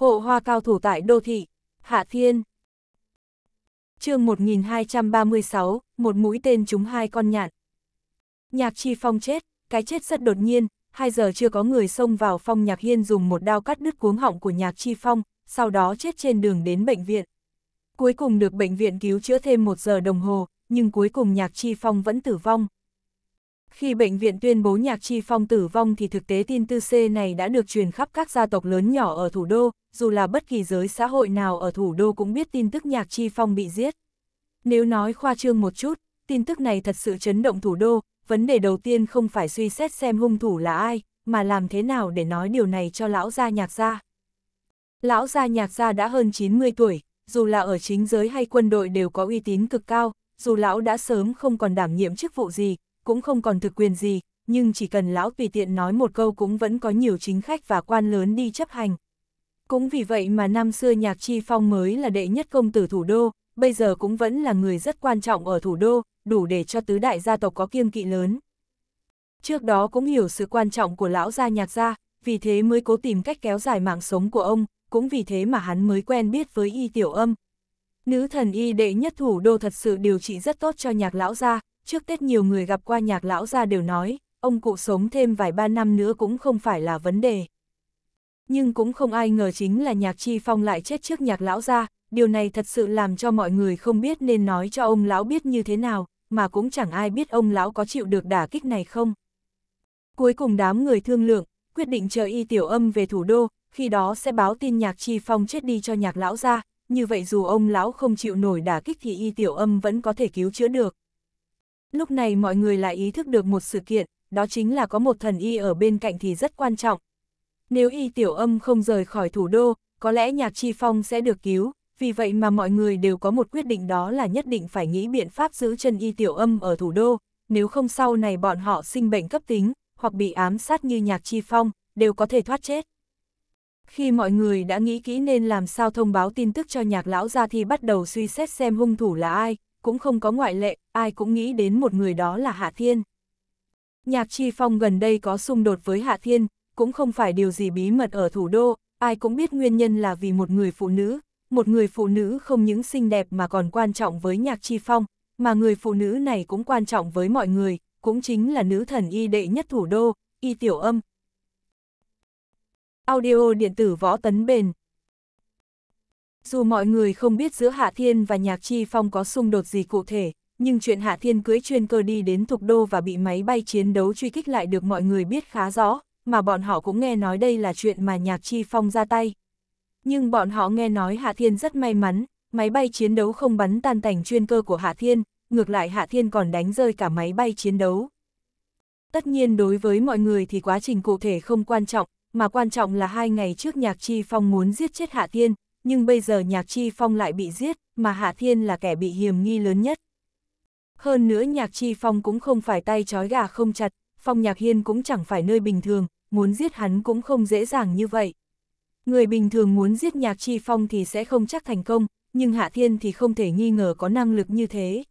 Hộ hoa cao thủ tại đô thị, Hạ Thiên. chương 1236, một mũi tên trúng hai con nhạn. Nhạc chi phong chết, cái chết rất đột nhiên, Hai giờ chưa có người xông vào phong nhạc hiên dùng một đao cắt đứt cuống họng của nhạc chi phong, sau đó chết trên đường đến bệnh viện. Cuối cùng được bệnh viện cứu chữa thêm một giờ đồng hồ, nhưng cuối cùng nhạc chi phong vẫn tử vong. Khi bệnh viện tuyên bố nhạc chi phong tử vong thì thực tế tin tư C này đã được truyền khắp các gia tộc lớn nhỏ ở thủ đô, dù là bất kỳ giới xã hội nào ở thủ đô cũng biết tin tức Nhạc Chi Phong bị giết. Nếu nói khoa trương một chút, tin tức này thật sự chấn động thủ đô, vấn đề đầu tiên không phải suy xét xem hung thủ là ai, mà làm thế nào để nói điều này cho lão gia nhạc gia. Lão gia nhạc gia đã hơn 90 tuổi, dù là ở chính giới hay quân đội đều có uy tín cực cao, dù lão đã sớm không còn đảm nhiệm chức vụ gì, cũng không còn thực quyền gì, nhưng chỉ cần lão tùy tiện nói một câu cũng vẫn có nhiều chính khách và quan lớn đi chấp hành, cũng vì vậy mà năm xưa Nhạc Chi Phong mới là đệ nhất công tử thủ đô, bây giờ cũng vẫn là người rất quan trọng ở thủ đô, đủ để cho tứ đại gia tộc có kiêng kỵ lớn. Trước đó cũng hiểu sự quan trọng của lão gia nhạc gia, vì thế mới cố tìm cách kéo dài mạng sống của ông, cũng vì thế mà hắn mới quen biết với y tiểu âm. Nữ thần y đệ nhất thủ đô thật sự điều trị rất tốt cho nhạc lão gia, trước Tết nhiều người gặp qua nhạc lão gia đều nói, ông cụ sống thêm vài ba năm nữa cũng không phải là vấn đề. Nhưng cũng không ai ngờ chính là nhạc chi phong lại chết trước nhạc lão ra, điều này thật sự làm cho mọi người không biết nên nói cho ông lão biết như thế nào, mà cũng chẳng ai biết ông lão có chịu được đả kích này không. Cuối cùng đám người thương lượng, quyết định chờ y tiểu âm về thủ đô, khi đó sẽ báo tin nhạc chi phong chết đi cho nhạc lão ra, như vậy dù ông lão không chịu nổi đả kích thì y tiểu âm vẫn có thể cứu chữa được. Lúc này mọi người lại ý thức được một sự kiện, đó chính là có một thần y ở bên cạnh thì rất quan trọng, nếu y tiểu âm không rời khỏi thủ đô, có lẽ nhạc chi phong sẽ được cứu, vì vậy mà mọi người đều có một quyết định đó là nhất định phải nghĩ biện pháp giữ chân y tiểu âm ở thủ đô, nếu không sau này bọn họ sinh bệnh cấp tính, hoặc bị ám sát như nhạc chi phong, đều có thể thoát chết. Khi mọi người đã nghĩ kỹ nên làm sao thông báo tin tức cho nhạc lão ra thì bắt đầu suy xét xem hung thủ là ai, cũng không có ngoại lệ, ai cũng nghĩ đến một người đó là Hạ Thiên. Nhạc Chi Phong gần đây có xung đột với Hạ Thiên, cũng không phải điều gì bí mật ở thủ đô, ai cũng biết nguyên nhân là vì một người phụ nữ, một người phụ nữ không những xinh đẹp mà còn quan trọng với nhạc chi phong, mà người phụ nữ này cũng quan trọng với mọi người, cũng chính là nữ thần y đệ nhất thủ đô, y tiểu âm. Audio điện tử võ tấn bền Dù mọi người không biết giữa Hạ Thiên và Nhạc Chi Phong có xung đột gì cụ thể, nhưng chuyện Hạ Thiên cưới chuyên cơ đi đến thục đô và bị máy bay chiến đấu truy kích lại được mọi người biết khá rõ, mà bọn họ cũng nghe nói đây là chuyện mà Nhạc Chi Phong ra tay. Nhưng bọn họ nghe nói Hạ Thiên rất may mắn, máy bay chiến đấu không bắn tan tành chuyên cơ của Hạ Thiên, ngược lại Hạ Thiên còn đánh rơi cả máy bay chiến đấu. Tất nhiên đối với mọi người thì quá trình cụ thể không quan trọng, mà quan trọng là hai ngày trước Nhạc Chi Phong muốn giết chết Hạ Thiên, nhưng bây giờ Nhạc Chi Phong lại bị giết, mà Hạ Thiên là kẻ bị hiểm nghi lớn nhất. Hơn nữa Nhạc Chi Phong cũng không phải tay trói gà không chặt, Phong Nhạc Hiên cũng chẳng phải nơi bình thường, muốn giết hắn cũng không dễ dàng như vậy. Người bình thường muốn giết nhạc chi phong thì sẽ không chắc thành công, nhưng Hạ Thiên thì không thể nghi ngờ có năng lực như thế.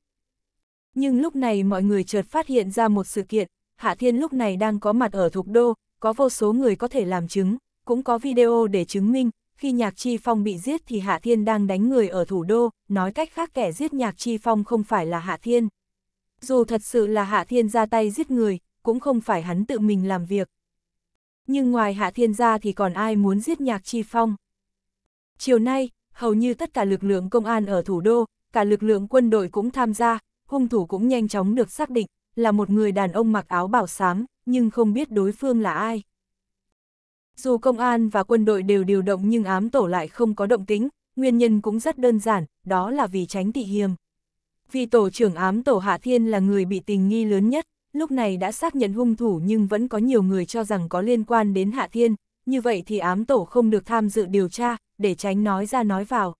Nhưng lúc này mọi người chợt phát hiện ra một sự kiện, Hạ Thiên lúc này đang có mặt ở thuộc đô, có vô số người có thể làm chứng, cũng có video để chứng minh, khi Nhạc Chi Phong bị giết thì Hạ Thiên đang đánh người ở thủ đô, nói cách khác kẻ giết Nhạc Chi Phong không phải là Hạ Thiên. Dù thật sự là Hạ Thiên ra tay giết người, cũng không phải hắn tự mình làm việc nhưng ngoài Hạ Thiên ra thì còn ai muốn giết Nhạc Chi Phong. Chiều nay, hầu như tất cả lực lượng công an ở thủ đô, cả lực lượng quân đội cũng tham gia, hung thủ cũng nhanh chóng được xác định, là một người đàn ông mặc áo bảo xám, nhưng không biết đối phương là ai. Dù công an và quân đội đều điều động nhưng ám tổ lại không có động tính, nguyên nhân cũng rất đơn giản, đó là vì tránh tị hiềm. Vì tổ trưởng ám tổ Hạ Thiên là người bị tình nghi lớn nhất lúc này đã xác nhận hung thủ nhưng vẫn có nhiều người cho rằng có liên quan đến Hạ Thiên, như vậy thì ám tổ không được tham dự điều tra, để tránh nói ra nói vào.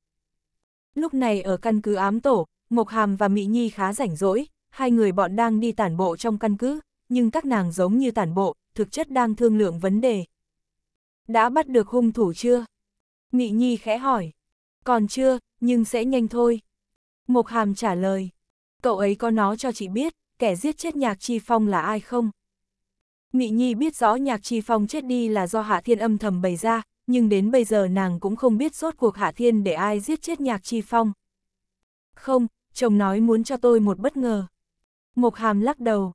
Lúc này ở căn cứ ám tổ, Mộc Hàm và Mỹ Nhi khá rảnh rỗi, hai người bọn đang đi tản bộ trong căn cứ, nhưng các nàng giống như tản bộ, thực chất đang thương lượng vấn đề. Đã bắt được hung thủ chưa? Mỹ Nhi khẽ hỏi. Còn chưa, nhưng sẽ nhanh thôi. Mộc Hàm trả lời. Cậu ấy có nó cho chị biết, kẻ giết chết Nhạc Chi Phong là ai không? Nghị Nhi biết rõ Nhạc Chi Phong chết đi là do Hạ Thiên âm thầm bày ra, nhưng đến bây giờ nàng cũng không biết rốt cuộc Hạ Thiên để ai giết chết Nhạc Chi Phong. Không, chồng nói muốn cho tôi một bất ngờ. Mộc Hàm lắc đầu.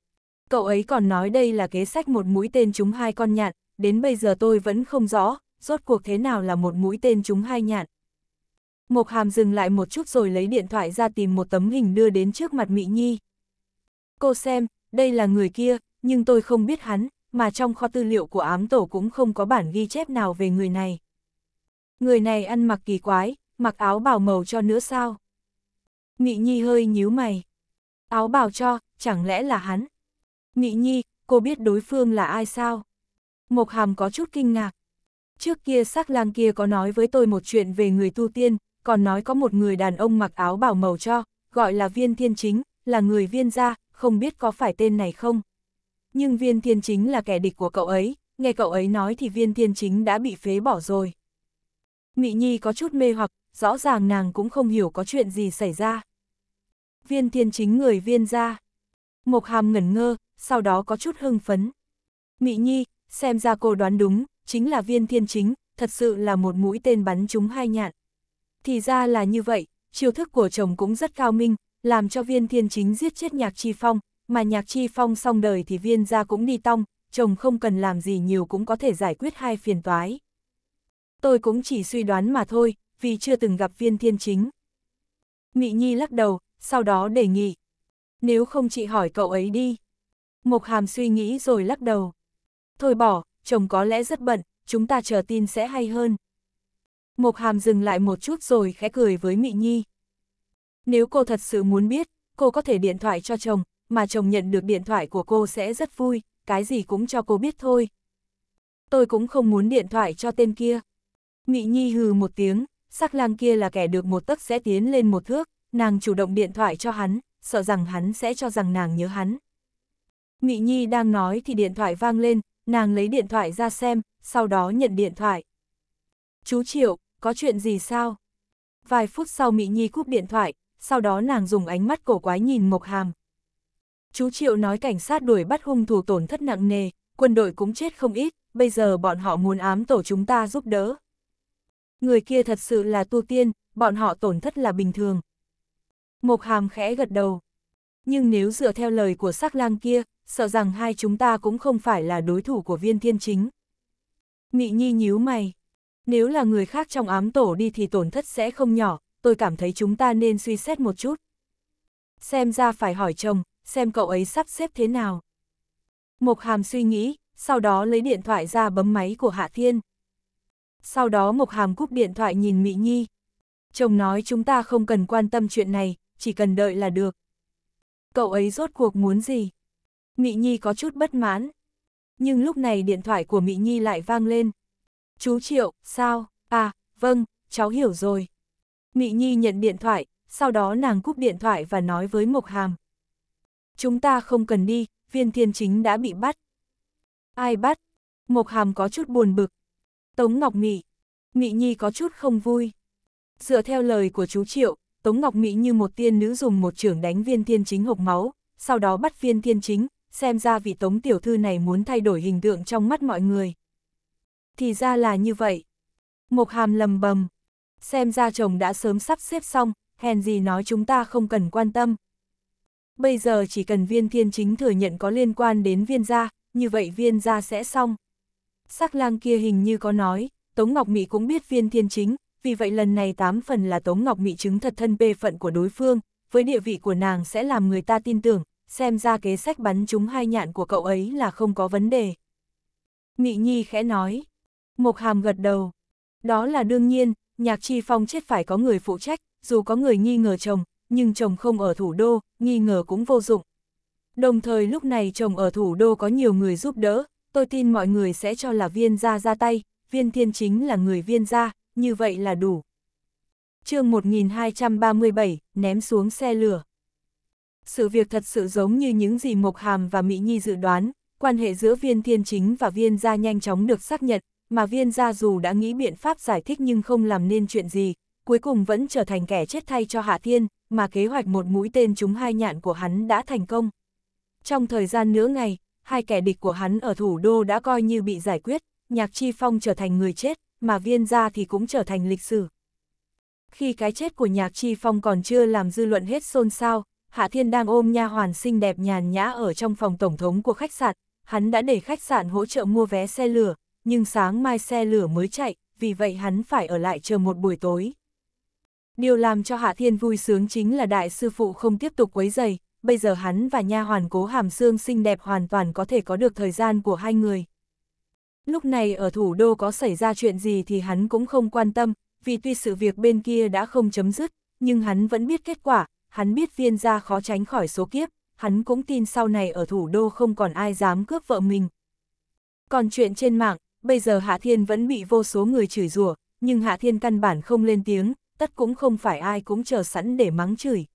Cậu ấy còn nói đây là kế sách một mũi tên trúng hai con nhạn, đến bây giờ tôi vẫn không rõ, rốt cuộc thế nào là một mũi tên trúng hai nhạn. Mộc Hàm dừng lại một chút rồi lấy điện thoại ra tìm một tấm hình đưa đến trước mặt Mỹ Nhi cô xem, đây là người kia, nhưng tôi không biết hắn, mà trong kho tư liệu của ám tổ cũng không có bản ghi chép nào về người này. Người này ăn mặc kỳ quái, mặc áo bào màu cho nữa sao? Nghị Nhi hơi nhíu mày. Áo bào cho, chẳng lẽ là hắn? Nghị Nhi, cô biết đối phương là ai sao? Mộc Hàm có chút kinh ngạc. Trước kia sắc lang kia có nói với tôi một chuyện về người tu tiên, còn nói có một người đàn ông mặc áo bào màu cho, gọi là viên thiên chính, là người viên gia, không biết có phải tên này không. Nhưng viên thiên chính là kẻ địch của cậu ấy, nghe cậu ấy nói thì viên thiên chính đã bị phế bỏ rồi. Mị Nhi có chút mê hoặc, rõ ràng nàng cũng không hiểu có chuyện gì xảy ra. Viên thiên chính người viên ra. Mộc hàm ngẩn ngơ, sau đó có chút hưng phấn. Mị Nhi, xem ra cô đoán đúng, chính là viên thiên chính, thật sự là một mũi tên bắn trúng hai nhạn. Thì ra là như vậy, chiêu thức của chồng cũng rất cao minh, làm cho viên thiên chính giết chết nhạc chi phong, mà nhạc chi phong xong đời thì viên ra cũng đi tong, chồng không cần làm gì nhiều cũng có thể giải quyết hai phiền toái. Tôi cũng chỉ suy đoán mà thôi, vì chưa từng gặp viên thiên chính. Mị Nhi lắc đầu, sau đó đề nghị. Nếu không chị hỏi cậu ấy đi. Mộc Hàm suy nghĩ rồi lắc đầu. Thôi bỏ, chồng có lẽ rất bận, chúng ta chờ tin sẽ hay hơn. Mộc Hàm dừng lại một chút rồi khẽ cười với Mị Nhi. Nếu cô thật sự muốn biết, cô có thể điện thoại cho chồng, mà chồng nhận được điện thoại của cô sẽ rất vui, cái gì cũng cho cô biết thôi. Tôi cũng không muốn điện thoại cho tên kia. Mị Nhi hừ một tiếng, sắc lang kia là kẻ được một tấc sẽ tiến lên một thước, nàng chủ động điện thoại cho hắn, sợ rằng hắn sẽ cho rằng nàng nhớ hắn. Mị Nhi đang nói thì điện thoại vang lên, nàng lấy điện thoại ra xem, sau đó nhận điện thoại. Chú Triệu, có chuyện gì sao? Vài phút sau Mị Nhi cúp điện thoại, sau đó nàng dùng ánh mắt cổ quái nhìn Mộc Hàm. Chú Triệu nói cảnh sát đuổi bắt hung thủ tổn thất nặng nề, quân đội cũng chết không ít, bây giờ bọn họ muốn ám tổ chúng ta giúp đỡ. Người kia thật sự là tu tiên, bọn họ tổn thất là bình thường. Mộc Hàm khẽ gật đầu. Nhưng nếu dựa theo lời của sắc lang kia, sợ rằng hai chúng ta cũng không phải là đối thủ của viên thiên chính. Mị Nhi nhíu mày. Nếu là người khác trong ám tổ đi thì tổn thất sẽ không nhỏ, tôi cảm thấy chúng ta nên suy xét một chút. Xem ra phải hỏi chồng, xem cậu ấy sắp xếp thế nào. Mộc Hàm suy nghĩ, sau đó lấy điện thoại ra bấm máy của Hạ Thiên. Sau đó Mộc Hàm cúp điện thoại nhìn Mỹ Nhi. Chồng nói chúng ta không cần quan tâm chuyện này, chỉ cần đợi là được. Cậu ấy rốt cuộc muốn gì? Mỹ Nhi có chút bất mãn. Nhưng lúc này điện thoại của Mỹ Nhi lại vang lên. Chú Triệu, sao? À, vâng, cháu hiểu rồi. Mị Nhi nhận điện thoại, sau đó nàng cúp điện thoại và nói với Mộc Hàm. Chúng ta không cần đi, viên thiên chính đã bị bắt. Ai bắt? Mộc Hàm có chút buồn bực. Tống Ngọc Mị. Mị Nhi có chút không vui. Dựa theo lời của chú Triệu, Tống Ngọc Mị như một tiên nữ dùng một trưởng đánh viên thiên chính hộc máu, sau đó bắt viên thiên chính, xem ra vị Tống tiểu thư này muốn thay đổi hình tượng trong mắt mọi người. Thì ra là như vậy. Mộc hàm lầm bầm, xem ra chồng đã sớm sắp xếp xong, hèn gì nói chúng ta không cần quan tâm. Bây giờ chỉ cần viên thiên chính thừa nhận có liên quan đến viên gia, như vậy viên gia sẽ xong. Sắc lang kia hình như có nói, Tống Ngọc Mỹ cũng biết viên thiên chính, vì vậy lần này tám phần là Tống Ngọc Mỹ chứng thật thân bê phận của đối phương, với địa vị của nàng sẽ làm người ta tin tưởng, xem ra kế sách bắn chúng hai nhạn của cậu ấy là không có vấn đề. Mỹ Nhi khẽ nói, Mộc Hàm gật đầu, đó là đương nhiên, Nhạc Chi Phong chết phải có người phụ trách, dù có người nghi ngờ chồng, nhưng chồng không ở thủ đô, nghi ngờ cũng vô dụng. Đồng thời lúc này chồng ở thủ đô có nhiều người giúp đỡ, tôi tin mọi người sẽ cho là viên gia ra tay, viên thiên chính là người viên gia, như vậy là đủ. chương 1237, ném xuống xe lửa. Sự việc thật sự giống như những gì Mộc Hàm và Mỹ Nhi dự đoán, quan hệ giữa viên thiên chính và viên gia nhanh chóng được xác nhận, mà viên gia dù đã nghĩ biện pháp giải thích nhưng không làm nên chuyện gì, cuối cùng vẫn trở thành kẻ chết thay cho Hạ Thiên, mà kế hoạch một mũi tên chúng hai nhạn của hắn đã thành công. Trong thời gian nửa ngày, hai kẻ địch của hắn ở thủ đô đã coi như bị giải quyết, Nhạc Chi Phong trở thành người chết, mà viên gia thì cũng trở thành lịch sử. Khi cái chết của Nhạc Chi Phong còn chưa làm dư luận hết xôn xao, Hạ Thiên đang ôm nha hoàn xinh đẹp nhàn nhã ở trong phòng tổng thống của khách sạn, hắn đã để khách sạn hỗ trợ mua vé xe lửa, nhưng sáng mai xe lửa mới chạy, vì vậy hắn phải ở lại chờ một buổi tối. Điều làm cho Hạ Thiên vui sướng chính là đại sư phụ không tiếp tục quấy giày, bây giờ hắn và nha hoàn cố hàm xương xinh đẹp hoàn toàn có thể có được thời gian của hai người. Lúc này ở thủ đô có xảy ra chuyện gì thì hắn cũng không quan tâm, vì tuy sự việc bên kia đã không chấm dứt, nhưng hắn vẫn biết kết quả, hắn biết viên gia khó tránh khỏi số kiếp, hắn cũng tin sau này ở thủ đô không còn ai dám cướp vợ mình. Còn chuyện trên mạng, bây giờ Hạ Thiên vẫn bị vô số người chửi rủa, nhưng Hạ Thiên căn bản không lên tiếng, tất cũng không phải ai cũng chờ sẵn để mắng chửi.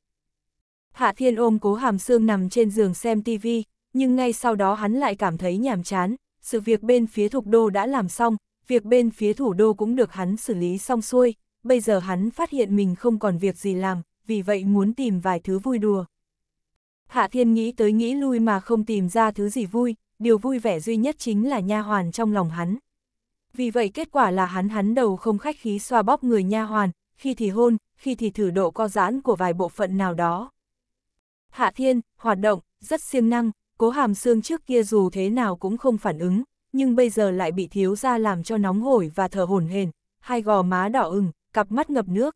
Hạ Thiên ôm cố hàm xương nằm trên giường xem tivi, nhưng ngay sau đó hắn lại cảm thấy nhàm chán, sự việc bên phía thục đô đã làm xong, việc bên phía thủ đô cũng được hắn xử lý xong xuôi, bây giờ hắn phát hiện mình không còn việc gì làm, vì vậy muốn tìm vài thứ vui đùa. Hạ Thiên nghĩ tới nghĩ lui mà không tìm ra thứ gì vui, điều vui vẻ duy nhất chính là nha hoàn trong lòng hắn. Vì vậy kết quả là hắn hắn đầu không khách khí xoa bóp người nha hoàn, khi thì hôn, khi thì thử độ co giãn của vài bộ phận nào đó. Hạ thiên, hoạt động, rất siêng năng, cố hàm xương trước kia dù thế nào cũng không phản ứng, nhưng bây giờ lại bị thiếu ra làm cho nóng hổi và thở hổn hển, hai gò má đỏ ửng, cặp mắt ngập nước.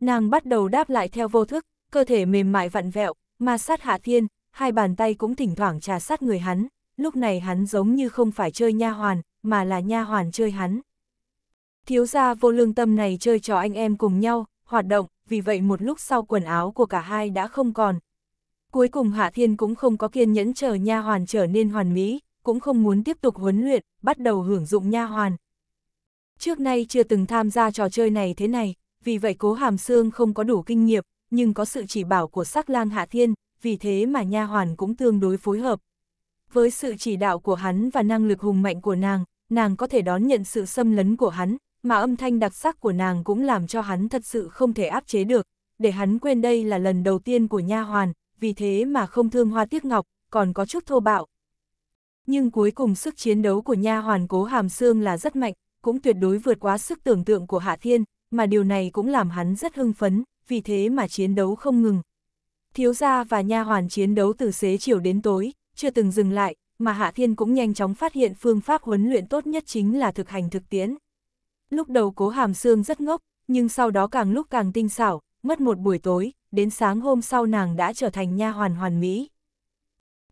Nàng bắt đầu đáp lại theo vô thức, cơ thể mềm mại vặn vẹo, ma sát hạ thiên, hai bàn tay cũng thỉnh thoảng trà sát người hắn, lúc này hắn giống như không phải chơi nha hoàn, mà là nha hoàn chơi hắn. Thiếu gia vô lương tâm này chơi trò anh em cùng nhau, hoạt động, vì vậy một lúc sau quần áo của cả hai đã không còn. Cuối cùng Hạ Thiên cũng không có kiên nhẫn chờ nha hoàn trở nên hoàn mỹ, cũng không muốn tiếp tục huấn luyện, bắt đầu hưởng dụng nha hoàn. Trước nay chưa từng tham gia trò chơi này thế này, vì vậy cố hàm xương không có đủ kinh nghiệm, nhưng có sự chỉ bảo của sắc lang Hạ Thiên, vì thế mà nha hoàn cũng tương đối phối hợp với sự chỉ đạo của hắn và năng lực hùng mạnh của nàng, nàng có thể đón nhận sự xâm lấn của hắn, mà âm thanh đặc sắc của nàng cũng làm cho hắn thật sự không thể áp chế được, để hắn quên đây là lần đầu tiên của nha hoàn, vì thế mà không thương hoa tiếc ngọc, còn có chút thô bạo. Nhưng cuối cùng sức chiến đấu của nha hoàn cố hàm xương là rất mạnh, cũng tuyệt đối vượt quá sức tưởng tượng của Hạ Thiên, mà điều này cũng làm hắn rất hưng phấn, vì thế mà chiến đấu không ngừng. Thiếu gia và nha hoàn chiến đấu từ xế chiều đến tối, chưa từng dừng lại, mà Hạ Thiên cũng nhanh chóng phát hiện phương pháp huấn luyện tốt nhất chính là thực hành thực tiễn. Lúc đầu cố hàm xương rất ngốc, nhưng sau đó càng lúc càng tinh xảo, mất một buổi tối, đến sáng hôm sau nàng đã trở thành nha hoàn hoàn mỹ.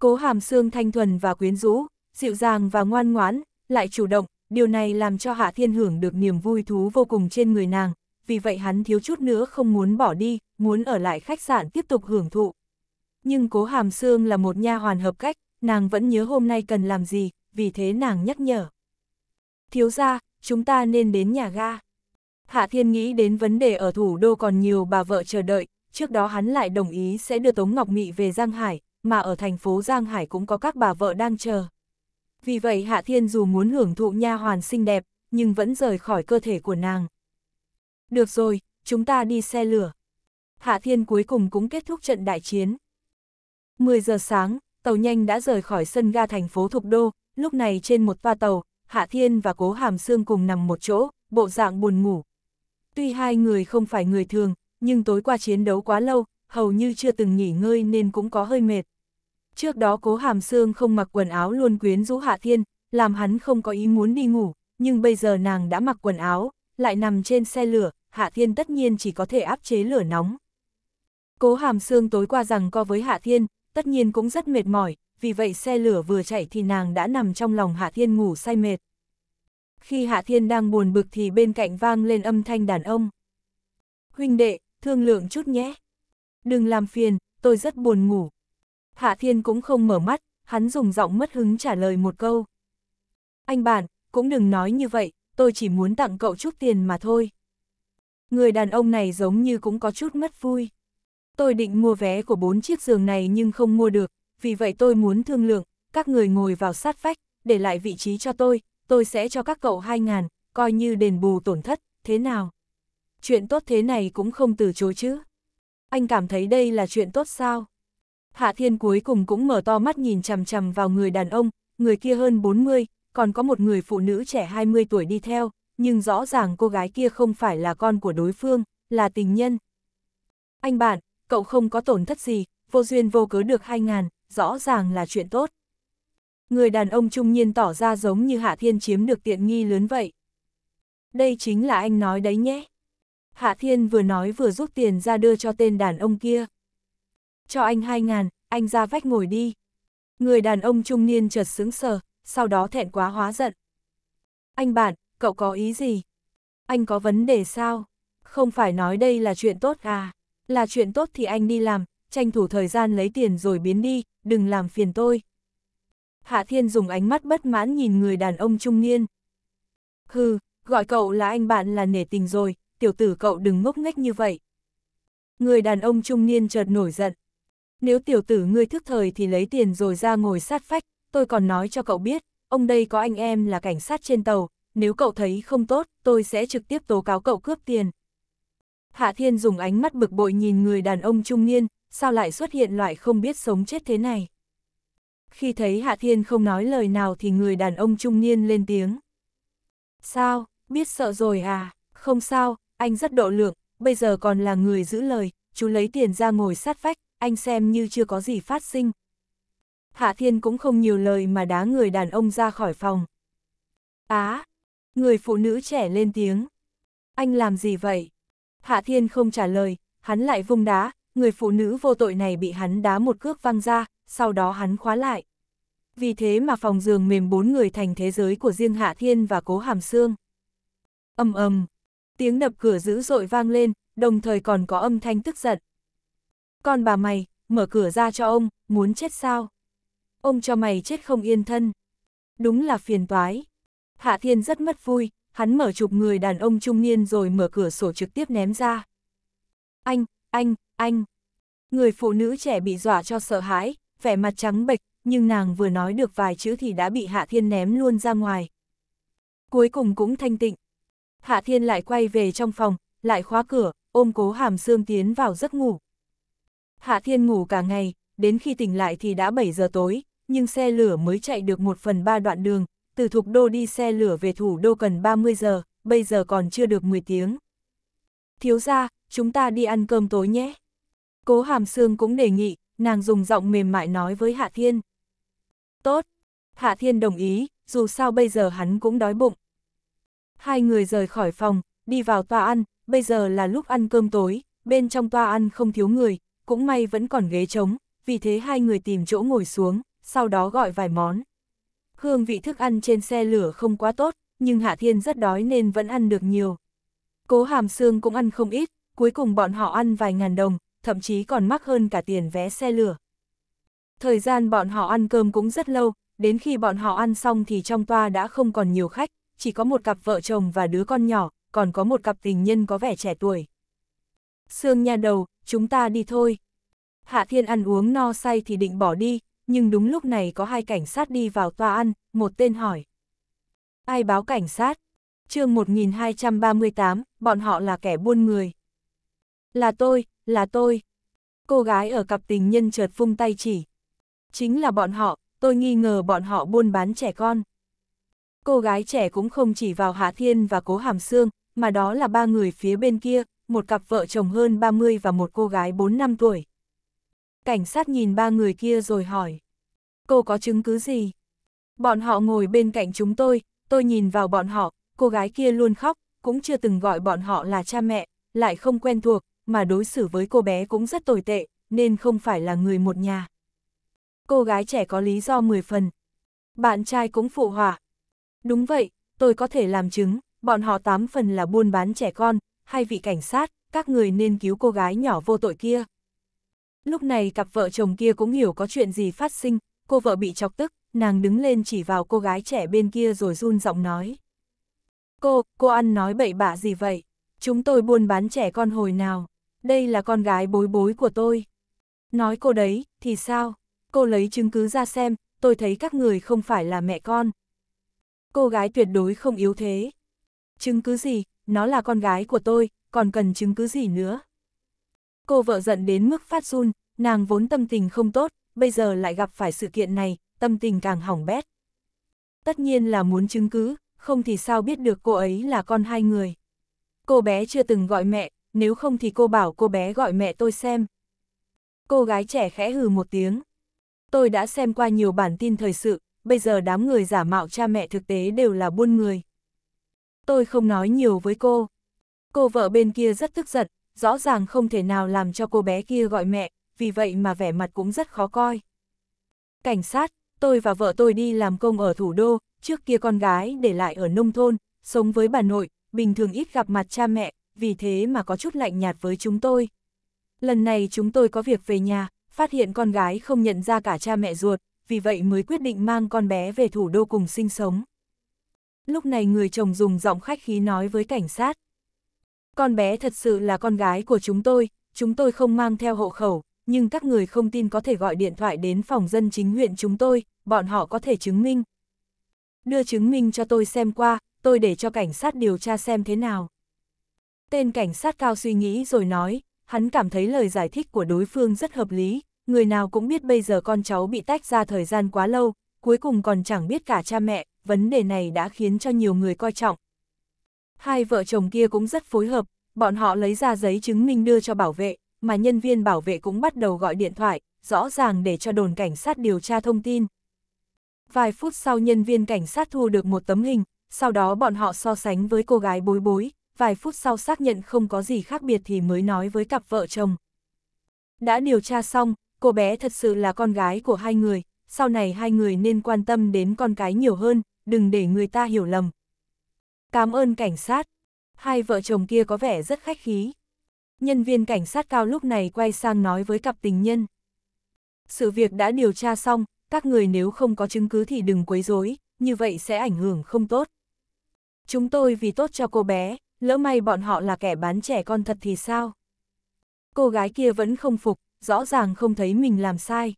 Cố hàm xương thanh thuần và quyến rũ, dịu dàng và ngoan ngoãn, lại chủ động, điều này làm cho Hạ Thiên hưởng được niềm vui thú vô cùng trên người nàng, vì vậy hắn thiếu chút nữa không muốn bỏ đi, muốn ở lại khách sạn tiếp tục hưởng thụ nhưng cố hàm xương là một nha hoàn hợp cách, nàng vẫn nhớ hôm nay cần làm gì, vì thế nàng nhắc nhở. Thiếu gia chúng ta nên đến nhà ga. Hạ Thiên nghĩ đến vấn đề ở thủ đô còn nhiều bà vợ chờ đợi, trước đó hắn lại đồng ý sẽ đưa Tống Ngọc Mị về Giang Hải, mà ở thành phố Giang Hải cũng có các bà vợ đang chờ. Vì vậy Hạ Thiên dù muốn hưởng thụ nha hoàn xinh đẹp, nhưng vẫn rời khỏi cơ thể của nàng. Được rồi, chúng ta đi xe lửa. Hạ Thiên cuối cùng cũng kết thúc trận đại chiến. 10 giờ sáng, tàu nhanh đã rời khỏi sân ga thành phố Thục Đô, lúc này trên một toa tàu, Hạ Thiên và Cố Hàm Sương cùng nằm một chỗ, bộ dạng buồn ngủ. Tuy hai người không phải người thường, nhưng tối qua chiến đấu quá lâu, hầu như chưa từng nghỉ ngơi nên cũng có hơi mệt. Trước đó Cố Hàm Sương không mặc quần áo luôn quyến rũ Hạ Thiên, làm hắn không có ý muốn đi ngủ, nhưng bây giờ nàng đã mặc quần áo, lại nằm trên xe lửa, Hạ Thiên tất nhiên chỉ có thể áp chế lửa nóng. Cố Hàm Sương tối qua rằng co với Hạ Thiên, tất nhiên cũng rất mệt mỏi, vì vậy xe lửa vừa chạy thì nàng đã nằm trong lòng Hạ Thiên ngủ say mệt. Khi Hạ Thiên đang buồn bực thì bên cạnh vang lên âm thanh đàn ông. Huynh đệ, thương lượng chút nhé. Đừng làm phiền, tôi rất buồn ngủ. Hạ Thiên cũng không mở mắt, hắn dùng giọng mất hứng trả lời một câu. Anh bạn, cũng đừng nói như vậy, tôi chỉ muốn tặng cậu chút tiền mà thôi. Người đàn ông này giống như cũng có chút mất vui tôi định mua vé của bốn chiếc giường này nhưng không mua được, vì vậy tôi muốn thương lượng, các người ngồi vào sát vách, để lại vị trí cho tôi, tôi sẽ cho các cậu 2.000, coi như đền bù tổn thất, thế nào? Chuyện tốt thế này cũng không từ chối chứ. Anh cảm thấy đây là chuyện tốt sao? Hạ Thiên cuối cùng cũng mở to mắt nhìn chằm chằm vào người đàn ông, người kia hơn 40, còn có một người phụ nữ trẻ 20 tuổi đi theo, nhưng rõ ràng cô gái kia không phải là con của đối phương, là tình nhân. Anh bạn, cậu không có tổn thất gì, vô duyên vô cớ được 2.000, rõ ràng là chuyện tốt. Người đàn ông trung niên tỏ ra giống như Hạ Thiên chiếm được tiện nghi lớn vậy. Đây chính là anh nói đấy nhé. Hạ Thiên vừa nói vừa rút tiền ra đưa cho tên đàn ông kia. Cho anh 2.000, anh ra vách ngồi đi. Người đàn ông trung niên chợt sững sờ, sau đó thẹn quá hóa giận. Anh bạn, cậu có ý gì? Anh có vấn đề sao? Không phải nói đây là chuyện tốt à? là chuyện tốt thì anh đi làm, tranh thủ thời gian lấy tiền rồi biến đi, đừng làm phiền tôi. Hạ Thiên dùng ánh mắt bất mãn nhìn người đàn ông trung niên. Hừ, gọi cậu là anh bạn là nể tình rồi, tiểu tử cậu đừng ngốc nghếch như vậy. Người đàn ông trung niên chợt nổi giận. Nếu tiểu tử ngươi thức thời thì lấy tiền rồi ra ngồi sát phách, tôi còn nói cho cậu biết, ông đây có anh em là cảnh sát trên tàu, nếu cậu thấy không tốt, tôi sẽ trực tiếp tố cáo cậu cướp tiền. Hạ Thiên dùng ánh mắt bực bội nhìn người đàn ông trung niên, sao lại xuất hiện loại không biết sống chết thế này. Khi thấy Hạ Thiên không nói lời nào thì người đàn ông trung niên lên tiếng. Sao, biết sợ rồi à, không sao, anh rất độ lượng, bây giờ còn là người giữ lời, chú lấy tiền ra ngồi sát vách, anh xem như chưa có gì phát sinh. Hạ Thiên cũng không nhiều lời mà đá người đàn ông ra khỏi phòng. Á, à, người phụ nữ trẻ lên tiếng. Anh làm gì vậy? Hạ Thiên không trả lời, hắn lại vung đá, người phụ nữ vô tội này bị hắn đá một cước văng ra, sau đó hắn khóa lại. Vì thế mà phòng giường mềm bốn người thành thế giới của riêng Hạ Thiên và Cố Hàm Sương. Âm ầm, tiếng đập cửa dữ dội vang lên, đồng thời còn có âm thanh tức giận. Con bà mày, mở cửa ra cho ông, muốn chết sao? Ông cho mày chết không yên thân. Đúng là phiền toái. Hạ Thiên rất mất vui, hắn mở chụp người đàn ông trung niên rồi mở cửa sổ trực tiếp ném ra. Anh, anh, anh. Người phụ nữ trẻ bị dọa cho sợ hãi, vẻ mặt trắng bệch, nhưng nàng vừa nói được vài chữ thì đã bị Hạ Thiên ném luôn ra ngoài. Cuối cùng cũng thanh tịnh. Hạ Thiên lại quay về trong phòng, lại khóa cửa, ôm cố hàm xương tiến vào giấc ngủ. Hạ Thiên ngủ cả ngày, đến khi tỉnh lại thì đã 7 giờ tối, nhưng xe lửa mới chạy được một phần ba đoạn đường, từ thuộc đô đi xe lửa về thủ đô cần 30 giờ, bây giờ còn chưa được 10 tiếng. Thiếu ra, chúng ta đi ăn cơm tối nhé. Cố Hàm Sương cũng đề nghị, nàng dùng giọng mềm mại nói với Hạ Thiên. Tốt, Hạ Thiên đồng ý, dù sao bây giờ hắn cũng đói bụng. Hai người rời khỏi phòng, đi vào toa ăn, bây giờ là lúc ăn cơm tối, bên trong toa ăn không thiếu người, cũng may vẫn còn ghế trống, vì thế hai người tìm chỗ ngồi xuống, sau đó gọi vài món. Hương vị thức ăn trên xe lửa không quá tốt, nhưng Hạ Thiên rất đói nên vẫn ăn được nhiều. Cố hàm xương cũng ăn không ít, cuối cùng bọn họ ăn vài ngàn đồng, thậm chí còn mắc hơn cả tiền vé xe lửa. Thời gian bọn họ ăn cơm cũng rất lâu, đến khi bọn họ ăn xong thì trong toa đã không còn nhiều khách, chỉ có một cặp vợ chồng và đứa con nhỏ, còn có một cặp tình nhân có vẻ trẻ tuổi. Sương nhà đầu, chúng ta đi thôi. Hạ Thiên ăn uống no say thì định bỏ đi, nhưng đúng lúc này có hai cảnh sát đi vào tòa ăn, một tên hỏi. Ai báo cảnh sát? chương 1238, bọn họ là kẻ buôn người. Là tôi, là tôi. Cô gái ở cặp tình nhân chợt vung tay chỉ. Chính là bọn họ, tôi nghi ngờ bọn họ buôn bán trẻ con. Cô gái trẻ cũng không chỉ vào Hạ Thiên và Cố Hàm Sương, mà đó là ba người phía bên kia, một cặp vợ chồng hơn 30 và một cô gái 4 năm tuổi. Cảnh sát nhìn ba người kia rồi hỏi. Cô có chứng cứ gì? Bọn họ ngồi bên cạnh chúng tôi, tôi nhìn vào bọn họ, cô gái kia luôn khóc, cũng chưa từng gọi bọn họ là cha mẹ, lại không quen thuộc, mà đối xử với cô bé cũng rất tồi tệ, nên không phải là người một nhà. Cô gái trẻ có lý do 10 phần. Bạn trai cũng phụ họa. Đúng vậy, tôi có thể làm chứng, bọn họ 8 phần là buôn bán trẻ con, hai vị cảnh sát, các người nên cứu cô gái nhỏ vô tội kia. Lúc này cặp vợ chồng kia cũng hiểu có chuyện gì phát sinh, cô vợ bị chọc tức, nàng đứng lên chỉ vào cô gái trẻ bên kia rồi run giọng nói. Cô, cô ăn nói bậy bạ gì vậy? Chúng tôi buôn bán trẻ con hồi nào? Đây là con gái bối bối của tôi. Nói cô đấy, thì sao? Cô lấy chứng cứ ra xem, tôi thấy các người không phải là mẹ con. Cô gái tuyệt đối không yếu thế. Chứng cứ gì, nó là con gái của tôi, còn cần chứng cứ gì nữa? Cô vợ giận đến mức phát run, nàng vốn tâm tình không tốt, bây giờ lại gặp phải sự kiện này, tâm tình càng hỏng bét. Tất nhiên là muốn chứng cứ, không thì sao biết được cô ấy là con hai người. Cô bé chưa từng gọi mẹ, nếu không thì cô bảo cô bé gọi mẹ tôi xem. Cô gái trẻ khẽ hừ một tiếng. Tôi đã xem qua nhiều bản tin thời sự, bây giờ đám người giả mạo cha mẹ thực tế đều là buôn người. Tôi không nói nhiều với cô. Cô vợ bên kia rất tức giận, rõ ràng không thể nào làm cho cô bé kia gọi mẹ, vì vậy mà vẻ mặt cũng rất khó coi. Cảnh sát, tôi và vợ tôi đi làm công ở thủ đô, trước kia con gái để lại ở nông thôn, sống với bà nội, bình thường ít gặp mặt cha mẹ, vì thế mà có chút lạnh nhạt với chúng tôi. Lần này chúng tôi có việc về nhà, phát hiện con gái không nhận ra cả cha mẹ ruột, vì vậy mới quyết định mang con bé về thủ đô cùng sinh sống. Lúc này người chồng dùng giọng khách khí nói với cảnh sát, con bé thật sự là con gái của chúng tôi, chúng tôi không mang theo hộ khẩu, nhưng các người không tin có thể gọi điện thoại đến phòng dân chính huyện chúng tôi, bọn họ có thể chứng minh. Đưa chứng minh cho tôi xem qua, tôi để cho cảnh sát điều tra xem thế nào. Tên cảnh sát cao suy nghĩ rồi nói, hắn cảm thấy lời giải thích của đối phương rất hợp lý, người nào cũng biết bây giờ con cháu bị tách ra thời gian quá lâu, cuối cùng còn chẳng biết cả cha mẹ, vấn đề này đã khiến cho nhiều người coi trọng, Hai vợ chồng kia cũng rất phối hợp, bọn họ lấy ra giấy chứng minh đưa cho bảo vệ, mà nhân viên bảo vệ cũng bắt đầu gọi điện thoại, rõ ràng để cho đồn cảnh sát điều tra thông tin. Vài phút sau nhân viên cảnh sát thu được một tấm hình, sau đó bọn họ so sánh với cô gái bối bối, vài phút sau xác nhận không có gì khác biệt thì mới nói với cặp vợ chồng. Đã điều tra xong, cô bé thật sự là con gái của hai người, sau này hai người nên quan tâm đến con cái nhiều hơn, đừng để người ta hiểu lầm. Cảm ơn cảnh sát. Hai vợ chồng kia có vẻ rất khách khí. Nhân viên cảnh sát cao lúc này quay sang nói với cặp tình nhân. Sự việc đã điều tra xong, các người nếu không có chứng cứ thì đừng quấy rối, như vậy sẽ ảnh hưởng không tốt. Chúng tôi vì tốt cho cô bé, lỡ may bọn họ là kẻ bán trẻ con thật thì sao? Cô gái kia vẫn không phục, rõ ràng không thấy mình làm sai.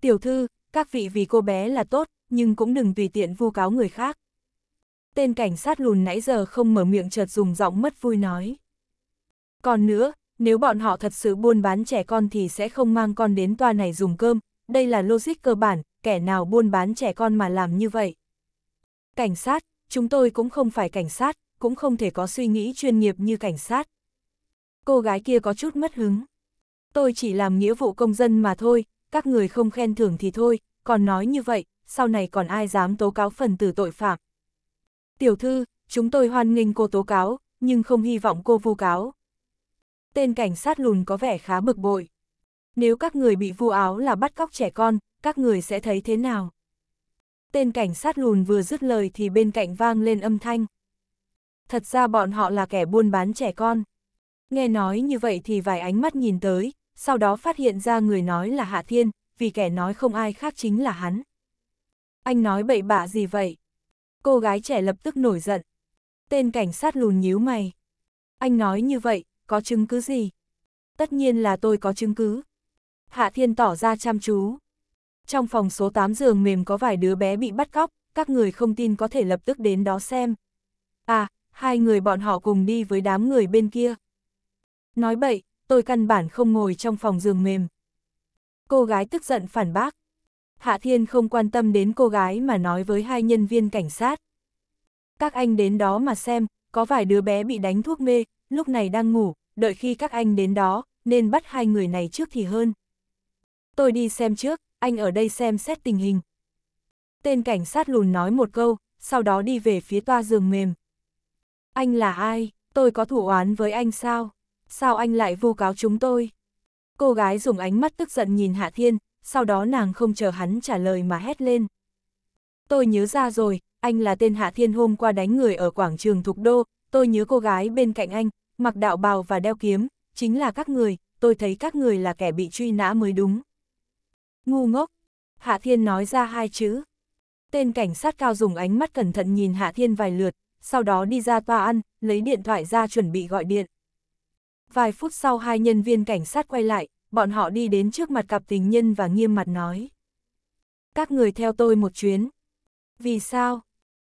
Tiểu thư, các vị vì cô bé là tốt, nhưng cũng đừng tùy tiện vu cáo người khác tên cảnh sát lùn nãy giờ không mở miệng chợt dùng giọng mất vui nói. Còn nữa, nếu bọn họ thật sự buôn bán trẻ con thì sẽ không mang con đến toa này dùng cơm, đây là logic cơ bản, kẻ nào buôn bán trẻ con mà làm như vậy. Cảnh sát, chúng tôi cũng không phải cảnh sát, cũng không thể có suy nghĩ chuyên nghiệp như cảnh sát. Cô gái kia có chút mất hứng. Tôi chỉ làm nghĩa vụ công dân mà thôi, các người không khen thưởng thì thôi, còn nói như vậy, sau này còn ai dám tố cáo phần tử tội phạm. Tiểu thư, chúng tôi hoan nghênh cô tố cáo, nhưng không hy vọng cô vu cáo. Tên cảnh sát lùn có vẻ khá bực bội. Nếu các người bị vu áo là bắt cóc trẻ con, các người sẽ thấy thế nào? Tên cảnh sát lùn vừa dứt lời thì bên cạnh vang lên âm thanh. Thật ra bọn họ là kẻ buôn bán trẻ con. Nghe nói như vậy thì vài ánh mắt nhìn tới, sau đó phát hiện ra người nói là Hạ Thiên, vì kẻ nói không ai khác chính là hắn. Anh nói bậy bạ gì vậy? Cô gái trẻ lập tức nổi giận. Tên cảnh sát lùn nhíu mày. Anh nói như vậy, có chứng cứ gì? Tất nhiên là tôi có chứng cứ. Hạ Thiên tỏ ra chăm chú. Trong phòng số 8 giường mềm có vài đứa bé bị bắt cóc, các người không tin có thể lập tức đến đó xem. À, hai người bọn họ cùng đi với đám người bên kia. Nói bậy, tôi căn bản không ngồi trong phòng giường mềm. Cô gái tức giận phản bác. Hạ Thiên không quan tâm đến cô gái mà nói với hai nhân viên cảnh sát. Các anh đến đó mà xem, có vài đứa bé bị đánh thuốc mê, lúc này đang ngủ, đợi khi các anh đến đó, nên bắt hai người này trước thì hơn. Tôi đi xem trước, anh ở đây xem xét tình hình. Tên cảnh sát lùn nói một câu, sau đó đi về phía toa giường mềm. Anh là ai? Tôi có thủ oán với anh sao? Sao anh lại vu cáo chúng tôi? Cô gái dùng ánh mắt tức giận nhìn Hạ Thiên, sau đó nàng không chờ hắn trả lời mà hét lên. Tôi nhớ ra rồi, anh là tên Hạ Thiên hôm qua đánh người ở quảng trường Thục Đô, tôi nhớ cô gái bên cạnh anh, mặc đạo bào và đeo kiếm, chính là các người, tôi thấy các người là kẻ bị truy nã mới đúng. Ngu ngốc, Hạ Thiên nói ra hai chữ. Tên cảnh sát cao dùng ánh mắt cẩn thận nhìn Hạ Thiên vài lượt, sau đó đi ra toa ăn, lấy điện thoại ra chuẩn bị gọi điện. Vài phút sau hai nhân viên cảnh sát quay lại, bọn họ đi đến trước mặt cặp tình nhân và nghiêm mặt nói. Các người theo tôi một chuyến. Vì sao?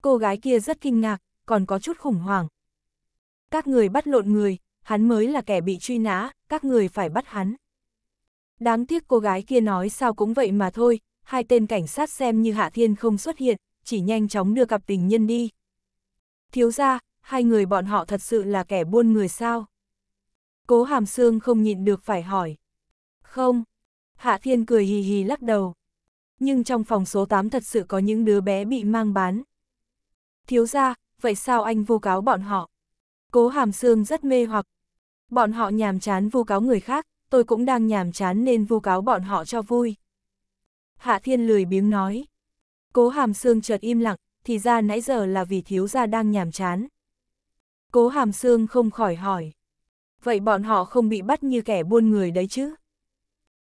Cô gái kia rất kinh ngạc, còn có chút khủng hoảng. Các người bắt lộn người, hắn mới là kẻ bị truy nã, các người phải bắt hắn. Đáng tiếc cô gái kia nói sao cũng vậy mà thôi, hai tên cảnh sát xem như Hạ Thiên không xuất hiện, chỉ nhanh chóng đưa cặp tình nhân đi. Thiếu ra, hai người bọn họ thật sự là kẻ buôn người sao? Cố Hàm xương không nhịn được phải hỏi. Không. Hạ Thiên cười hì hì lắc đầu. Nhưng trong phòng số 8 thật sự có những đứa bé bị mang bán. Thiếu ra, vậy sao anh vô cáo bọn họ? Cố hàm Sương rất mê hoặc. Bọn họ nhàm chán vô cáo người khác, tôi cũng đang nhàm chán nên vô cáo bọn họ cho vui. Hạ Thiên lười biếng nói. Cố hàm Sương chợt im lặng, thì ra nãy giờ là vì thiếu gia đang nhàm chán. Cố hàm Sương không khỏi hỏi. Vậy bọn họ không bị bắt như kẻ buôn người đấy chứ?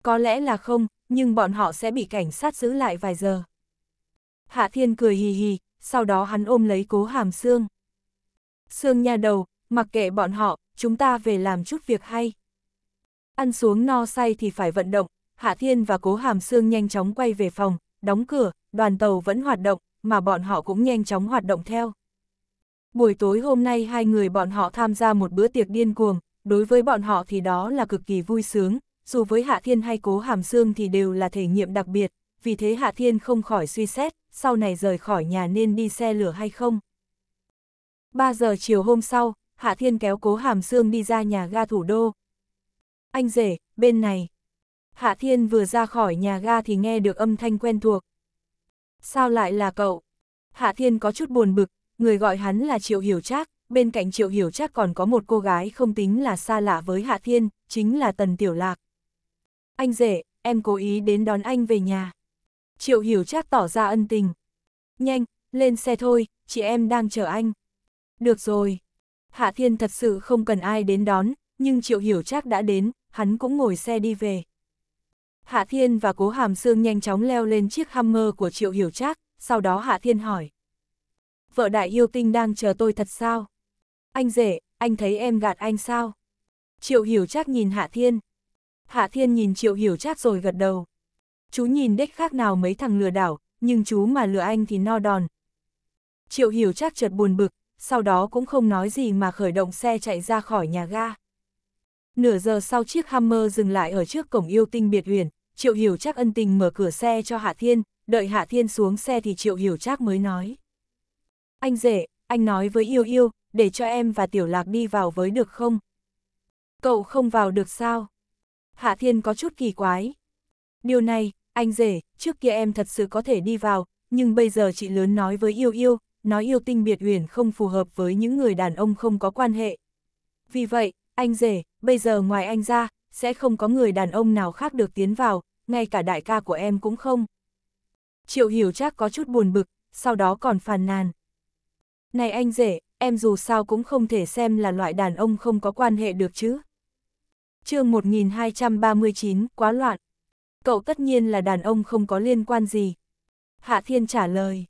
Có lẽ là không, nhưng bọn họ sẽ bị cảnh sát giữ lại vài giờ. Hạ Thiên cười hì hì, sau đó hắn ôm lấy cố hàm xương. Xương nha đầu, mặc kệ bọn họ, chúng ta về làm chút việc hay. Ăn xuống no say thì phải vận động, Hạ Thiên và cố hàm xương nhanh chóng quay về phòng, đóng cửa, đoàn tàu vẫn hoạt động, mà bọn họ cũng nhanh chóng hoạt động theo. Buổi tối hôm nay hai người bọn họ tham gia một bữa tiệc điên cuồng, đối với bọn họ thì đó là cực kỳ vui sướng, dù với Hạ Thiên hay Cố Hàm Sương thì đều là thể nghiệm đặc biệt, vì thế Hạ Thiên không khỏi suy xét, sau này rời khỏi nhà nên đi xe lửa hay không. 3 giờ chiều hôm sau, Hạ Thiên kéo Cố Hàm Sương đi ra nhà ga thủ đô. Anh rể, bên này. Hạ Thiên vừa ra khỏi nhà ga thì nghe được âm thanh quen thuộc. Sao lại là cậu? Hạ Thiên có chút buồn bực, người gọi hắn là Triệu Hiểu Trác, bên cạnh Triệu Hiểu Trác còn có một cô gái không tính là xa lạ với Hạ Thiên, chính là Tần Tiểu Lạc anh rể, em cố ý đến đón anh về nhà. Triệu hiểu chắc tỏ ra ân tình. Nhanh, lên xe thôi, chị em đang chờ anh. Được rồi. Hạ Thiên thật sự không cần ai đến đón, nhưng Triệu Hiểu Trác đã đến, hắn cũng ngồi xe đi về. Hạ Thiên và Cố Hàm Sương nhanh chóng leo lên chiếc Hummer của Triệu Hiểu Trác, sau đó Hạ Thiên hỏi. Vợ đại yêu tinh đang chờ tôi thật sao? Anh rể, anh thấy em gạt anh sao? Triệu Hiểu Trác nhìn Hạ Thiên, Hạ Thiên nhìn Triệu Hiểu Trác rồi gật đầu. Chú nhìn đếch khác nào mấy thằng lừa đảo, nhưng chú mà lừa anh thì no đòn. Triệu Hiểu Trác chợt buồn bực, sau đó cũng không nói gì mà khởi động xe chạy ra khỏi nhà ga. Nửa giờ sau chiếc Hammer dừng lại ở trước cổng yêu tinh biệt huyền, Triệu Hiểu Trác ân tình mở cửa xe cho Hạ Thiên, đợi Hạ Thiên xuống xe thì Triệu Hiểu Trác mới nói. Anh rể, anh nói với yêu yêu, để cho em và Tiểu Lạc đi vào với được không? Cậu không vào được sao? Hạ Thiên có chút kỳ quái. Điều này, anh rể, trước kia em thật sự có thể đi vào, nhưng bây giờ chị lớn nói với yêu yêu, nói yêu tinh biệt huyền không phù hợp với những người đàn ông không có quan hệ. Vì vậy, anh rể, bây giờ ngoài anh ra, sẽ không có người đàn ông nào khác được tiến vào, ngay cả đại ca của em cũng không. Triệu hiểu chắc có chút buồn bực, sau đó còn phàn nàn. Này anh rể, em dù sao cũng không thể xem là loại đàn ông không có quan hệ được chứ chương 1239, quá loạn. Cậu tất nhiên là đàn ông không có liên quan gì. Hạ Thiên trả lời.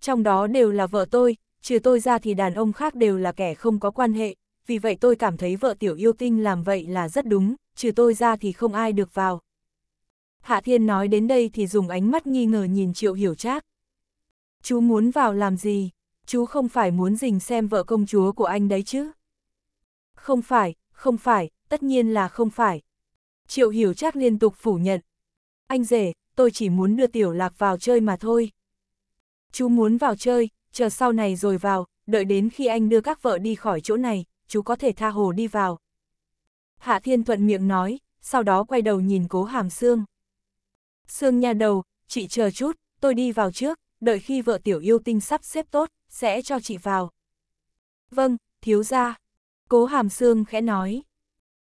Trong đó đều là vợ tôi, trừ tôi ra thì đàn ông khác đều là kẻ không có quan hệ, vì vậy tôi cảm thấy vợ tiểu yêu tinh làm vậy là rất đúng, trừ tôi ra thì không ai được vào. Hạ Thiên nói đến đây thì dùng ánh mắt nghi ngờ nhìn Triệu Hiểu Trác. Chú muốn vào làm gì? Chú không phải muốn dình xem vợ công chúa của anh đấy chứ? Không phải, không phải, tất nhiên là không phải. Triệu hiểu chắc liên tục phủ nhận. Anh rể, tôi chỉ muốn đưa tiểu lạc vào chơi mà thôi. Chú muốn vào chơi, chờ sau này rồi vào, đợi đến khi anh đưa các vợ đi khỏi chỗ này, chú có thể tha hồ đi vào. Hạ Thiên Thuận miệng nói, sau đó quay đầu nhìn cố hàm xương Sương nha đầu, chị chờ chút, tôi đi vào trước, đợi khi vợ tiểu yêu tinh sắp xếp tốt, sẽ cho chị vào. Vâng, thiếu ra. Cố hàm xương khẽ nói.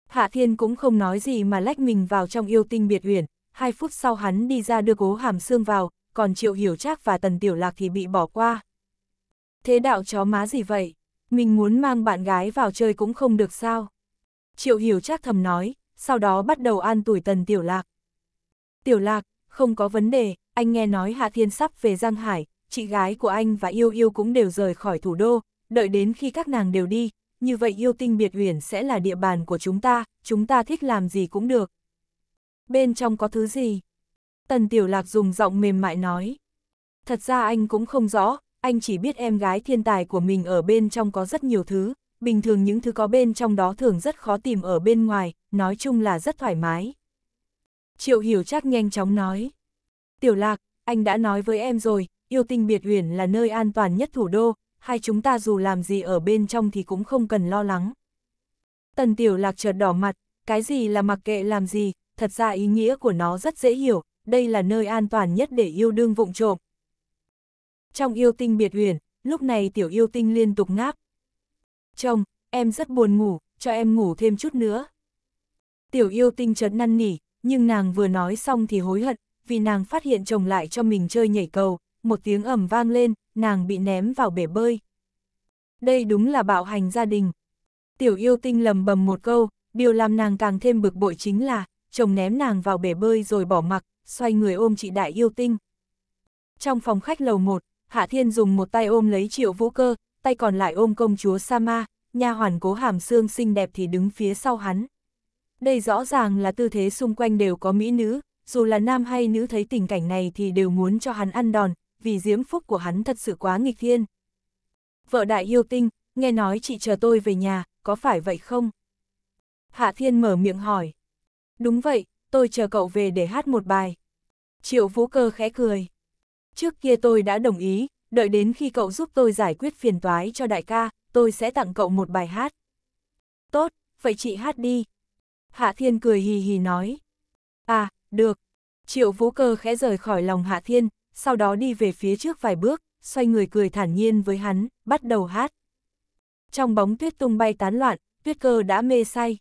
Hạ Thiên cũng không nói gì mà lách mình vào trong yêu tinh biệt huyền, hai phút sau hắn đi ra đưa cố hàm xương vào, còn Triệu Hiểu Trác và Tần Tiểu Lạc thì bị bỏ qua. Thế đạo chó má gì vậy? Mình muốn mang bạn gái vào chơi cũng không được sao? Triệu Hiểu Trác thầm nói, sau đó bắt đầu an tuổi Tần Tiểu Lạc. Tiểu Lạc, không có vấn đề, anh nghe nói Hạ Thiên sắp về Giang Hải, chị gái của anh và Yêu Yêu cũng đều rời khỏi thủ đô, đợi đến khi các nàng đều đi, như vậy yêu tinh biệt huyền sẽ là địa bàn của chúng ta, chúng ta thích làm gì cũng được. Bên trong có thứ gì? Tần Tiểu Lạc dùng giọng mềm mại nói. Thật ra anh cũng không rõ, anh chỉ biết em gái thiên tài của mình ở bên trong có rất nhiều thứ, bình thường những thứ có bên trong đó thường rất khó tìm ở bên ngoài, nói chung là rất thoải mái. Triệu Hiểu Trác nhanh chóng nói. Tiểu Lạc, anh đã nói với em rồi, yêu tinh biệt huyền là nơi an toàn nhất thủ đô, hai chúng ta dù làm gì ở bên trong thì cũng không cần lo lắng. Tần Tiểu Lạc chợt đỏ mặt, cái gì là mặc kệ làm gì, thật ra ý nghĩa của nó rất dễ hiểu, đây là nơi an toàn nhất để yêu đương vụng trộm. Trong yêu tinh biệt huyền, lúc này tiểu yêu tinh liên tục ngáp. Chồng, em rất buồn ngủ, cho em ngủ thêm chút nữa. Tiểu yêu tinh chợt năn nỉ, nhưng nàng vừa nói xong thì hối hận, vì nàng phát hiện chồng lại cho mình chơi nhảy cầu, một tiếng ầm vang lên, nàng bị ném vào bể bơi. Đây đúng là bạo hành gia đình. Tiểu yêu tinh lầm bầm một câu, điều làm nàng càng thêm bực bội chính là, chồng ném nàng vào bể bơi rồi bỏ mặc, xoay người ôm chị đại yêu tinh. Trong phòng khách lầu 1, Hạ Thiên dùng một tay ôm lấy triệu vũ cơ, tay còn lại ôm công chúa Sama, nha hoàn cố hàm xương xinh đẹp thì đứng phía sau hắn. Đây rõ ràng là tư thế xung quanh đều có mỹ nữ, dù là nam hay nữ thấy tình cảnh này thì đều muốn cho hắn ăn đòn, vì diễm phúc của hắn thật sự quá nghịch thiên. Vợ đại yêu tinh, nghe nói chị chờ tôi về nhà, có phải vậy không? Hạ Thiên mở miệng hỏi. Đúng vậy, tôi chờ cậu về để hát một bài. Triệu Vũ Cơ khẽ cười. Trước kia tôi đã đồng ý, đợi đến khi cậu giúp tôi giải quyết phiền toái cho đại ca, tôi sẽ tặng cậu một bài hát. Tốt, vậy chị hát đi. Hạ Thiên cười hì hì nói. À, được. Triệu Vũ Cơ khẽ rời khỏi lòng Hạ Thiên, sau đó đi về phía trước vài bước, xoay người cười thản nhiên với hắn, bắt đầu hát. Trong bóng tuyết tung bay tán loạn, tuyết cơ đã mê say.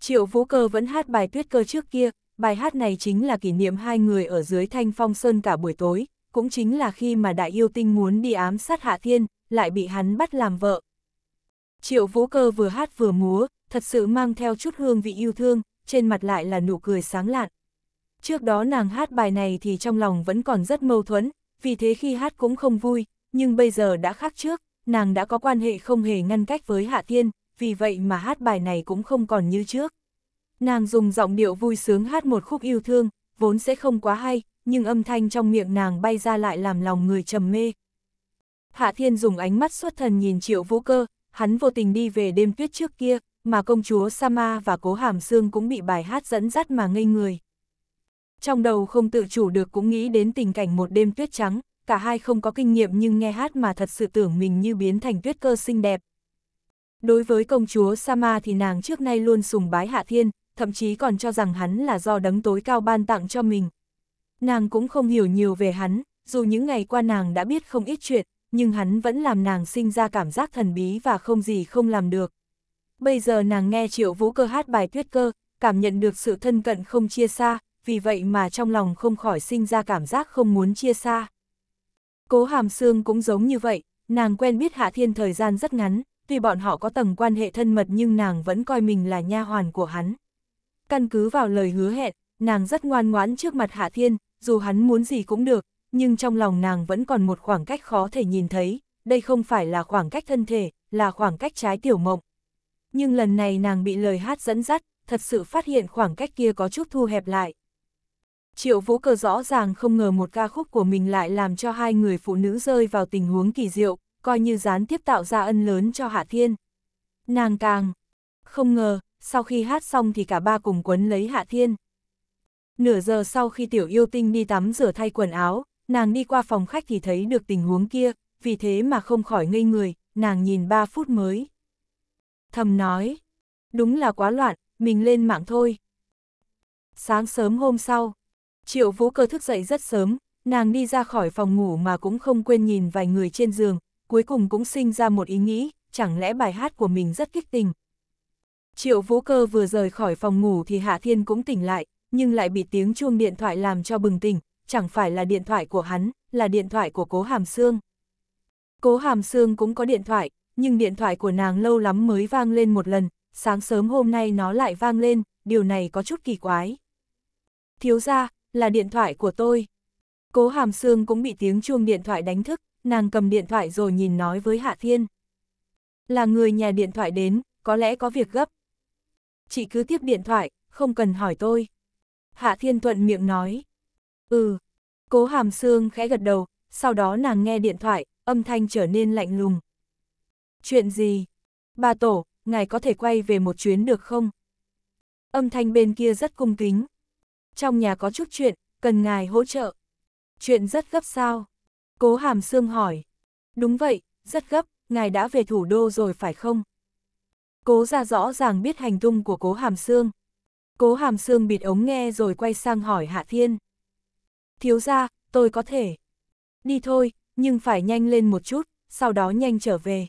Triệu vũ cơ vẫn hát bài tuyết cơ trước kia, bài hát này chính là kỷ niệm hai người ở dưới thanh phong sơn cả buổi tối, cũng chính là khi mà đại yêu tinh muốn đi ám sát hạ thiên, lại bị hắn bắt làm vợ. Triệu vũ cơ vừa hát vừa múa, thật sự mang theo chút hương vị yêu thương, trên mặt lại là nụ cười sáng lạn, Trước đó nàng hát bài này thì trong lòng vẫn còn rất mâu thuẫn, vì thế khi hát cũng không vui, nhưng bây giờ đã khác trước, nàng đã có quan hệ không hề ngăn cách với Hạ Tiên, vì vậy mà hát bài này cũng không còn như trước. Nàng dùng giọng điệu vui sướng hát một khúc yêu thương, vốn sẽ không quá hay, nhưng âm thanh trong miệng nàng bay ra lại làm lòng người trầm mê. Hạ Thiên dùng ánh mắt xuất thần nhìn Triệu Vũ Cơ, hắn vô tình đi về đêm tuyết trước kia, mà công chúa Sama và Cố Hàm Sương cũng bị bài hát dẫn dắt mà ngây người trong đầu không tự chủ được cũng nghĩ đến tình cảnh một đêm tuyết trắng, cả hai không có kinh nghiệm nhưng nghe hát mà thật sự tưởng mình như biến thành tuyết cơ xinh đẹp. Đối với công chúa Sama thì nàng trước nay luôn sùng bái Hạ Thiên, thậm chí còn cho rằng hắn là do đấng tối cao ban tặng cho mình. Nàng cũng không hiểu nhiều về hắn, dù những ngày qua nàng đã biết không ít chuyện, nhưng hắn vẫn làm nàng sinh ra cảm giác thần bí và không gì không làm được. Bây giờ nàng nghe triệu vũ cơ hát bài tuyết cơ, cảm nhận được sự thân cận không chia xa, vì vậy mà trong lòng không khỏi sinh ra cảm giác không muốn chia xa. Cố Hàm Sương cũng giống như vậy, nàng quen biết Hạ Thiên thời gian rất ngắn, tuy bọn họ có tầng quan hệ thân mật nhưng nàng vẫn coi mình là nha hoàn của hắn. Căn cứ vào lời hứa hẹn, nàng rất ngoan ngoãn trước mặt Hạ Thiên, dù hắn muốn gì cũng được, nhưng trong lòng nàng vẫn còn một khoảng cách khó thể nhìn thấy, đây không phải là khoảng cách thân thể, là khoảng cách trái tiểu mộng. Nhưng lần này nàng bị lời hát dẫn dắt, thật sự phát hiện khoảng cách kia có chút thu hẹp lại. Triệu Vũ Cơ rõ ràng không ngờ một ca khúc của mình lại làm cho hai người phụ nữ rơi vào tình huống kỳ diệu, coi như gián tiếp tạo ra ân lớn cho Hạ Thiên. Nàng càng không ngờ, sau khi hát xong thì cả ba cùng quấn lấy Hạ Thiên. Nửa giờ sau khi tiểu yêu tinh đi tắm rửa thay quần áo, nàng đi qua phòng khách thì thấy được tình huống kia, vì thế mà không khỏi ngây người, nàng nhìn ba phút mới. Thầm nói, đúng là quá loạn, mình lên mạng thôi. Sáng sớm hôm sau, Triệu Vũ cơ thức dậy rất sớm, nàng đi ra khỏi phòng ngủ mà cũng không quên nhìn vài người trên giường, cuối cùng cũng sinh ra một ý nghĩ, chẳng lẽ bài hát của mình rất kích tình. Triệu Vũ cơ vừa rời khỏi phòng ngủ thì Hạ Thiên cũng tỉnh lại, nhưng lại bị tiếng chuông điện thoại làm cho bừng tỉnh, chẳng phải là điện thoại của hắn, là điện thoại của Cố Hàm Sương. Cố Hàm Sương cũng có điện thoại, nhưng điện thoại của nàng lâu lắm mới vang lên một lần, sáng sớm hôm nay nó lại vang lên, điều này có chút kỳ quái. Thiếu ra, là điện thoại của tôi. Cố hàm Sương cũng bị tiếng chuông điện thoại đánh thức, nàng cầm điện thoại rồi nhìn nói với Hạ Thiên. Là người nhà điện thoại đến, có lẽ có việc gấp. Chị cứ tiếp điện thoại, không cần hỏi tôi. Hạ Thiên thuận miệng nói. Ừ. Cố hàm Sương khẽ gật đầu, sau đó nàng nghe điện thoại, âm thanh trở nên lạnh lùng. Chuyện gì? Bà Tổ, ngài có thể quay về một chuyến được không? Âm thanh bên kia rất cung kính trong nhà có chút chuyện, cần ngài hỗ trợ. Chuyện rất gấp sao? Cố Hàm Sương hỏi. Đúng vậy, rất gấp, ngài đã về thủ đô rồi phải không? Cố ra rõ ràng biết hành tung của Cố Hàm Sương. Cố Hàm Sương bịt ống nghe rồi quay sang hỏi Hạ Thiên. Thiếu ra, tôi có thể. Đi thôi, nhưng phải nhanh lên một chút, sau đó nhanh trở về.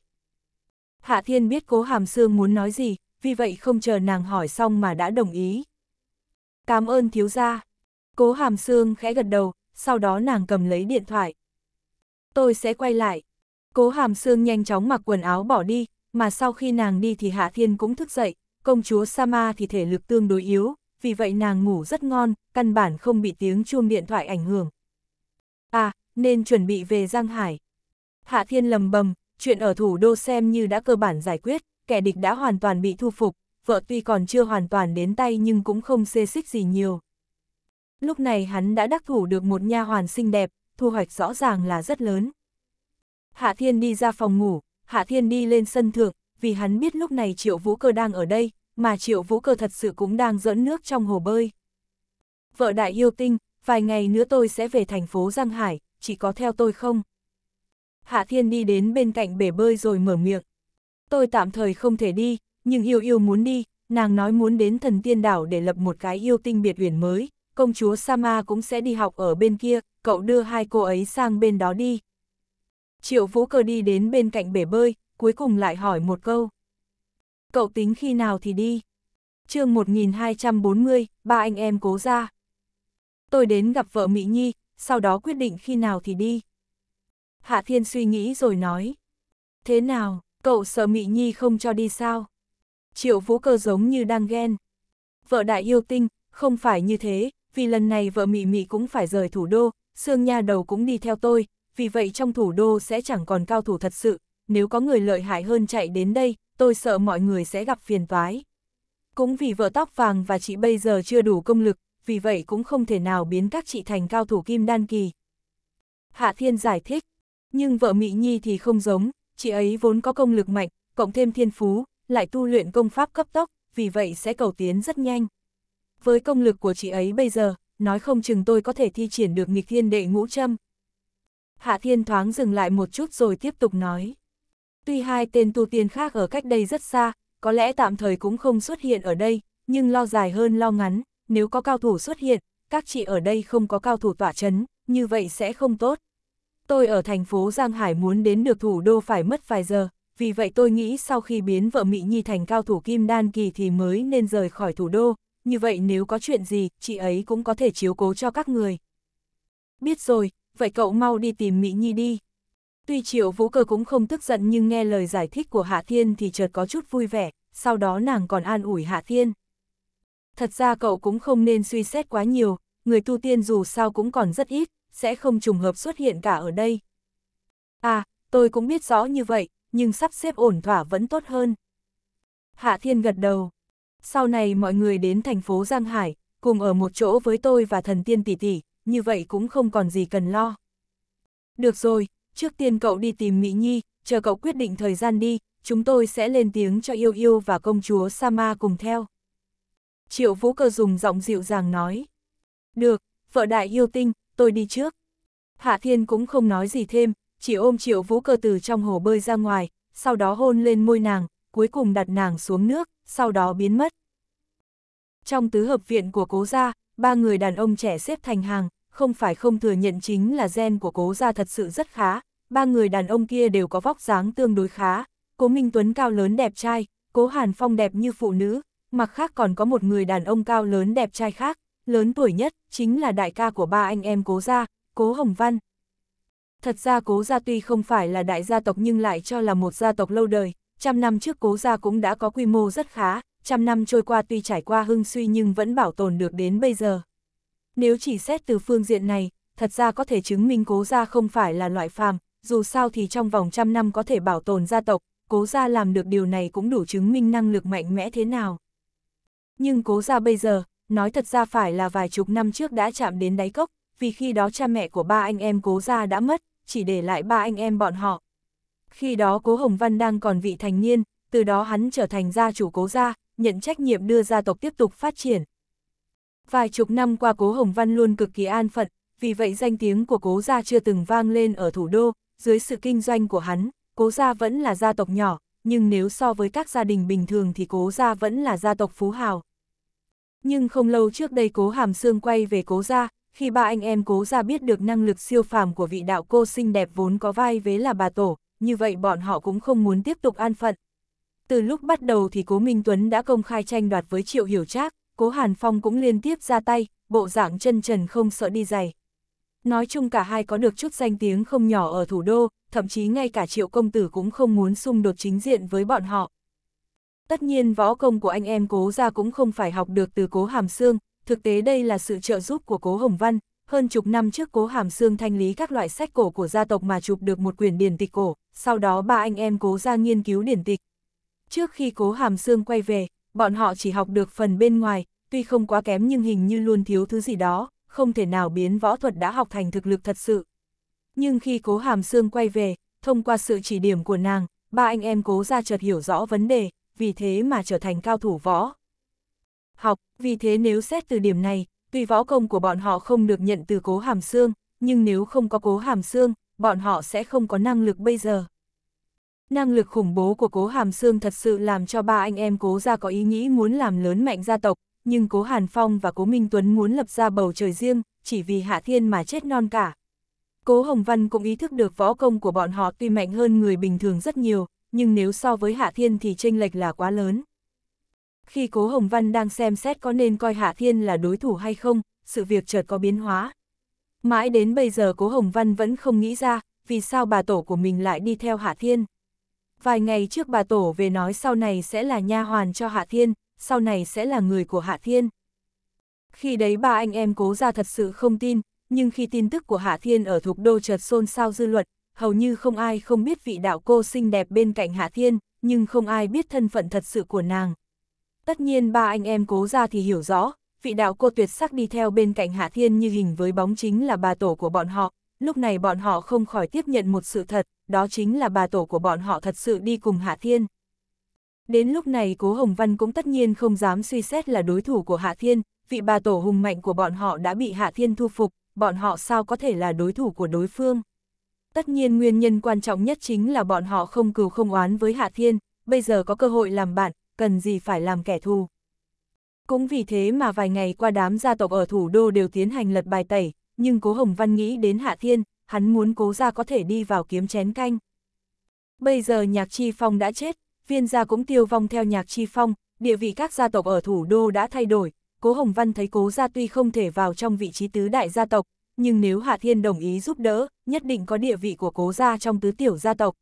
Hạ Thiên biết Cố Hàm Sương muốn nói gì, vì vậy không chờ nàng hỏi xong mà đã đồng ý cảm ơn thiếu gia. Cố hàm xương khẽ gật đầu, sau đó nàng cầm lấy điện thoại. Tôi sẽ quay lại. Cố hàm xương nhanh chóng mặc quần áo bỏ đi, mà sau khi nàng đi thì Hạ Thiên cũng thức dậy, công chúa Sama thì thể lực tương đối yếu, vì vậy nàng ngủ rất ngon, căn bản không bị tiếng chuông điện thoại ảnh hưởng. À, nên chuẩn bị về Giang Hải. Hạ Thiên lầm bầm, chuyện ở thủ đô xem như đã cơ bản giải quyết, kẻ địch đã hoàn toàn bị thu phục, vợ tuy còn chưa hoàn toàn đến tay nhưng cũng không xê xích gì nhiều. Lúc này hắn đã đắc thủ được một nha hoàn xinh đẹp, thu hoạch rõ ràng là rất lớn. Hạ Thiên đi ra phòng ngủ, Hạ Thiên đi lên sân thượng, vì hắn biết lúc này Triệu Vũ Cơ đang ở đây, mà Triệu Vũ Cơ thật sự cũng đang dẫn nước trong hồ bơi. Vợ đại yêu tinh, vài ngày nữa tôi sẽ về thành phố Giang Hải, chỉ có theo tôi không? Hạ Thiên đi đến bên cạnh bể bơi rồi mở miệng. Tôi tạm thời không thể đi, nhưng yêu yêu muốn đi, nàng nói muốn đến thần tiên đảo để lập một cái yêu tinh biệt huyền mới, công chúa Sama cũng sẽ đi học ở bên kia, cậu đưa hai cô ấy sang bên đó đi. Triệu Vũ Cơ đi đến bên cạnh bể bơi, cuối cùng lại hỏi một câu. Cậu tính khi nào thì đi? chương 1240, ba anh em cố ra. Tôi đến gặp vợ Mỹ Nhi, sau đó quyết định khi nào thì đi. Hạ Thiên suy nghĩ rồi nói. Thế nào, cậu sợ Mỹ Nhi không cho đi sao? triệu vũ cơ giống như đang ghen. Vợ đại yêu tinh, không phải như thế, vì lần này vợ mị mị cũng phải rời thủ đô, xương Nha đầu cũng đi theo tôi, vì vậy trong thủ đô sẽ chẳng còn cao thủ thật sự, nếu có người lợi hại hơn chạy đến đây, tôi sợ mọi người sẽ gặp phiền toái. Cũng vì vợ tóc vàng và chị bây giờ chưa đủ công lực, vì vậy cũng không thể nào biến các chị thành cao thủ kim đan kỳ. Hạ Thiên giải thích, nhưng vợ Mị Nhi thì không giống, chị ấy vốn có công lực mạnh, cộng thêm thiên phú, lại tu luyện công pháp cấp tốc, vì vậy sẽ cầu tiến rất nhanh. Với công lực của chị ấy bây giờ, nói không chừng tôi có thể thi triển được nghịch thiên đệ ngũ châm. Hạ thiên thoáng dừng lại một chút rồi tiếp tục nói. Tuy hai tên tu tiên khác ở cách đây rất xa, có lẽ tạm thời cũng không xuất hiện ở đây, nhưng lo dài hơn lo ngắn, nếu có cao thủ xuất hiện, các chị ở đây không có cao thủ tỏa chấn, như vậy sẽ không tốt. Tôi ở thành phố Giang Hải muốn đến được thủ đô phải mất vài giờ, vì vậy tôi nghĩ sau khi biến vợ Mỹ Nhi thành cao thủ kim đan kỳ thì mới nên rời khỏi thủ đô, như vậy nếu có chuyện gì, chị ấy cũng có thể chiếu cố cho các người. Biết rồi, vậy cậu mau đi tìm Mỹ Nhi đi. Tuy Triệu Vũ Cơ cũng không tức giận nhưng nghe lời giải thích của Hạ Thiên thì chợt có chút vui vẻ, sau đó nàng còn an ủi Hạ Thiên. Thật ra cậu cũng không nên suy xét quá nhiều, người tu tiên dù sao cũng còn rất ít, sẽ không trùng hợp xuất hiện cả ở đây. À, tôi cũng biết rõ như vậy, nhưng sắp xếp ổn thỏa vẫn tốt hơn. Hạ Thiên gật đầu. Sau này mọi người đến thành phố Giang Hải, cùng ở một chỗ với tôi và thần tiên tỷ tỷ, như vậy cũng không còn gì cần lo. Được rồi, trước tiên cậu đi tìm Mỹ Nhi, chờ cậu quyết định thời gian đi, chúng tôi sẽ lên tiếng cho Yêu Yêu và công chúa Sama cùng theo. Triệu Vũ Cơ dùng giọng dịu dàng nói. Được, vợ đại yêu tinh, tôi đi trước. Hạ Thiên cũng không nói gì thêm, chỉ ôm triệu vũ cơ từ trong hồ bơi ra ngoài, sau đó hôn lên môi nàng, cuối cùng đặt nàng xuống nước, sau đó biến mất. Trong tứ hợp viện của cố gia, ba người đàn ông trẻ xếp thành hàng, không phải không thừa nhận chính là gen của cố gia thật sự rất khá, ba người đàn ông kia đều có vóc dáng tương đối khá, cố Minh Tuấn cao lớn đẹp trai, cố Hàn Phong đẹp như phụ nữ, mặt khác còn có một người đàn ông cao lớn đẹp trai khác, lớn tuổi nhất, chính là đại ca của ba anh em cố gia, cố Hồng Văn, Thật ra cố gia tuy không phải là đại gia tộc nhưng lại cho là một gia tộc lâu đời, trăm năm trước cố gia cũng đã có quy mô rất khá, trăm năm trôi qua tuy trải qua hưng suy nhưng vẫn bảo tồn được đến bây giờ. Nếu chỉ xét từ phương diện này, thật ra có thể chứng minh cố gia không phải là loại phàm, dù sao thì trong vòng trăm năm có thể bảo tồn gia tộc, cố gia làm được điều này cũng đủ chứng minh năng lực mạnh mẽ thế nào. Nhưng cố gia bây giờ, nói thật ra phải là vài chục năm trước đã chạm đến đáy cốc, vì khi đó cha mẹ của ba anh em cố gia đã mất, chỉ để lại ba anh em bọn họ. Khi đó Cố Hồng Văn đang còn vị thành niên, từ đó hắn trở thành gia chủ Cố gia, nhận trách nhiệm đưa gia tộc tiếp tục phát triển. Vài chục năm qua Cố Hồng Văn luôn cực kỳ an phận, vì vậy danh tiếng của Cố gia chưa từng vang lên ở thủ đô, dưới sự kinh doanh của hắn, Cố gia vẫn là gia tộc nhỏ, nhưng nếu so với các gia đình bình thường thì Cố gia vẫn là gia tộc phú hào. Nhưng không lâu trước đây Cố Hàm Sương quay về Cố gia, khi ba anh em cố ra biết được năng lực siêu phàm của vị đạo cô xinh đẹp vốn có vai vế là bà tổ, như vậy bọn họ cũng không muốn tiếp tục an phận. Từ lúc bắt đầu thì Cố Minh Tuấn đã công khai tranh đoạt với Triệu Hiểu Trác, Cố Hàn Phong cũng liên tiếp ra tay, bộ dạng chân trần không sợ đi giày. Nói chung cả hai có được chút danh tiếng không nhỏ ở thủ đô, thậm chí ngay cả Triệu Công Tử cũng không muốn xung đột chính diện với bọn họ. Tất nhiên võ công của anh em cố ra cũng không phải học được từ cố hàm xương, thực tế đây là sự trợ giúp của Cố Hồng Văn, hơn chục năm trước Cố Hàm Sương thanh lý các loại sách cổ của gia tộc mà chụp được một quyển điển tịch cổ, sau đó ba anh em Cố ra nghiên cứu điển tịch. Trước khi Cố Hàm Sương quay về, bọn họ chỉ học được phần bên ngoài, tuy không quá kém nhưng hình như luôn thiếu thứ gì đó, không thể nào biến võ thuật đã học thành thực lực thật sự. Nhưng khi Cố Hàm Sương quay về, thông qua sự chỉ điểm của nàng, ba anh em Cố ra chợt hiểu rõ vấn đề, vì thế mà trở thành cao thủ võ học, vì thế nếu xét từ điểm này, tuy võ công của bọn họ không được nhận từ cố hàm xương, nhưng nếu không có cố hàm xương, bọn họ sẽ không có năng lực bây giờ. Năng lực khủng bố của cố hàm xương thật sự làm cho ba anh em cố ra có ý nghĩ muốn làm lớn mạnh gia tộc, nhưng cố Hàn Phong và cố Minh Tuấn muốn lập ra bầu trời riêng, chỉ vì Hạ Thiên mà chết non cả. Cố Hồng Văn cũng ý thức được võ công của bọn họ tuy mạnh hơn người bình thường rất nhiều, nhưng nếu so với Hạ Thiên thì chênh lệch là quá lớn. Khi Cố Hồng Văn đang xem xét có nên coi Hạ Thiên là đối thủ hay không, sự việc chợt có biến hóa. Mãi đến bây giờ Cố Hồng Văn vẫn không nghĩ ra, vì sao bà tổ của mình lại đi theo Hạ Thiên. Vài ngày trước bà tổ về nói sau này sẽ là nha hoàn cho Hạ Thiên, sau này sẽ là người của Hạ Thiên. Khi đấy ba anh em cố ra thật sự không tin, nhưng khi tin tức của Hạ Thiên ở thuộc đô chợt xôn xao dư luận, hầu như không ai không biết vị đạo cô xinh đẹp bên cạnh Hạ Thiên, nhưng không ai biết thân phận thật sự của nàng, Tất nhiên ba anh em cố ra thì hiểu rõ, vị đạo cô tuyệt sắc đi theo bên cạnh Hạ Thiên như hình với bóng chính là bà tổ của bọn họ, lúc này bọn họ không khỏi tiếp nhận một sự thật, đó chính là bà tổ của bọn họ thật sự đi cùng Hạ Thiên. Đến lúc này Cố Hồng Văn cũng tất nhiên không dám suy xét là đối thủ của Hạ Thiên, vị bà tổ hùng mạnh của bọn họ đã bị Hạ Thiên thu phục, bọn họ sao có thể là đối thủ của đối phương. Tất nhiên nguyên nhân quan trọng nhất chính là bọn họ không cừu không oán với Hạ Thiên, bây giờ có cơ hội làm bạn, cần gì phải làm kẻ thù. Cũng vì thế mà vài ngày qua đám gia tộc ở thủ đô đều tiến hành lật bài tẩy, nhưng Cố Hồng Văn nghĩ đến Hạ Thiên, hắn muốn Cố gia có thể đi vào kiếm chén canh. Bây giờ Nhạc Chi Phong đã chết, viên gia cũng tiêu vong theo Nhạc Chi Phong, địa vị các gia tộc ở thủ đô đã thay đổi, Cố Hồng Văn thấy Cố gia tuy không thể vào trong vị trí tứ đại gia tộc, nhưng nếu Hạ Thiên đồng ý giúp đỡ, nhất định có địa vị của Cố gia trong tứ tiểu gia tộc.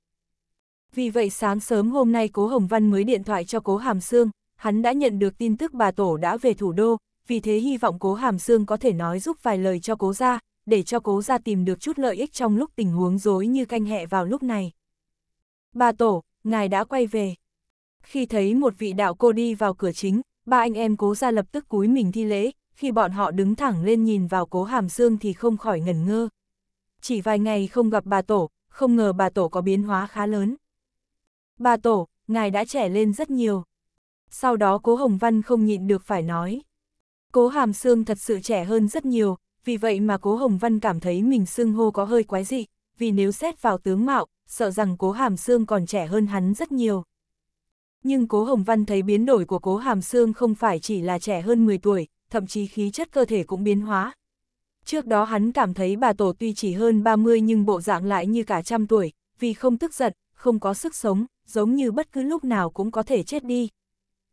Vì vậy sáng sớm hôm nay Cố Hồng Văn mới điện thoại cho Cố Hàm Sương, hắn đã nhận được tin tức bà Tổ đã về thủ đô, vì thế hy vọng Cố Hàm Sương có thể nói giúp vài lời cho Cố gia, để cho Cố gia tìm được chút lợi ích trong lúc tình huống rối như canh hẹ vào lúc này. Bà Tổ, ngài đã quay về. Khi thấy một vị đạo cô đi vào cửa chính, ba anh em Cố gia lập tức cúi mình thi lễ, khi bọn họ đứng thẳng lên nhìn vào Cố Hàm Sương thì không khỏi ngẩn ngơ. Chỉ vài ngày không gặp bà Tổ, không ngờ bà Tổ có biến hóa khá lớn. Bà Tổ, ngài đã trẻ lên rất nhiều. Sau đó Cố Hồng Văn không nhịn được phải nói. Cố Hàm Sương thật sự trẻ hơn rất nhiều, vì vậy mà Cố Hồng Văn cảm thấy mình xưng hô có hơi quái dị, vì nếu xét vào tướng mạo, sợ rằng Cố Hàm Sương còn trẻ hơn hắn rất nhiều. Nhưng Cố Hồng Văn thấy biến đổi của Cố Hàm Sương không phải chỉ là trẻ hơn 10 tuổi, thậm chí khí chất cơ thể cũng biến hóa. Trước đó hắn cảm thấy bà Tổ tuy chỉ hơn 30 nhưng bộ dạng lại như cả trăm tuổi, vì không tức giận, không có sức sống giống như bất cứ lúc nào cũng có thể chết đi.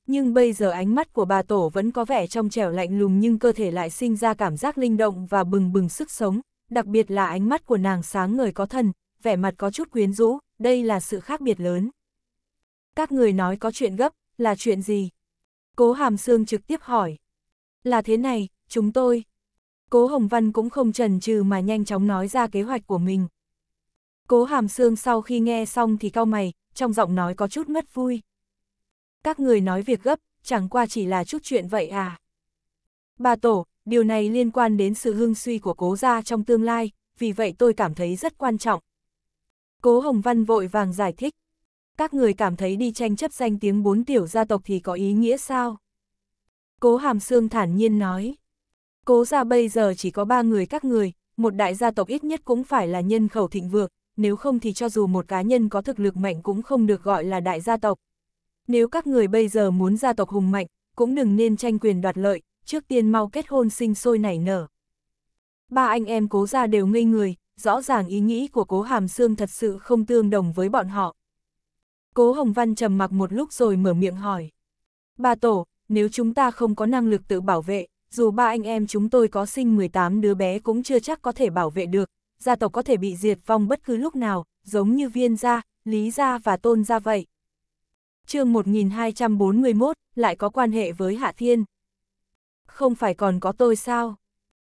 Nhưng bây giờ ánh mắt của bà Tổ vẫn có vẻ trong trẻo lạnh lùng nhưng cơ thể lại sinh ra cảm giác linh động và bừng bừng sức sống, đặc biệt là ánh mắt của nàng sáng người có thần, vẻ mặt có chút quyến rũ, đây là sự khác biệt lớn. Các người nói có chuyện gấp, là chuyện gì? Cố Hàm Sương trực tiếp hỏi. Là thế này, chúng tôi. Cố Hồng Văn cũng không chần chừ mà nhanh chóng nói ra kế hoạch của mình. Cố Hàm Sương sau khi nghe xong thì cau mày, trong giọng nói có chút ngất vui. Các người nói việc gấp, chẳng qua chỉ là chút chuyện vậy à. Bà Tổ, điều này liên quan đến sự hưng suy của cố gia trong tương lai, vì vậy tôi cảm thấy rất quan trọng. Cố Hồng Văn vội vàng giải thích. Các người cảm thấy đi tranh chấp danh tiếng bốn tiểu gia tộc thì có ý nghĩa sao? Cố Hàm Sương thản nhiên nói. Cố gia bây giờ chỉ có ba người các người, một đại gia tộc ít nhất cũng phải là nhân khẩu thịnh vượng, nếu không thì cho dù một cá nhân có thực lực mạnh cũng không được gọi là đại gia tộc. Nếu các người bây giờ muốn gia tộc hùng mạnh, cũng đừng nên tranh quyền đoạt lợi, trước tiên mau kết hôn sinh sôi nảy nở. Ba anh em cố ra đều ngây người, rõ ràng ý nghĩ của cố hàm xương thật sự không tương đồng với bọn họ. Cố Hồng Văn trầm mặc một lúc rồi mở miệng hỏi. Ba Tổ, nếu chúng ta không có năng lực tự bảo vệ, dù ba anh em chúng tôi có sinh 18 đứa bé cũng chưa chắc có thể bảo vệ được, gia tộc có thể bị diệt vong bất cứ lúc nào, giống như viên gia, lý gia và tôn gia vậy. chương 1241 lại có quan hệ với Hạ Thiên. Không phải còn có tôi sao?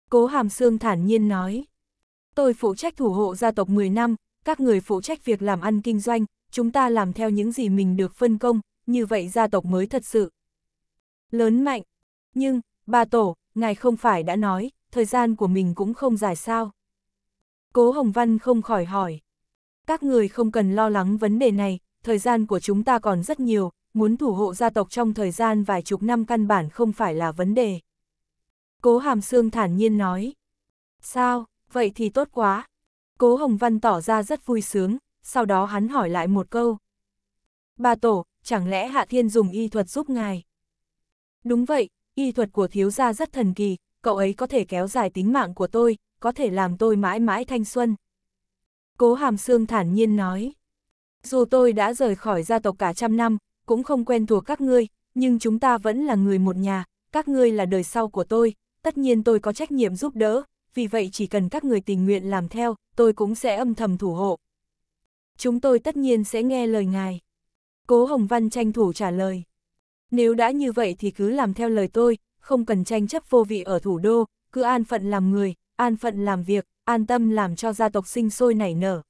Cố Hàm Sương thản nhiên nói. Tôi phụ trách thủ hộ gia tộc 10 năm, các người phụ trách việc làm ăn kinh doanh, chúng ta làm theo những gì mình được phân công, như vậy gia tộc mới thật sự. Lớn mạnh. Nhưng, bà Tổ, ngài không phải đã nói, thời gian của mình cũng không dài sao. Cố Hồng Văn không khỏi hỏi. Các người không cần lo lắng vấn đề này, thời gian của chúng ta còn rất nhiều, muốn thủ hộ gia tộc trong thời gian vài chục năm căn bản không phải là vấn đề. Cố Hàm Sương thản nhiên nói. Sao, vậy thì tốt quá. Cố Hồng Văn tỏ ra rất vui sướng, sau đó hắn hỏi lại một câu. Bà Tổ, chẳng lẽ Hạ Thiên dùng y thuật giúp ngài? Đúng vậy, y thuật của thiếu gia rất thần kỳ, cậu ấy có thể kéo dài tính mạng của tôi, có thể làm tôi mãi mãi thanh xuân. Cố Hàm Sương thản nhiên nói, dù tôi đã rời khỏi gia tộc cả trăm năm, cũng không quen thuộc các ngươi, nhưng chúng ta vẫn là người một nhà, các ngươi là đời sau của tôi, tất nhiên tôi có trách nhiệm giúp đỡ, vì vậy chỉ cần các người tình nguyện làm theo, tôi cũng sẽ âm thầm thủ hộ. Chúng tôi tất nhiên sẽ nghe lời ngài. Cố Hồng Văn tranh thủ trả lời. Nếu đã như vậy thì cứ làm theo lời tôi, không cần tranh chấp vô vị ở thủ đô, cứ an phận làm người, an phận làm việc, an tâm làm cho gia tộc sinh sôi nảy nở.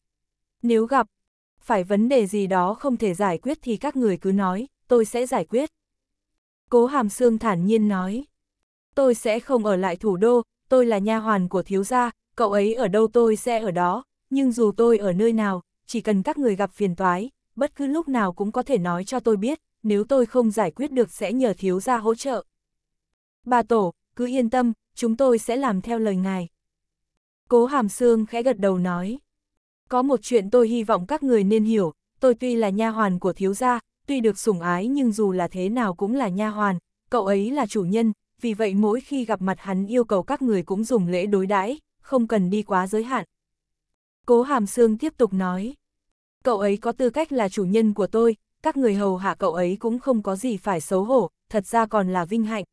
Nếu gặp, phải vấn đề gì đó không thể giải quyết thì các người cứ nói, tôi sẽ giải quyết. Cố Hàm Sương thản nhiên nói, tôi sẽ không ở lại thủ đô, tôi là nha hoàn của thiếu gia, cậu ấy ở đâu tôi sẽ ở đó, nhưng dù tôi ở nơi nào, chỉ cần các người gặp phiền toái, bất cứ lúc nào cũng có thể nói cho tôi biết, nếu tôi không giải quyết được sẽ nhờ thiếu gia hỗ trợ. Bà Tổ, cứ yên tâm, chúng tôi sẽ làm theo lời ngài. Cố hàm xương khẽ gật đầu nói. Có một chuyện tôi hy vọng các người nên hiểu, tôi tuy là nha hoàn của thiếu gia, tuy được sủng ái nhưng dù là thế nào cũng là nha hoàn, cậu ấy là chủ nhân, vì vậy mỗi khi gặp mặt hắn yêu cầu các người cũng dùng lễ đối đãi, không cần đi quá giới hạn. Cố Hàm Sương tiếp tục nói, cậu ấy có tư cách là chủ nhân của tôi, các người hầu hạ cậu ấy cũng không có gì phải xấu hổ, thật ra còn là vinh hạnh.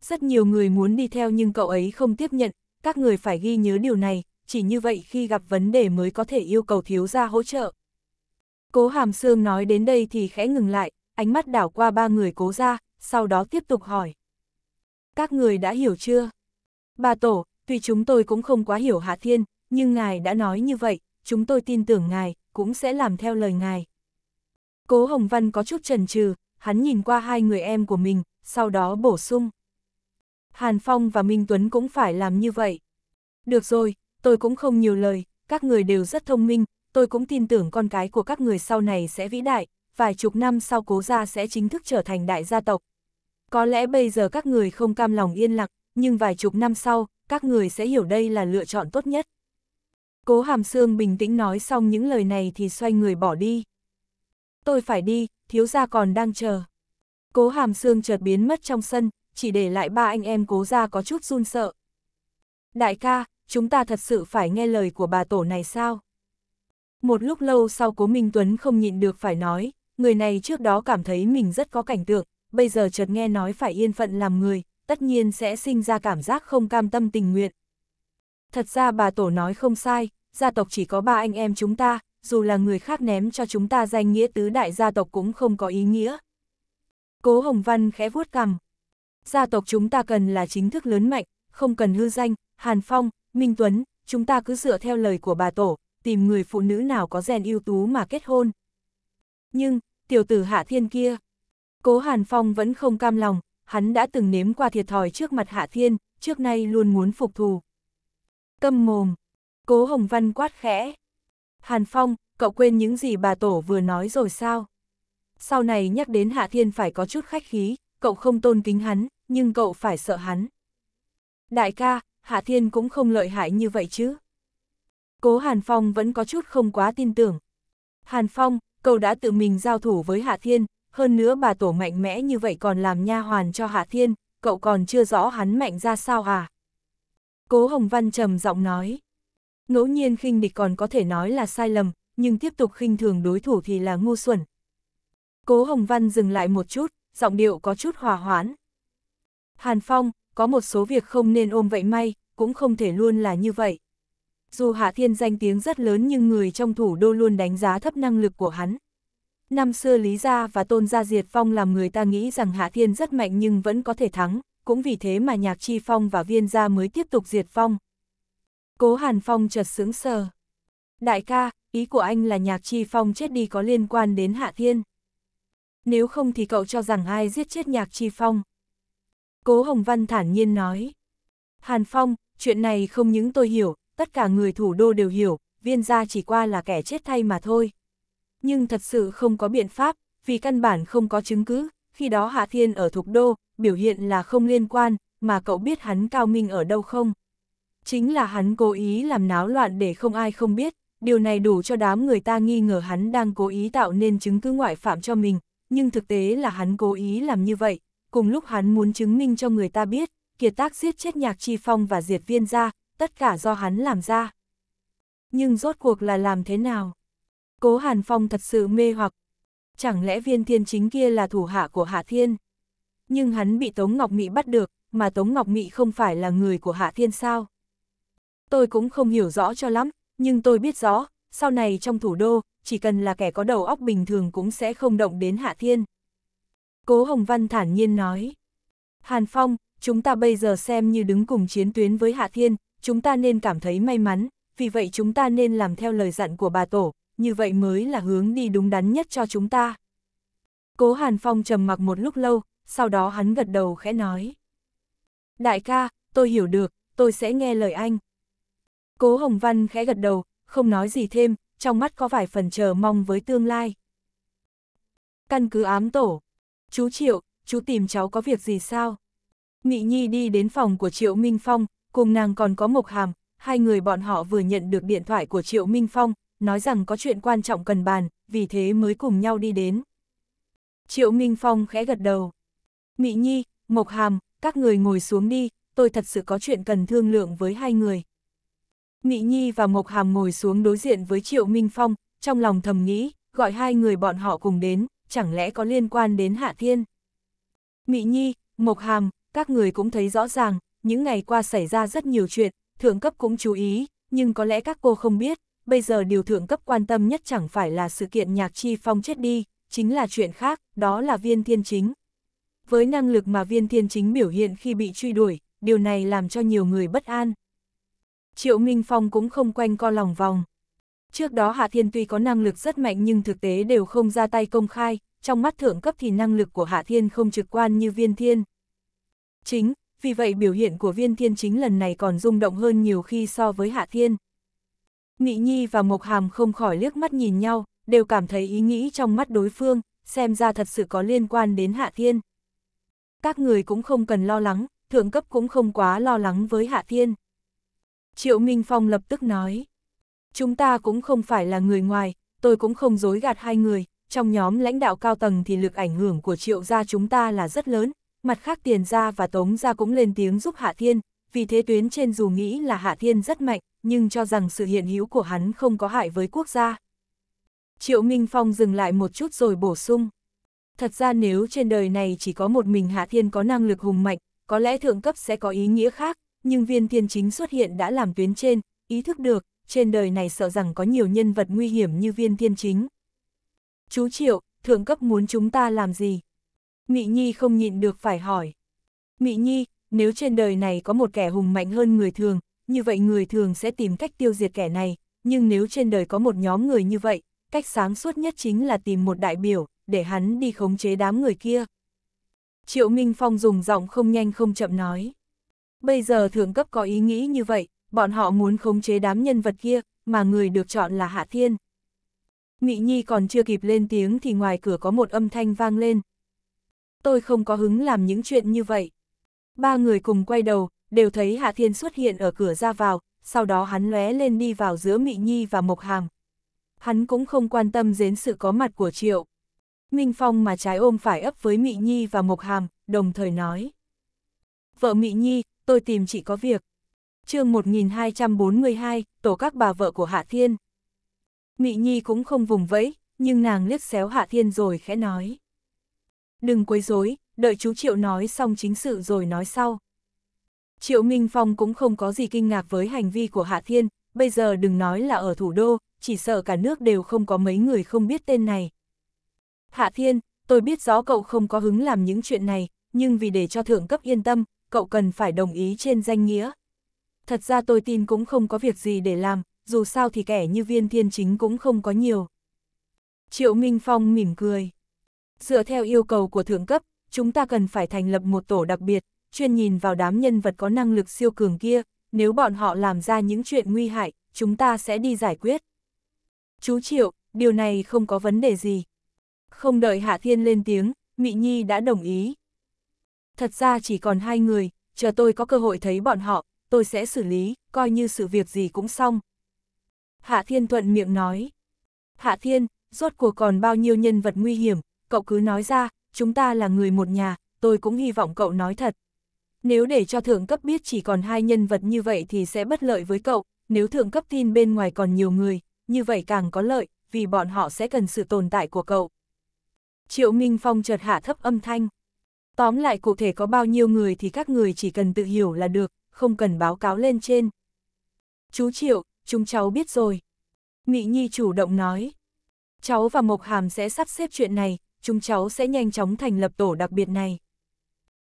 Rất nhiều người muốn đi theo nhưng cậu ấy không tiếp nhận, các người phải ghi nhớ điều này, chỉ như vậy khi gặp vấn đề mới có thể yêu cầu thiếu gia hỗ trợ. Cố Hàm Sương nói đến đây thì khẽ ngừng lại, ánh mắt đảo qua ba người cố gia sau đó tiếp tục hỏi. Các người đã hiểu chưa? Bà Tổ, tuy chúng tôi cũng không quá hiểu Hạ Thiên, nhưng ngài đã nói như vậy, chúng tôi tin tưởng ngài, cũng sẽ làm theo lời ngài. Cố Hồng Văn có chút chần chừ, hắn nhìn qua hai người em của mình, sau đó bổ sung. Hàn Phong và Minh Tuấn cũng phải làm như vậy. Được rồi, tôi cũng không nhiều lời, các người đều rất thông minh, tôi cũng tin tưởng con cái của các người sau này sẽ vĩ đại, vài chục năm sau cố gia sẽ chính thức trở thành đại gia tộc. Có lẽ bây giờ các người không cam lòng yên lặng, nhưng vài chục năm sau, các người sẽ hiểu đây là lựa chọn tốt nhất. Cố Hàm Sương bình tĩnh nói xong những lời này thì xoay người bỏ đi. Tôi phải đi, thiếu gia còn đang chờ. Cố Hàm Sương chợt biến mất trong sân, chỉ để lại ba anh em cố ra có chút run sợ. Đại ca, chúng ta thật sự phải nghe lời của bà tổ này sao? Một lúc lâu sau cố Minh Tuấn không nhịn được phải nói, người này trước đó cảm thấy mình rất có cảnh tượng, bây giờ chợt nghe nói phải yên phận làm người, tất nhiên sẽ sinh ra cảm giác không cam tâm tình nguyện. Thật ra bà tổ nói không sai, gia tộc chỉ có ba anh em chúng ta, dù là người khác ném cho chúng ta danh nghĩa tứ đại gia tộc cũng không có ý nghĩa. Cố Hồng Văn khẽ vuốt cằm, Gia tộc chúng ta cần là chính thức lớn mạnh, không cần hư danh, Hàn Phong, Minh Tuấn, chúng ta cứ dựa theo lời của bà tổ, tìm người phụ nữ nào có rèn ưu tú mà kết hôn. Nhưng, tiểu tử Hạ Thiên kia, cố Hàn Phong vẫn không cam lòng, hắn đã từng nếm qua thiệt thòi trước mặt Hạ Thiên, trước nay luôn muốn phục thù. Câm mồm, cố Hồng Văn quát khẽ. Hàn Phong, cậu quên những gì bà tổ vừa nói rồi sao? Sau này nhắc đến Hạ Thiên phải có chút khách khí, cậu không tôn kính hắn, nhưng cậu phải sợ hắn. Đại ca, Hạ Thiên cũng không lợi hại như vậy chứ. Cố Hàn Phong vẫn có chút không quá tin tưởng. Hàn Phong, cậu đã tự mình giao thủ với Hạ Thiên, hơn nữa bà tổ mạnh mẽ như vậy còn làm nha hoàn cho Hạ Thiên, cậu còn chưa rõ hắn mạnh ra sao à? Cố Hồng Văn trầm giọng nói. Ngẫu nhiên khinh địch còn có thể nói là sai lầm, nhưng tiếp tục khinh thường đối thủ thì là ngu xuẩn. Cố Hồng Văn dừng lại một chút, giọng điệu có chút hòa hoãn. Hàn Phong, có một số việc không nên ôm vậy may, cũng không thể luôn là như vậy. Dù Hạ Thiên danh tiếng rất lớn nhưng người trong thủ đô luôn đánh giá thấp năng lực của hắn. Năm xưa Lý Gia và Tôn Gia Diệt Phong làm người ta nghĩ rằng Hạ Thiên rất mạnh nhưng vẫn có thể thắng, cũng vì thế mà Nhạc Chi Phong và Viên Gia mới tiếp tục Diệt Phong. Cố Hàn Phong chợt sững sờ. Đại ca, ý của anh là Nhạc Chi Phong chết đi có liên quan đến Hạ Thiên nếu không thì cậu cho rằng ai giết chết nhạc chi phong. Cố Hồng Văn thản nhiên nói. Hàn Phong, chuyện này không những tôi hiểu, tất cả người thủ đô đều hiểu, viên gia chỉ qua là kẻ chết thay mà thôi. Nhưng thật sự không có biện pháp, vì căn bản không có chứng cứ, khi đó Hạ Thiên ở thuộc đô, biểu hiện là không liên quan, mà cậu biết hắn cao minh ở đâu không? Chính là hắn cố ý làm náo loạn để không ai không biết, điều này đủ cho đám người ta nghi ngờ hắn đang cố ý tạo nên chứng cứ ngoại phạm cho mình, nhưng thực tế là hắn cố ý làm như vậy, cùng lúc hắn muốn chứng minh cho người ta biết, kiệt tác giết chết nhạc chi phong và diệt viên ra, tất cả do hắn làm ra. Nhưng rốt cuộc là làm thế nào? Cố Hàn Phong thật sự mê hoặc. Chẳng lẽ viên thiên chính kia là thủ hạ của Hạ Thiên? Nhưng hắn bị Tống Ngọc Mị bắt được, mà Tống Ngọc Mị không phải là người của Hạ Thiên sao? Tôi cũng không hiểu rõ cho lắm, nhưng tôi biết rõ, sau này trong thủ đô, chỉ cần là kẻ có đầu óc bình thường cũng sẽ không động đến Hạ Thiên. Cố Hồng Văn thản nhiên nói, Hàn Phong, chúng ta bây giờ xem như đứng cùng chiến tuyến với Hạ Thiên, chúng ta nên cảm thấy may mắn, vì vậy chúng ta nên làm theo lời dặn của bà Tổ, như vậy mới là hướng đi đúng đắn nhất cho chúng ta. Cố Hàn Phong trầm mặc một lúc lâu, sau đó hắn gật đầu khẽ nói. Đại ca, tôi hiểu được, tôi sẽ nghe lời anh. Cố Hồng Văn khẽ gật đầu, không nói gì thêm, trong mắt có vài phần chờ mong với tương lai. Căn cứ ám tổ. Chú Triệu, chú tìm cháu có việc gì sao? Mị Nhi đi đến phòng của Triệu Minh Phong, cùng nàng còn có Mộc Hàm, hai người bọn họ vừa nhận được điện thoại của Triệu Minh Phong, nói rằng có chuyện quan trọng cần bàn, vì thế mới cùng nhau đi đến. Triệu Minh Phong khẽ gật đầu. Mị Nhi, Mộc Hàm, các người ngồi xuống đi, tôi thật sự có chuyện cần thương lượng với hai người. Nghị Nhi và Mộc Hàm ngồi xuống đối diện với Triệu Minh Phong, trong lòng thầm nghĩ, gọi hai người bọn họ cùng đến, chẳng lẽ có liên quan đến Hạ Thiên. Mị Nhi, Mộc Hàm, các người cũng thấy rõ ràng, những ngày qua xảy ra rất nhiều chuyện, thượng cấp cũng chú ý, nhưng có lẽ các cô không biết, bây giờ điều thượng cấp quan tâm nhất chẳng phải là sự kiện nhạc chi phong chết đi, chính là chuyện khác, đó là viên thiên chính. Với năng lực mà viên thiên chính biểu hiện khi bị truy đuổi, điều này làm cho nhiều người bất an. Triệu Minh Phong cũng không quanh co lòng vòng. Trước đó Hạ Thiên tuy có năng lực rất mạnh nhưng thực tế đều không ra tay công khai, trong mắt thượng cấp thì năng lực của Hạ Thiên không trực quan như viên thiên. Chính, vì vậy biểu hiện của viên thiên chính lần này còn rung động hơn nhiều khi so với Hạ Thiên. Nghị Nhi và Mộc Hàm không khỏi liếc mắt nhìn nhau, đều cảm thấy ý nghĩ trong mắt đối phương, xem ra thật sự có liên quan đến Hạ Thiên. Các người cũng không cần lo lắng, thượng cấp cũng không quá lo lắng với Hạ Thiên. Triệu Minh Phong lập tức nói. Chúng ta cũng không phải là người ngoài, tôi cũng không dối gạt hai người, trong nhóm lãnh đạo cao tầng thì lực ảnh hưởng của triệu gia chúng ta là rất lớn, mặt khác tiền gia và tống gia cũng lên tiếng giúp Hạ Thiên, vì thế tuyến trên dù nghĩ là Hạ Thiên rất mạnh, nhưng cho rằng sự hiện hữu của hắn không có hại với quốc gia. Triệu Minh Phong dừng lại một chút rồi bổ sung. Thật ra nếu trên đời này chỉ có một mình Hạ Thiên có năng lực hùng mạnh, có lẽ thượng cấp sẽ có ý nghĩa khác, nhưng viên tiên chính xuất hiện đã làm tuyến trên, ý thức được, trên đời này sợ rằng có nhiều nhân vật nguy hiểm như viên tiên chính. Chú Triệu, thượng cấp muốn chúng ta làm gì? Mị Nhi không nhịn được phải hỏi. Mị Nhi, nếu trên đời này có một kẻ hùng mạnh hơn người thường, như vậy người thường sẽ tìm cách tiêu diệt kẻ này, nhưng nếu trên đời có một nhóm người như vậy, cách sáng suốt nhất chính là tìm một đại biểu, để hắn đi khống chế đám người kia. Triệu Minh Phong dùng giọng không nhanh không chậm nói. Bây giờ thượng cấp có ý nghĩ như vậy, bọn họ muốn khống chế đám nhân vật kia, mà người được chọn là Hạ Thiên. Mị Nhi còn chưa kịp lên tiếng thì ngoài cửa có một âm thanh vang lên. Tôi không có hứng làm những chuyện như vậy. Ba người cùng quay đầu, đều thấy Hạ Thiên xuất hiện ở cửa ra vào, sau đó hắn lóe lên đi vào giữa Mị Nhi và Mộc Hàm. Hắn cũng không quan tâm đến sự có mặt của Triệu. Minh Phong mà trái ôm phải ấp với Mị Nhi và Mộc Hàm, đồng thời nói. Vợ Mị Nhi, tôi tìm chị có việc. chương 1242, tổ các bà vợ của Hạ Thiên. Mị Nhi cũng không vùng vẫy, nhưng nàng liếc xéo Hạ Thiên rồi khẽ nói. Đừng quấy rối, đợi chú Triệu nói xong chính sự rồi nói sau. Triệu Minh Phong cũng không có gì kinh ngạc với hành vi của Hạ Thiên, bây giờ đừng nói là ở thủ đô, chỉ sợ cả nước đều không có mấy người không biết tên này. Hạ Thiên, tôi biết rõ cậu không có hứng làm những chuyện này, nhưng vì để cho thượng cấp yên tâm, cậu cần phải đồng ý trên danh nghĩa. Thật ra tôi tin cũng không có việc gì để làm, dù sao thì kẻ như viên thiên chính cũng không có nhiều. Triệu Minh Phong mỉm cười. Dựa theo yêu cầu của thượng cấp, chúng ta cần phải thành lập một tổ đặc biệt, chuyên nhìn vào đám nhân vật có năng lực siêu cường kia, nếu bọn họ làm ra những chuyện nguy hại, chúng ta sẽ đi giải quyết. Chú Triệu, điều này không có vấn đề gì. Không đợi Hạ Thiên lên tiếng, Mị Nhi đã đồng ý. Thật ra chỉ còn hai người, chờ tôi có cơ hội thấy bọn họ, tôi sẽ xử lý, coi như sự việc gì cũng xong. Hạ Thiên thuận miệng nói. Hạ Thiên, rốt cuộc còn bao nhiêu nhân vật nguy hiểm, cậu cứ nói ra, chúng ta là người một nhà, tôi cũng hy vọng cậu nói thật. Nếu để cho thượng cấp biết chỉ còn hai nhân vật như vậy thì sẽ bất lợi với cậu, nếu thượng cấp tin bên ngoài còn nhiều người, như vậy càng có lợi, vì bọn họ sẽ cần sự tồn tại của cậu. Triệu Minh Phong chợt hạ thấp âm thanh. Tóm lại cụ thể có bao nhiêu người thì các người chỉ cần tự hiểu là được, không cần báo cáo lên trên. Chú Triệu, chúng cháu biết rồi. Mỹ Nhi chủ động nói. Cháu và Mộc Hàm sẽ sắp xếp chuyện này, chúng cháu sẽ nhanh chóng thành lập tổ đặc biệt này.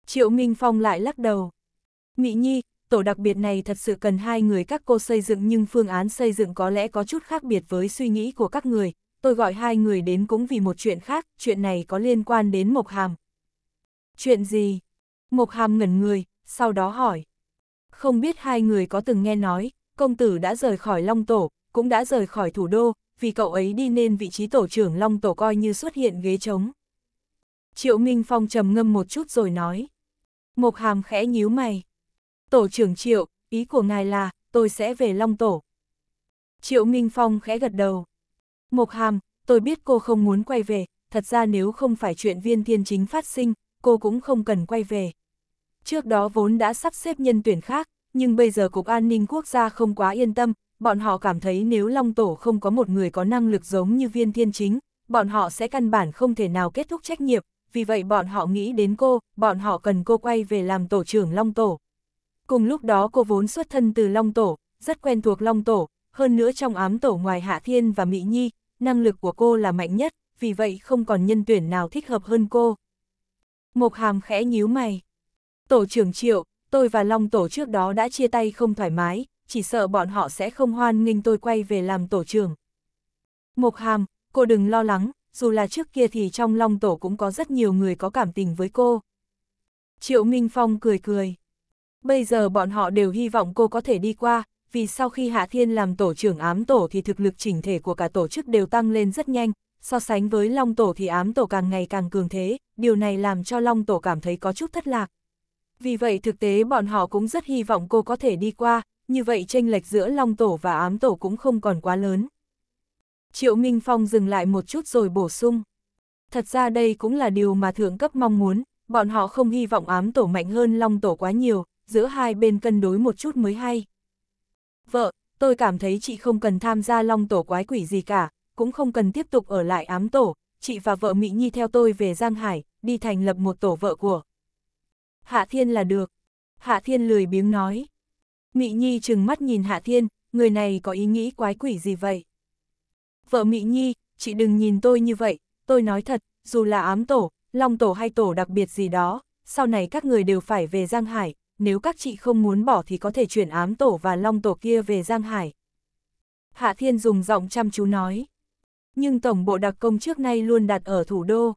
Triệu Minh Phong lại lắc đầu. Mỹ Nhi, tổ đặc biệt này thật sự cần hai người các cô xây dựng nhưng phương án xây dựng có lẽ có chút khác biệt với suy nghĩ của các người. Tôi gọi hai người đến cũng vì một chuyện khác, chuyện này có liên quan đến Mộc Hàm, Chuyện gì? Mộc Hàm ngẩn người, sau đó hỏi. Không biết hai người có từng nghe nói, công tử đã rời khỏi Long Tổ, cũng đã rời khỏi thủ đô, vì cậu ấy đi nên vị trí tổ trưởng Long Tổ coi như xuất hiện ghế trống. Triệu Minh Phong trầm ngâm một chút rồi nói. Mộc Hàm khẽ nhíu mày. Tổ trưởng Triệu, ý của ngài là, tôi sẽ về Long Tổ. Triệu Minh Phong khẽ gật đầu. Mộc Hàm, tôi biết cô không muốn quay về, thật ra nếu không phải chuyện viên thiên chính phát sinh, cô cũng không cần quay về. Trước đó vốn đã sắp xếp nhân tuyển khác, nhưng bây giờ Cục An ninh Quốc gia không quá yên tâm, bọn họ cảm thấy nếu Long Tổ không có một người có năng lực giống như viên thiên chính, bọn họ sẽ căn bản không thể nào kết thúc trách nhiệm, vì vậy bọn họ nghĩ đến cô, bọn họ cần cô quay về làm tổ trưởng Long Tổ. Cùng lúc đó cô vốn xuất thân từ Long Tổ, rất quen thuộc Long Tổ, hơn nữa trong ám tổ ngoài Hạ Thiên và Mỹ Nhi, năng lực của cô là mạnh nhất, vì vậy không còn nhân tuyển nào thích hợp hơn cô. Mộc Hàm khẽ nhíu mày. Tổ trưởng Triệu, tôi và Long Tổ trước đó đã chia tay không thoải mái, chỉ sợ bọn họ sẽ không hoan nghênh tôi quay về làm tổ trưởng. Mộc Hàm, cô đừng lo lắng, dù là trước kia thì trong Long Tổ cũng có rất nhiều người có cảm tình với cô. Triệu Minh Phong cười cười. Bây giờ bọn họ đều hy vọng cô có thể đi qua, vì sau khi Hạ Thiên làm tổ trưởng ám tổ thì thực lực chỉnh thể của cả tổ chức đều tăng lên rất nhanh, so sánh với Long Tổ thì ám tổ càng ngày càng cường thế, điều này làm cho Long Tổ cảm thấy có chút thất lạc. Vì vậy thực tế bọn họ cũng rất hy vọng cô có thể đi qua, như vậy tranh lệch giữa Long Tổ và ám tổ cũng không còn quá lớn. Triệu Minh Phong dừng lại một chút rồi bổ sung. Thật ra đây cũng là điều mà thượng cấp mong muốn, bọn họ không hy vọng ám tổ mạnh hơn Long Tổ quá nhiều, giữa hai bên cân đối một chút mới hay. Vợ, tôi cảm thấy chị không cần tham gia Long Tổ quái quỷ gì cả, cũng không cần tiếp tục ở lại ám tổ, chị và vợ Mỹ Nhi theo tôi về Giang Hải, đi thành lập một tổ vợ của. Hạ Thiên là được. Hạ Thiên lười biếng nói. Mỹ Nhi trừng mắt nhìn Hạ Thiên, người này có ý nghĩ quái quỷ gì vậy? Vợ Mỹ Nhi, chị đừng nhìn tôi như vậy, tôi nói thật, dù là ám tổ, long tổ hay tổ đặc biệt gì đó, sau này các người đều phải về Giang Hải, nếu các chị không muốn bỏ thì có thể chuyển ám tổ và long tổ kia về Giang Hải. Hạ Thiên dùng giọng chăm chú nói nhưng tổng bộ đặc công trước nay luôn đặt ở thủ đô.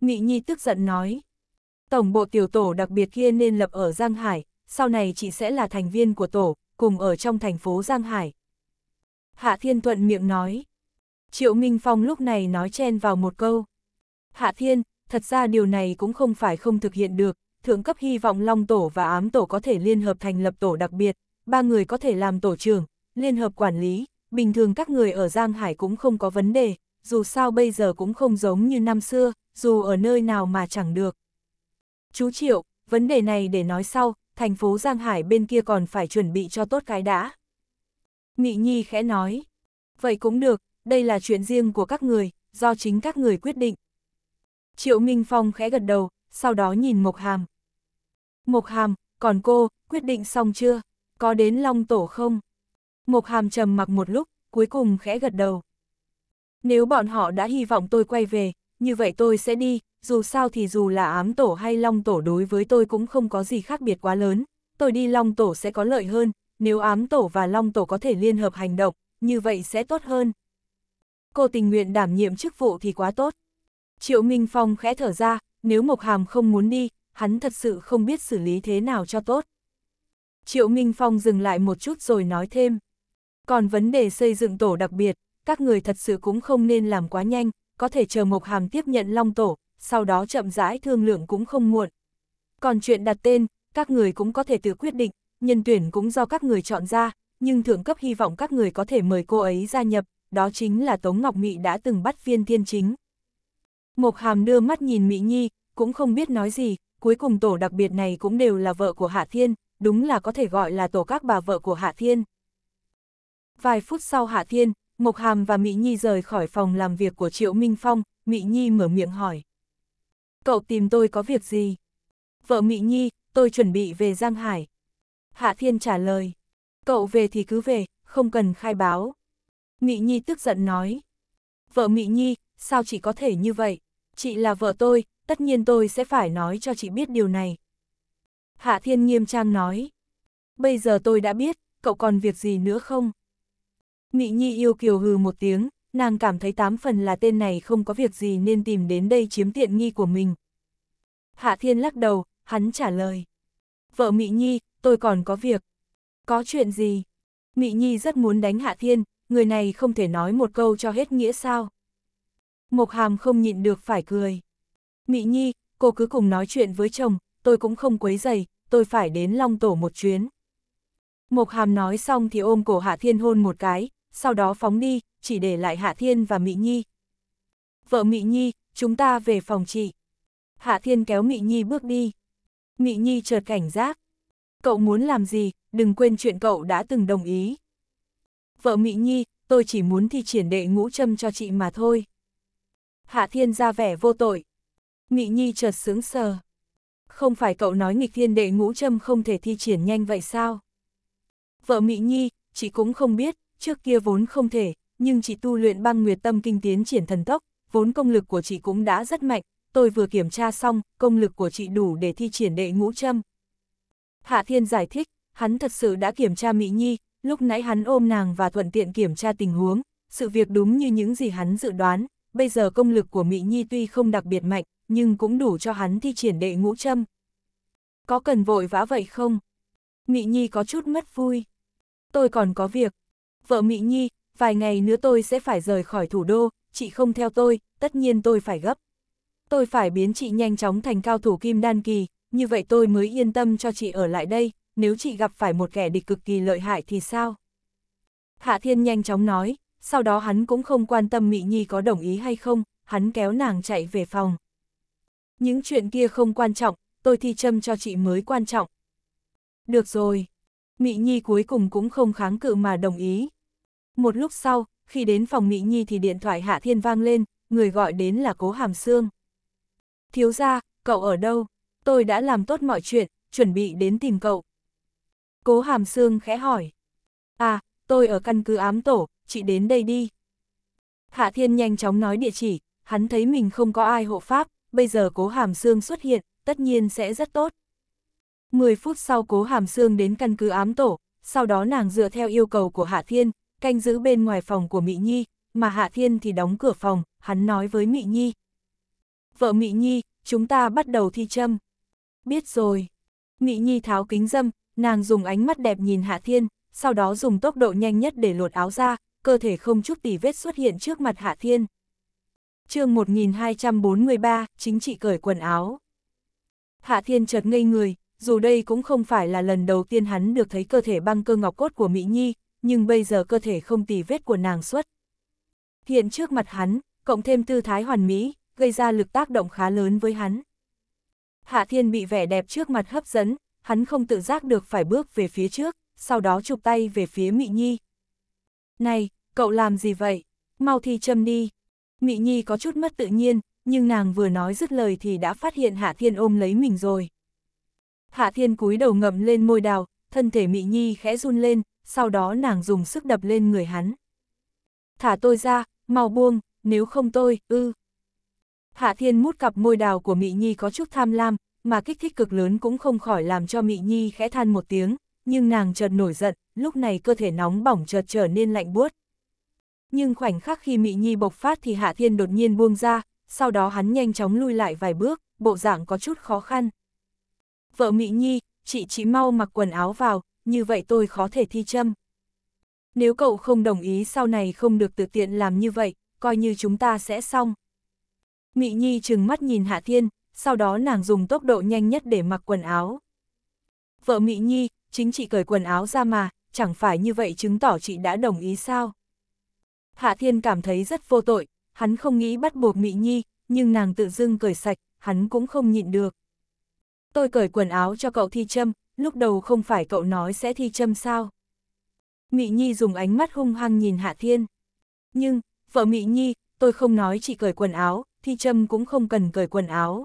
Mỹ Nhi tức giận nói, tổng bộ tiểu tổ đặc biệt kia nên lập ở Giang Hải, sau này chị sẽ là thành viên của tổ, cùng ở trong thành phố Giang Hải. Hạ Thiên Thuận miệng nói, Triệu Minh Phong lúc này nói chen vào một câu. Hạ Thiên, thật ra điều này cũng không phải không thực hiện được, thượng cấp hy vọng Long Tổ và Ám Tổ có thể liên hợp thành lập tổ đặc biệt, ba người có thể làm tổ trưởng, liên hợp quản lý, bình thường các người ở Giang Hải cũng không có vấn đề, dù sao bây giờ cũng không giống như năm xưa, dù ở nơi nào mà chẳng được. Chú Triệu, vấn đề này để nói sau, thành phố Giang Hải bên kia còn phải chuẩn bị cho tốt cái đã. Mị Nhi khẽ nói, vậy cũng được, đây là chuyện riêng của các người, do chính các người quyết định. Triệu Minh Phong khẽ gật đầu, sau đó nhìn Mộc Hàm. Mộc Hàm, còn cô, quyết định xong chưa? Có đến Long Tổ không? Mộc hàm trầm mặc một lúc, cuối cùng khẽ gật đầu. Nếu bọn họ đã hy vọng tôi quay về, như vậy tôi sẽ đi, dù sao thì dù là ám tổ hay long tổ đối với tôi cũng không có gì khác biệt quá lớn. Tôi đi long tổ sẽ có lợi hơn, nếu ám tổ và long tổ có thể liên hợp hành động, như vậy sẽ tốt hơn. Cô tình nguyện đảm nhiệm chức vụ thì quá tốt. Triệu Minh Phong khẽ thở ra, nếu Mộc Hàm không muốn đi, hắn thật sự không biết xử lý thế nào cho tốt. Triệu Minh Phong dừng lại một chút rồi nói thêm. Còn vấn đề xây dựng tổ đặc biệt, các người thật sự cũng không nên làm quá nhanh, có thể chờ Mộc Hàm tiếp nhận long tổ, sau đó chậm rãi thương lượng cũng không muộn. Còn chuyện đặt tên, các người cũng có thể tự quyết định, nhân tuyển cũng do các người chọn ra, nhưng thượng cấp hy vọng các người có thể mời cô ấy gia nhập, đó chính là Tống Ngọc Mị đã từng bắt viên thiên chính. Mộc Hàm đưa mắt nhìn mỹ Nhi, cũng không biết nói gì, cuối cùng tổ đặc biệt này cũng đều là vợ của Hạ Thiên, đúng là có thể gọi là tổ các bà vợ của Hạ Thiên. Vài phút sau Hạ Thiên, Mộc Hàm và Mỹ Nhi rời khỏi phòng làm việc của Triệu Minh Phong, Mỹ Nhi mở miệng hỏi. Cậu tìm tôi có việc gì? Vợ Mỹ Nhi, tôi chuẩn bị về Giang Hải. Hạ Thiên trả lời. Cậu về thì cứ về, không cần khai báo. Mỹ Nhi tức giận nói. Vợ Mỹ Nhi, sao chị có thể như vậy? Chị là vợ tôi, tất nhiên tôi sẽ phải nói cho chị biết điều này. Hạ Thiên nghiêm trang nói. Bây giờ tôi đã biết, cậu còn việc gì nữa không? Mị Nhi yêu kiều hừ một tiếng, nàng cảm thấy tám phần là tên này không có việc gì nên tìm đến đây chiếm tiện nghi của mình. Hạ Thiên lắc đầu, hắn trả lời. Vợ Mị Nhi, tôi còn có việc. Có chuyện gì? Mị Nhi rất muốn đánh Hạ Thiên, người này không thể nói một câu cho hết nghĩa sao. Mộc Hàm không nhịn được phải cười. Mị Nhi, cô cứ cùng nói chuyện với chồng, tôi cũng không quấy dày, tôi phải đến Long Tổ một chuyến. Mộc Hàm nói xong thì ôm cổ Hạ Thiên hôn một cái, sau đó phóng đi, chỉ để lại Hạ Thiên và Mị Nhi. Vợ Mị Nhi, chúng ta về phòng chị. Hạ Thiên kéo Mị Nhi bước đi. Mị Nhi chợt cảnh giác. Cậu muốn làm gì, đừng quên chuyện cậu đã từng đồng ý. Vợ Mị Nhi, tôi chỉ muốn thi triển đệ ngũ châm cho chị mà thôi. Hạ Thiên ra vẻ vô tội. Mị Nhi chợt sướng sờ. Không phải cậu nói nghịch thiên đệ ngũ châm không thể thi triển nhanh vậy sao? Vợ Mị Nhi, chị cũng không biết, trước kia vốn không thể, nhưng chị tu luyện băng nguyệt tâm kinh tiến triển thần tốc, vốn công lực của chị cũng đã rất mạnh, tôi vừa kiểm tra xong, công lực của chị đủ để thi triển đệ ngũ châm. Hạ Thiên giải thích, hắn thật sự đã kiểm tra Mỹ Nhi, lúc nãy hắn ôm nàng và thuận tiện kiểm tra tình huống, sự việc đúng như những gì hắn dự đoán, bây giờ công lực của Mỹ Nhi tuy không đặc biệt mạnh, nhưng cũng đủ cho hắn thi triển đệ ngũ châm. Có cần vội vã vậy không? Mỹ Nhi có chút mất vui. Tôi còn có việc, vợ Mỹ Nhi, vài ngày nữa tôi sẽ phải rời khỏi thủ đô, chị không theo tôi, tất nhiên tôi phải gấp. Tôi phải biến chị nhanh chóng thành cao thủ kim đan kỳ, như vậy tôi mới yên tâm cho chị ở lại đây, nếu chị gặp phải một kẻ địch cực kỳ lợi hại thì sao? Hạ Thiên nhanh chóng nói, sau đó hắn cũng không quan tâm Mỹ Nhi có đồng ý hay không, hắn kéo nàng chạy về phòng. Những chuyện kia không quan trọng, tôi thi châm cho chị mới quan trọng. Được rồi, Mỹ Nhi cuối cùng cũng không kháng cự mà đồng ý. Một lúc sau, khi đến phòng Mỹ Nhi thì điện thoại Hạ Thiên vang lên, người gọi đến là Cố Hàm Sương. Thiếu ra, cậu ở đâu? Tôi đã làm tốt mọi chuyện, chuẩn bị đến tìm cậu. Cố Hàm Sương khẽ hỏi. À, tôi ở căn cứ ám tổ, chị đến đây đi. Hạ Thiên nhanh chóng nói địa chỉ, hắn thấy mình không có ai hộ pháp, bây giờ Cố Hàm Sương xuất hiện, tất nhiên sẽ rất tốt. mười phút sau Cố Hàm Sương đến căn cứ ám tổ, sau đó nàng dựa theo yêu cầu của Hạ Thiên, canh giữ bên ngoài phòng của Mỹ Nhi, mà Hạ Thiên thì đóng cửa phòng, hắn nói với Mỹ Nhi. Vợ Mỹ Nhi, chúng ta bắt đầu thi châm. Biết rồi. Mỹ Nhi tháo kính dâm, nàng dùng ánh mắt đẹp nhìn Hạ Thiên, sau đó dùng tốc độ nhanh nhất để lột áo ra, cơ thể không chút tỉ vết xuất hiện trước mặt Hạ Thiên. chương 1243, chính trị cởi quần áo. Hạ Thiên chợt ngây người, dù đây cũng không phải là lần đầu tiên hắn được thấy cơ thể băng cơ ngọc cốt của Mỹ Nhi, nhưng bây giờ cơ thể không tì vết của nàng xuất. Hiện trước mặt hắn, cộng thêm tư thái hoàn mỹ, gây ra lực tác động khá lớn với hắn. Hạ Thiên bị vẻ đẹp trước mặt hấp dẫn, hắn không tự giác được phải bước về phía trước, sau đó chụp tay về phía Mị Nhi. Này, cậu làm gì vậy? Mau thì châm đi. Mị Nhi có chút mất tự nhiên, nhưng nàng vừa nói dứt lời thì đã phát hiện Hạ Thiên ôm lấy mình rồi. Hạ Thiên cúi đầu ngậm lên môi đào, thân thể Mị Nhi khẽ run lên, sau đó nàng dùng sức đập lên người hắn. Thả tôi ra, mau buông, nếu không tôi, ư. Hạ Thiên mút cặp môi đào của Mị Nhi có chút tham lam, mà kích thích cực lớn cũng không khỏi làm cho Mị Nhi khẽ than một tiếng, nhưng nàng chợt nổi giận, lúc này cơ thể nóng bỏng chợt trở nên lạnh buốt. Nhưng khoảnh khắc khi Mị Nhi bộc phát thì Hạ Thiên đột nhiên buông ra, sau đó hắn nhanh chóng lui lại vài bước, bộ dạng có chút khó khăn. Vợ Mị Nhi, chị chỉ mau mặc quần áo vào, như vậy tôi khó thể thi châm. Nếu cậu không đồng ý sau này không được tự tiện làm như vậy, coi như chúng ta sẽ xong. Mị Nhi trừng mắt nhìn Hạ Thiên, sau đó nàng dùng tốc độ nhanh nhất để mặc quần áo. Vợ Mị Nhi, chính chị cởi quần áo ra mà, chẳng phải như vậy chứng tỏ chị đã đồng ý sao? Hạ Thiên cảm thấy rất vô tội, hắn không nghĩ bắt buộc Mị Nhi, nhưng nàng tự dưng cởi sạch, hắn cũng không nhịn được. Tôi cởi quần áo cho cậu thi châm, lúc đầu không phải cậu nói sẽ thi châm sao. Mị Nhi dùng ánh mắt hung hăng nhìn Hạ Thiên. Nhưng, vợ Mị Nhi, tôi không nói chỉ cởi quần áo, thi châm cũng không cần cởi quần áo.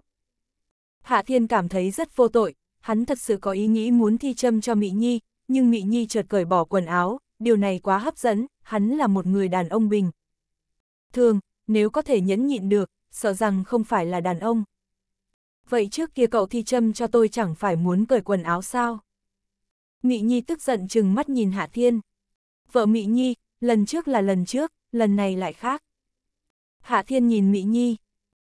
Hạ Thiên cảm thấy rất vô tội, hắn thật sự có ý nghĩ muốn thi châm cho Mị Nhi, nhưng Mị Nhi chợt cởi bỏ quần áo, điều này quá hấp dẫn, hắn là một người đàn ông bình. Thường, nếu có thể nhẫn nhịn được, sợ rằng không phải là đàn ông vậy trước kia cậu thi châm cho tôi chẳng phải muốn cởi quần áo sao? Mị Nhi tức giận chừng mắt nhìn Hạ Thiên. Vợ Mị Nhi, lần trước là lần trước, lần này lại khác. Hạ Thiên nhìn Mị Nhi.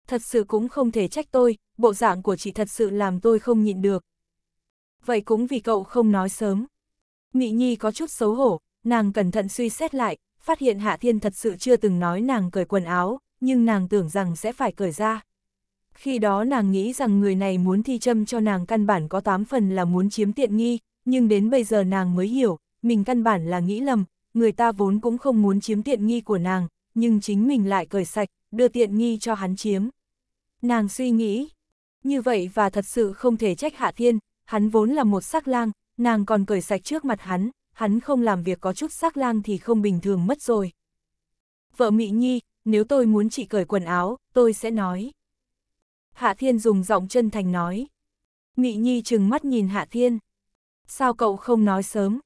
Thật sự cũng không thể trách tôi, bộ dạng của chị thật sự làm tôi không nhịn được. Vậy cũng vì cậu không nói sớm. Mị Nhi có chút xấu hổ, nàng cẩn thận suy xét lại, phát hiện Hạ Thiên thật sự chưa từng nói nàng cởi quần áo, nhưng nàng tưởng rằng sẽ phải cởi ra. Khi đó nàng nghĩ rằng người này muốn thi châm cho nàng căn bản có 8 phần là muốn chiếm tiện nghi, nhưng đến bây giờ nàng mới hiểu, mình căn bản là nghĩ lầm, người ta vốn cũng không muốn chiếm tiện nghi của nàng, nhưng chính mình lại cởi sạch, đưa tiện nghi cho hắn chiếm. Nàng suy nghĩ, như vậy và thật sự không thể trách Hạ Thiên, hắn vốn là một sắc lang, nàng còn cởi sạch trước mặt hắn, hắn không làm việc có chút sắc lang thì không bình thường mất rồi. Vợ Mỹ Nhi, nếu tôi muốn chỉ cởi quần áo, tôi sẽ nói. Hạ Thiên dùng giọng chân thành nói. Nghị Nhi chừng mắt nhìn Hạ Thiên. Sao cậu không nói sớm?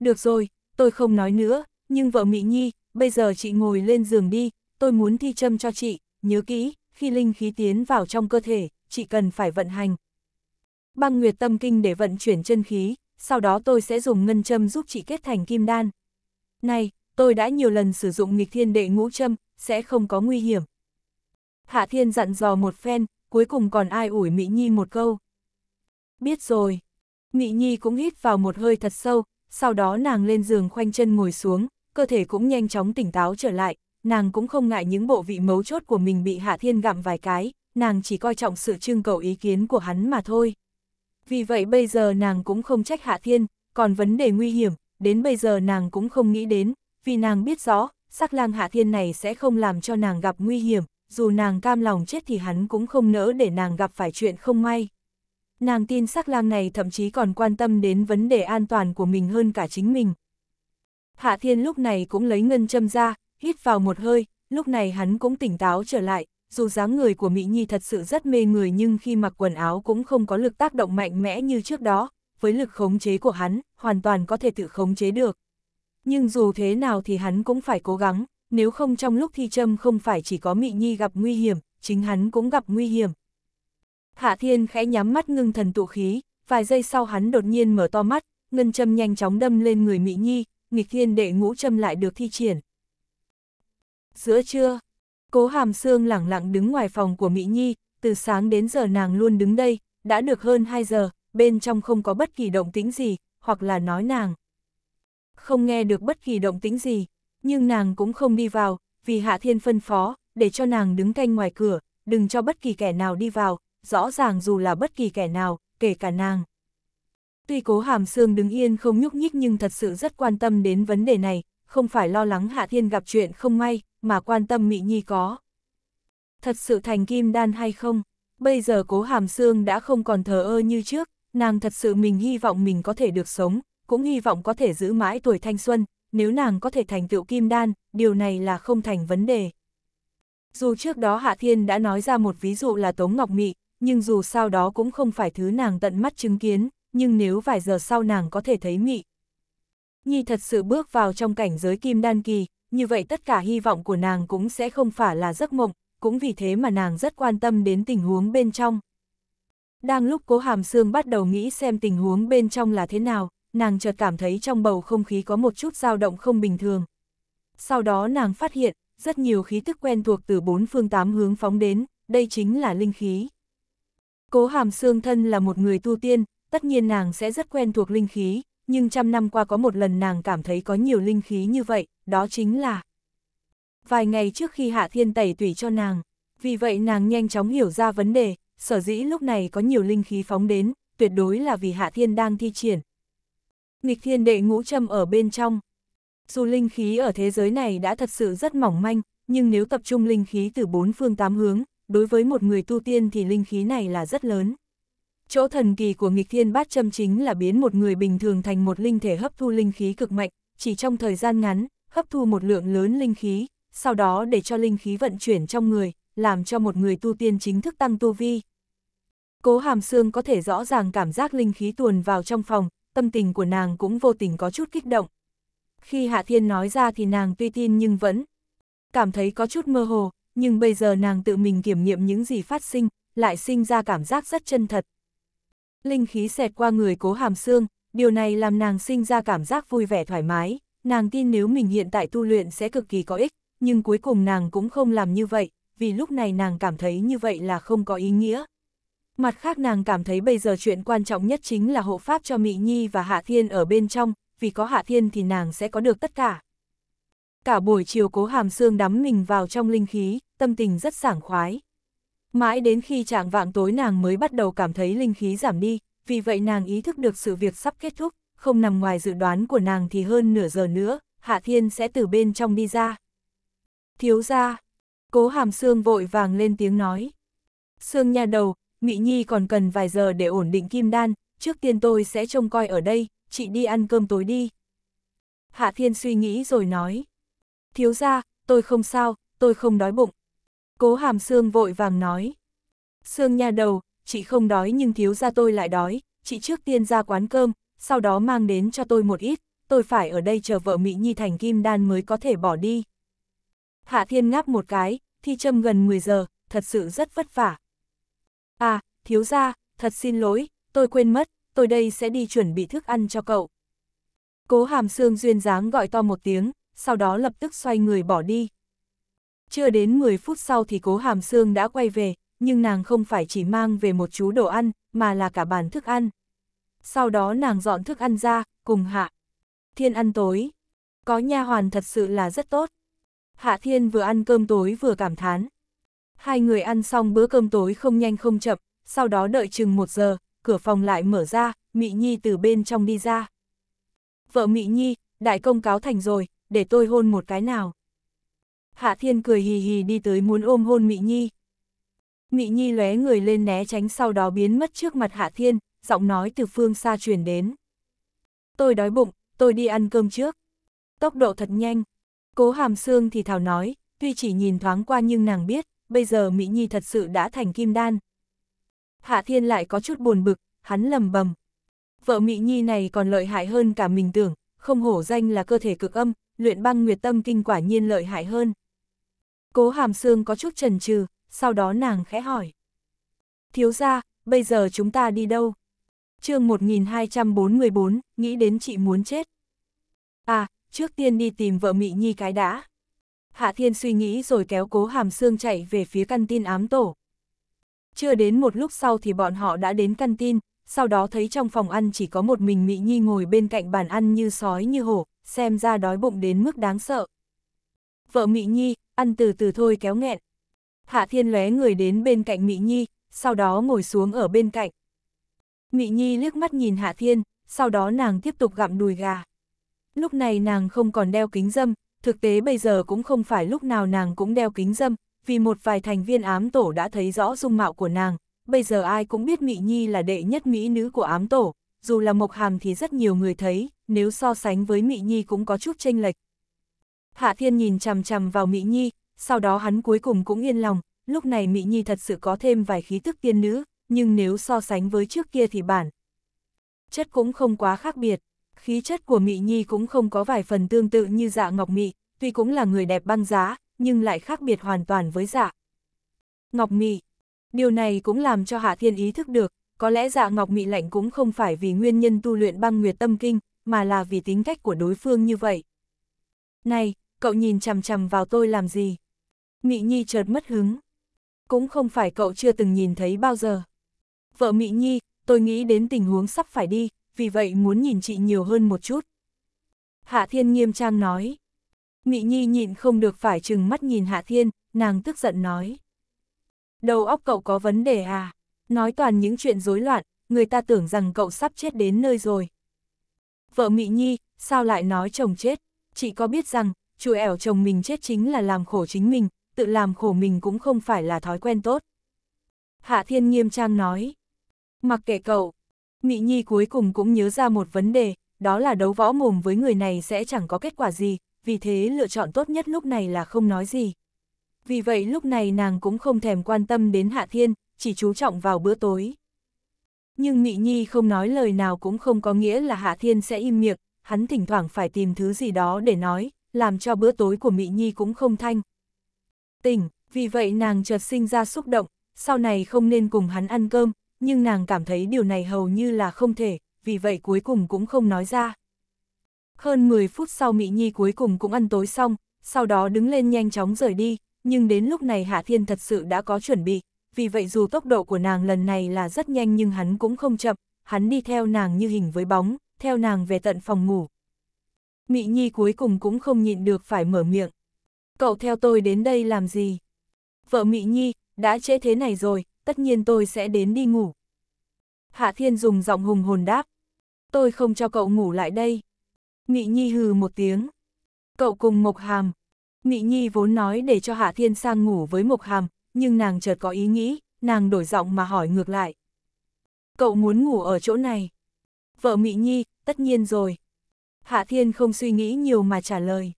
Được rồi, tôi không nói nữa, nhưng vợ Mỹ Nhi, bây giờ chị ngồi lên giường đi, tôi muốn thi châm cho chị, nhớ kỹ, khi linh khí tiến vào trong cơ thể, chị cần phải vận hành. Băng Nguyệt Tâm Kinh để vận chuyển chân khí, sau đó tôi sẽ dùng ngân châm giúp chị kết thành kim đan. Này, tôi đã nhiều lần sử dụng nghịch thiên đệ ngũ châm, sẽ không có nguy hiểm. Hạ Thiên dặn dò một phen, cuối cùng còn ai ủi Mỹ Nhi một câu. Biết rồi. Mỹ Nhi cũng hít vào một hơi thật sâu, sau đó nàng lên giường khoanh chân ngồi xuống, cơ thể cũng nhanh chóng tỉnh táo trở lại, nàng cũng không ngại những bộ vị mấu chốt của mình bị Hạ Thiên gặm vài cái, nàng chỉ coi trọng sự trưng cầu ý kiến của hắn mà thôi. Vì vậy bây giờ nàng cũng không trách Hạ Thiên, còn vấn đề nguy hiểm, đến bây giờ nàng cũng không nghĩ đến, vì nàng biết rõ, sắc lang Hạ Thiên này sẽ không làm cho nàng gặp nguy hiểm, dù nàng cam lòng chết thì hắn cũng không nỡ để nàng gặp phải chuyện không may. Nàng tin sắc lang này thậm chí còn quan tâm đến vấn đề an toàn của mình hơn cả chính mình. Hạ Thiên lúc này cũng lấy ngân châm ra, hít vào một hơi, lúc này hắn cũng tỉnh táo trở lại, dù dáng người của Mỹ Nhi thật sự rất mê người nhưng khi mặc quần áo cũng không có lực tác động mạnh mẽ như trước đó, với lực khống chế của hắn, hoàn toàn có thể tự khống chế được. Nhưng dù thế nào thì hắn cũng phải cố gắng, nếu không trong lúc thi châm không phải chỉ có Mị Nhi gặp nguy hiểm, chính hắn cũng gặp nguy hiểm. Hạ Thiên khẽ nhắm mắt ngưng thần tụ khí, vài giây sau hắn đột nhiên mở to mắt, ngân châm nhanh chóng đâm lên người Mị Nhi, nghịch thiên đệ ngũ châm lại được thi triển. Giữa trưa, cố hàm xương lẳng lặng đứng ngoài phòng của Mỹ Nhi, từ sáng đến giờ nàng luôn đứng đây, đã được hơn 2 giờ, bên trong không có bất kỳ động tĩnh gì, hoặc là nói nàng. Không nghe được bất kỳ động tĩnh gì, nhưng nàng cũng không đi vào, vì Hạ Thiên phân phó, để cho nàng đứng canh ngoài cửa, đừng cho bất kỳ kẻ nào đi vào, rõ ràng dù là bất kỳ kẻ nào, kể cả nàng. Tuy cố hàm xương đứng yên không nhúc nhích nhưng thật sự rất quan tâm đến vấn đề này, không phải lo lắng Hạ Thiên gặp chuyện không may, mà quan tâm Mỹ Nhi có. Thật sự thành kim đan hay không? Bây giờ cố hàm xương đã không còn thờ ơ như trước, nàng thật sự mình hy vọng mình có thể được sống, cũng hy vọng có thể giữ mãi tuổi thanh xuân, nếu nàng có thể thành tựu kim đan, điều này là không thành vấn đề. Dù trước đó Hạ Thiên đã nói ra một ví dụ là Tống Ngọc Mị, nhưng dù sau đó cũng không phải thứ nàng tận mắt chứng kiến, nhưng nếu vài giờ sau nàng có thể thấy Mị. Nhi thật sự bước vào trong cảnh giới kim đan kỳ, như vậy tất cả hy vọng của nàng cũng sẽ không phải là giấc mộng, cũng vì thế mà nàng rất quan tâm đến tình huống bên trong. Đang lúc cố hàm xương bắt đầu nghĩ xem tình huống bên trong là thế nào, nàng chợt cảm thấy trong bầu không khí có một chút dao động không bình thường. Sau đó nàng phát hiện, rất nhiều khí tức quen thuộc từ bốn phương tám hướng phóng đến, đây chính là linh khí. Cố hàm xương thân là một người tu tiên, tất nhiên nàng sẽ rất quen thuộc linh khí, nhưng trăm năm qua có một lần nàng cảm thấy có nhiều linh khí như vậy, đó chính là vài ngày trước khi Hạ Thiên tẩy tủy cho nàng. Vì vậy nàng nhanh chóng hiểu ra vấn đề, sở dĩ lúc này có nhiều linh khí phóng đến, tuyệt đối là vì Hạ Thiên đang thi triển, nghịch thiên đệ ngũ châm ở bên trong. Dù linh khí ở thế giới này đã thật sự rất mỏng manh, nhưng nếu tập trung linh khí từ bốn phương tám hướng, đối với một người tu tiên thì linh khí này là rất lớn. Chỗ thần kỳ của nghịch thiên bát châm chính là biến một người bình thường thành một linh thể hấp thu linh khí cực mạnh, chỉ trong thời gian ngắn, hấp thu một lượng lớn linh khí, sau đó để cho linh khí vận chuyển trong người, làm cho một người tu tiên chính thức tăng tu vi. Cố hàm xương có thể rõ ràng cảm giác linh khí tuồn vào trong phòng, tâm tình của nàng cũng vô tình có chút kích động. Khi Hạ Thiên nói ra thì nàng tuy tin nhưng vẫn cảm thấy có chút mơ hồ, nhưng bây giờ nàng tự mình kiểm nghiệm những gì phát sinh, lại sinh ra cảm giác rất chân thật. Linh khí xẹt qua người cố hàm xương, điều này làm nàng sinh ra cảm giác vui vẻ thoải mái, nàng tin nếu mình hiện tại tu luyện sẽ cực kỳ có ích, nhưng cuối cùng nàng cũng không làm như vậy, vì lúc này nàng cảm thấy như vậy là không có ý nghĩa. Mặt khác nàng cảm thấy bây giờ chuyện quan trọng nhất chính là hộ pháp cho Mỹ Nhi và Hạ Thiên ở bên trong, vì có Hạ Thiên thì nàng sẽ có được tất cả. Cả buổi chiều cố hàm xương đắm mình vào trong linh khí, tâm tình rất sảng khoái. Mãi đến khi trạng vạng tối nàng mới bắt đầu cảm thấy linh khí giảm đi, vì vậy nàng ý thức được sự việc sắp kết thúc, không nằm ngoài dự đoán của nàng thì hơn nửa giờ nữa, Hạ Thiên sẽ từ bên trong đi ra. Thiếu ra, cố hàm xương vội vàng lên tiếng nói. xương nha đầu, Mị Nhi còn cần vài giờ để ổn định kim đan, trước tiên tôi sẽ trông coi ở đây, chị đi ăn cơm tối đi. Hạ Thiên suy nghĩ rồi nói. Thiếu ra, tôi không sao, tôi không đói bụng. Cố hàm Sương vội vàng nói. Sương nha đầu, chị không đói nhưng thiếu ra tôi lại đói, chị trước tiên ra quán cơm, sau đó mang đến cho tôi một ít, tôi phải ở đây chờ vợ Mỹ Nhi thành kim đan mới có thể bỏ đi. Hạ Thiên ngáp một cái, thi châm gần 10 giờ, thật sự rất vất vả, À, thiếu gia, thật xin lỗi, tôi quên mất, tôi đây sẽ đi chuẩn bị thức ăn cho cậu. Cố hàm xương duyên dáng gọi to một tiếng, sau đó lập tức xoay người bỏ đi. Chưa đến 10 phút sau thì cố hàm xương đã quay về, nhưng nàng không phải chỉ mang về một chú đồ ăn, mà là cả bàn thức ăn. Sau đó nàng dọn thức ăn ra, cùng hạ. Thiên ăn tối. Có nha hoàn thật sự là rất tốt. Hạ Thiên vừa ăn cơm tối vừa cảm thán. Hai người ăn xong bữa cơm tối không nhanh không chậm, sau đó đợi chừng một giờ, cửa phòng lại mở ra, Mị Nhi từ bên trong đi ra. Vợ Mị Nhi, đại công cáo thành rồi, để tôi hôn một cái nào. Hạ Thiên cười hì hì đi tới muốn ôm hôn Mị Nhi. Mị Nhi lóe người lên né tránh sau đó biến mất trước mặt Hạ Thiên, giọng nói từ phương xa truyền đến. Tôi đói bụng, tôi đi ăn cơm trước. Tốc độ thật nhanh. Cố hàm xương thì thảo nói, tuy chỉ nhìn thoáng qua nhưng nàng biết, bây giờ Mỹ Nhi thật sự đã thành kim đan. Hạ Thiên lại có chút buồn bực, hắn lầm bầm. Vợ Mỹ Nhi này còn lợi hại hơn cả mình tưởng, không hổ danh là cơ thể cực âm, luyện băng nguyệt tâm kinh quả nhiên lợi hại hơn. Cố hàm xương có chút trần trừ, sau đó nàng khẽ hỏi. Thiếu ra, bây giờ chúng ta đi đâu? chương 1244, nghĩ đến chị muốn chết. À, trước tiên đi tìm vợ Mỹ Nhi cái đã. Hạ Thiên suy nghĩ rồi kéo cố hàm xương chạy về phía căn tin ám tổ. Chưa đến một lúc sau thì bọn họ đã đến căn tin, sau đó thấy trong phòng ăn chỉ có một mình Mỹ Nhi ngồi bên cạnh bàn ăn như sói như hổ, xem ra đói bụng đến mức đáng sợ. Vợ Mỹ Nhi, ăn từ từ thôi kéo nghẹn. Hạ Thiên lóe người đến bên cạnh Mỹ Nhi, sau đó ngồi xuống ở bên cạnh. Mỹ Nhi liếc mắt nhìn Hạ Thiên, sau đó nàng tiếp tục gặm đùi gà. Lúc này nàng không còn đeo kính dâm, thực tế bây giờ cũng không phải lúc nào nàng cũng đeo kính dâm, vì một vài thành viên ám tổ đã thấy rõ dung mạo của nàng, bây giờ ai cũng biết Mỹ Nhi là đệ nhất Mỹ nữ của ám tổ, dù là Mộc Hàm thì rất nhiều người thấy, nếu so sánh với Mỹ Nhi cũng có chút chênh lệch. Hạ Thiên nhìn chằm chằm vào Mỹ Nhi, sau đó hắn cuối cùng cũng yên lòng, lúc này Mỹ Nhi thật sự có thêm vài khí tức tiên nữ, nhưng nếu so sánh với trước kia thì bản chất cũng không quá khác biệt khí chất của Mị Nhi cũng không có vài phần tương tự như dạ Ngọc Mị, tuy cũng là người đẹp băng giá, nhưng lại khác biệt hoàn toàn với dạ. Ngọc Mị Điều này cũng làm cho Hạ Thiên ý thức được, có lẽ dạ Ngọc Mị lạnh cũng không phải vì nguyên nhân tu luyện băng nguyệt tâm kinh, mà là vì tính cách của đối phương như vậy. Này, cậu nhìn chằm chằm vào tôi làm gì? Mị Nhi chợt mất hứng. Cũng không phải cậu chưa từng nhìn thấy bao giờ. Vợ Mị Nhi, tôi nghĩ đến tình huống sắp phải đi, vì vậy muốn nhìn chị nhiều hơn một chút. Hạ Thiên nghiêm trang nói. Mị Nhi nhịn không được phải chừng mắt nhìn Hạ Thiên, nàng tức giận nói. Đầu óc cậu có vấn đề à? Nói toàn những chuyện rối loạn, người ta tưởng rằng cậu sắp chết đến nơi rồi. Vợ Mị Nhi, sao lại nói chồng chết? Chị có biết rằng, chủ ẻo chồng mình chết chính là làm khổ chính mình, tự làm khổ mình cũng không phải là thói quen tốt. Hạ Thiên nghiêm trang nói. Mặc kệ cậu, Mị Nhi cuối cùng cũng nhớ ra một vấn đề, đó là đấu võ mồm với người này sẽ chẳng có kết quả gì, vì thế lựa chọn tốt nhất lúc này là không nói gì. Vì vậy lúc này nàng cũng không thèm quan tâm đến Hạ Thiên, chỉ chú trọng vào bữa tối. Nhưng Mị Nhi không nói lời nào cũng không có nghĩa là Hạ Thiên sẽ im miệng, hắn thỉnh thoảng phải tìm thứ gì đó để nói, làm cho bữa tối của Mị Nhi cũng không thanh. Tỉnh, vì vậy nàng chợt sinh ra xúc động, sau này không nên cùng hắn ăn cơm, nhưng nàng cảm thấy điều này hầu như là không thể, vì vậy cuối cùng cũng không nói ra. Hơn 10 phút sau Mỹ Nhi cuối cùng cũng ăn tối xong, sau đó đứng lên nhanh chóng rời đi, nhưng đến lúc này Hạ Thiên thật sự đã có chuẩn bị, vì vậy dù tốc độ của nàng lần này là rất nhanh nhưng hắn cũng không chậm, hắn đi theo nàng như hình với bóng, theo nàng về tận phòng ngủ. Mỹ Nhi cuối cùng cũng không nhịn được phải mở miệng. Cậu theo tôi đến đây làm gì? Vợ Mỹ Nhi, đã trễ thế này rồi, tất nhiên tôi sẽ đến đi ngủ. Hạ Thiên dùng giọng hùng hồn đáp. Tôi không cho cậu ngủ lại đây. Nghị Nhi hừ một tiếng. Cậu cùng Mộc Hàm. Nghị Nhi vốn nói để cho Hạ Thiên sang ngủ với Mộc Hàm, nhưng nàng chợt có ý nghĩ, nàng đổi giọng mà hỏi ngược lại. Cậu muốn ngủ ở chỗ này. Vợ Mị Nhi, tất nhiên rồi. Hạ Thiên không suy nghĩ nhiều mà trả lời.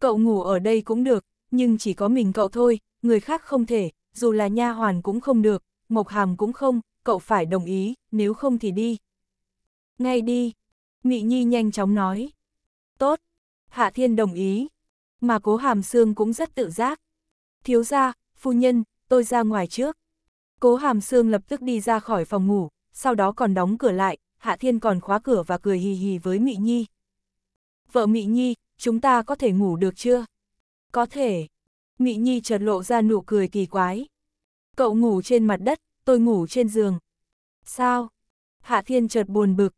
Cậu ngủ ở đây cũng được, nhưng chỉ có mình cậu thôi, người khác không thể, dù là nha hoàn cũng không được, Mộc Hàm cũng không, cậu phải đồng ý, nếu không thì đi. Ngay đi, Mị Nhi nhanh chóng nói. Tốt, Hạ Thiên đồng ý, mà cố Hàm xương cũng rất tự giác. Thiếu gia, phu nhân, tôi ra ngoài trước. Cố Hàm xương lập tức đi ra khỏi phòng ngủ, sau đó còn đóng cửa lại, Hạ Thiên còn khóa cửa và cười hì hì với Mị Nhi. Vợ Mị Nhi, chúng ta có thể ngủ được chưa? Có thể, Mị Nhi chợt lộ ra nụ cười kỳ quái. Cậu ngủ trên mặt đất, tôi ngủ trên giường. Sao? Hạ Thiên chợt buồn bực.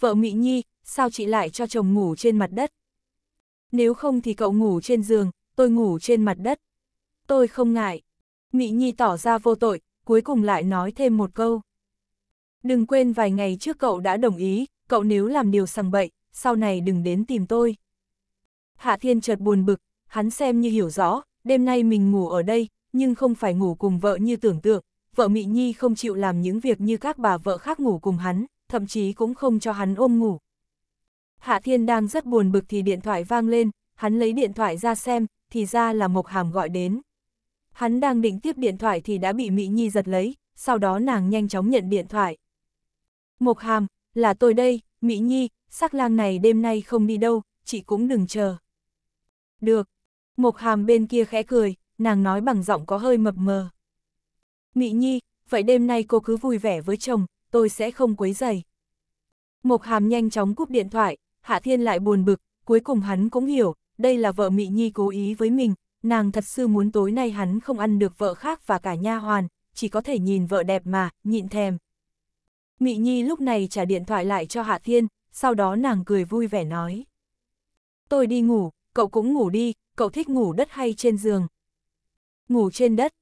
Vợ Mị Nhi, sao chị lại cho chồng ngủ trên mặt đất? Nếu không thì cậu ngủ trên giường, tôi ngủ trên mặt đất. Tôi không ngại. Mị Nhi tỏ ra vô tội, cuối cùng lại nói thêm một câu. Đừng quên vài ngày trước cậu đã đồng ý, cậu nếu làm điều sằng bậy, sau này đừng đến tìm tôi. Hạ Thiên chợt buồn bực, hắn xem như hiểu rõ, đêm nay mình ngủ ở đây, nhưng không phải ngủ cùng vợ như tưởng tượng, vợ Mị Nhi không chịu làm những việc như các bà vợ khác ngủ cùng hắn, thậm chí cũng không cho hắn ôm ngủ. Hạ Thiên đang rất buồn bực thì điện thoại vang lên, hắn lấy điện thoại ra xem, thì ra là Mộc Hàm gọi đến. Hắn đang định tiếp điện thoại thì đã bị Mị Nhi giật lấy, sau đó nàng nhanh chóng nhận điện thoại. Mộc Hàm, là tôi đây, Mị Nhi, sắc lang này đêm nay không đi đâu, chị cũng đừng chờ. Được, Mộc hàm bên kia khẽ cười, nàng nói bằng giọng có hơi mập mờ. "Mị Nhi, vậy đêm nay cô cứ vui vẻ với chồng, tôi sẽ không quấy dày. Mộc hàm nhanh chóng cúp điện thoại, Hạ Thiên lại buồn bực, cuối cùng hắn cũng hiểu, đây là vợ Mị Nhi cố ý với mình, nàng thật sự muốn tối nay hắn không ăn được vợ khác và cả nha hoàn, chỉ có thể nhìn vợ đẹp mà, nhịn thèm. Mị Nhi lúc này trả điện thoại lại cho Hạ Thiên, sau đó nàng cười vui vẻ nói. Tôi đi ngủ, cậu cũng ngủ đi, cậu thích ngủ đất hay trên giường? Ngủ trên đất.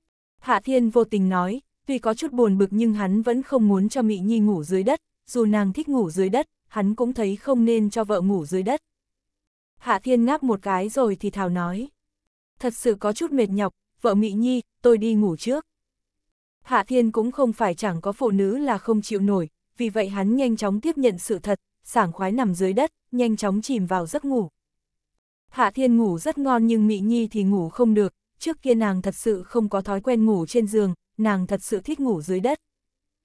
Hạ Thiên vô tình nói, tuy có chút buồn bực nhưng hắn vẫn không muốn cho Mỹ Nhi ngủ dưới đất, dù nàng thích ngủ dưới đất, hắn cũng thấy không nên cho vợ ngủ dưới đất. Hạ Thiên ngáp một cái rồi thì thào nói. Thật sự có chút mệt nhọc, vợ Mỹ Nhi, tôi đi ngủ trước. Hạ Thiên cũng không phải chẳng có phụ nữ là không chịu nổi, vì vậy hắn nhanh chóng tiếp nhận sự thật, sảng khoái nằm dưới đất, nhanh chóng chìm vào giấc ngủ. Hạ Thiên ngủ rất ngon nhưng Mị Nhi thì ngủ không được, trước kia nàng thật sự không có thói quen ngủ trên giường, nàng thật sự thích ngủ dưới đất.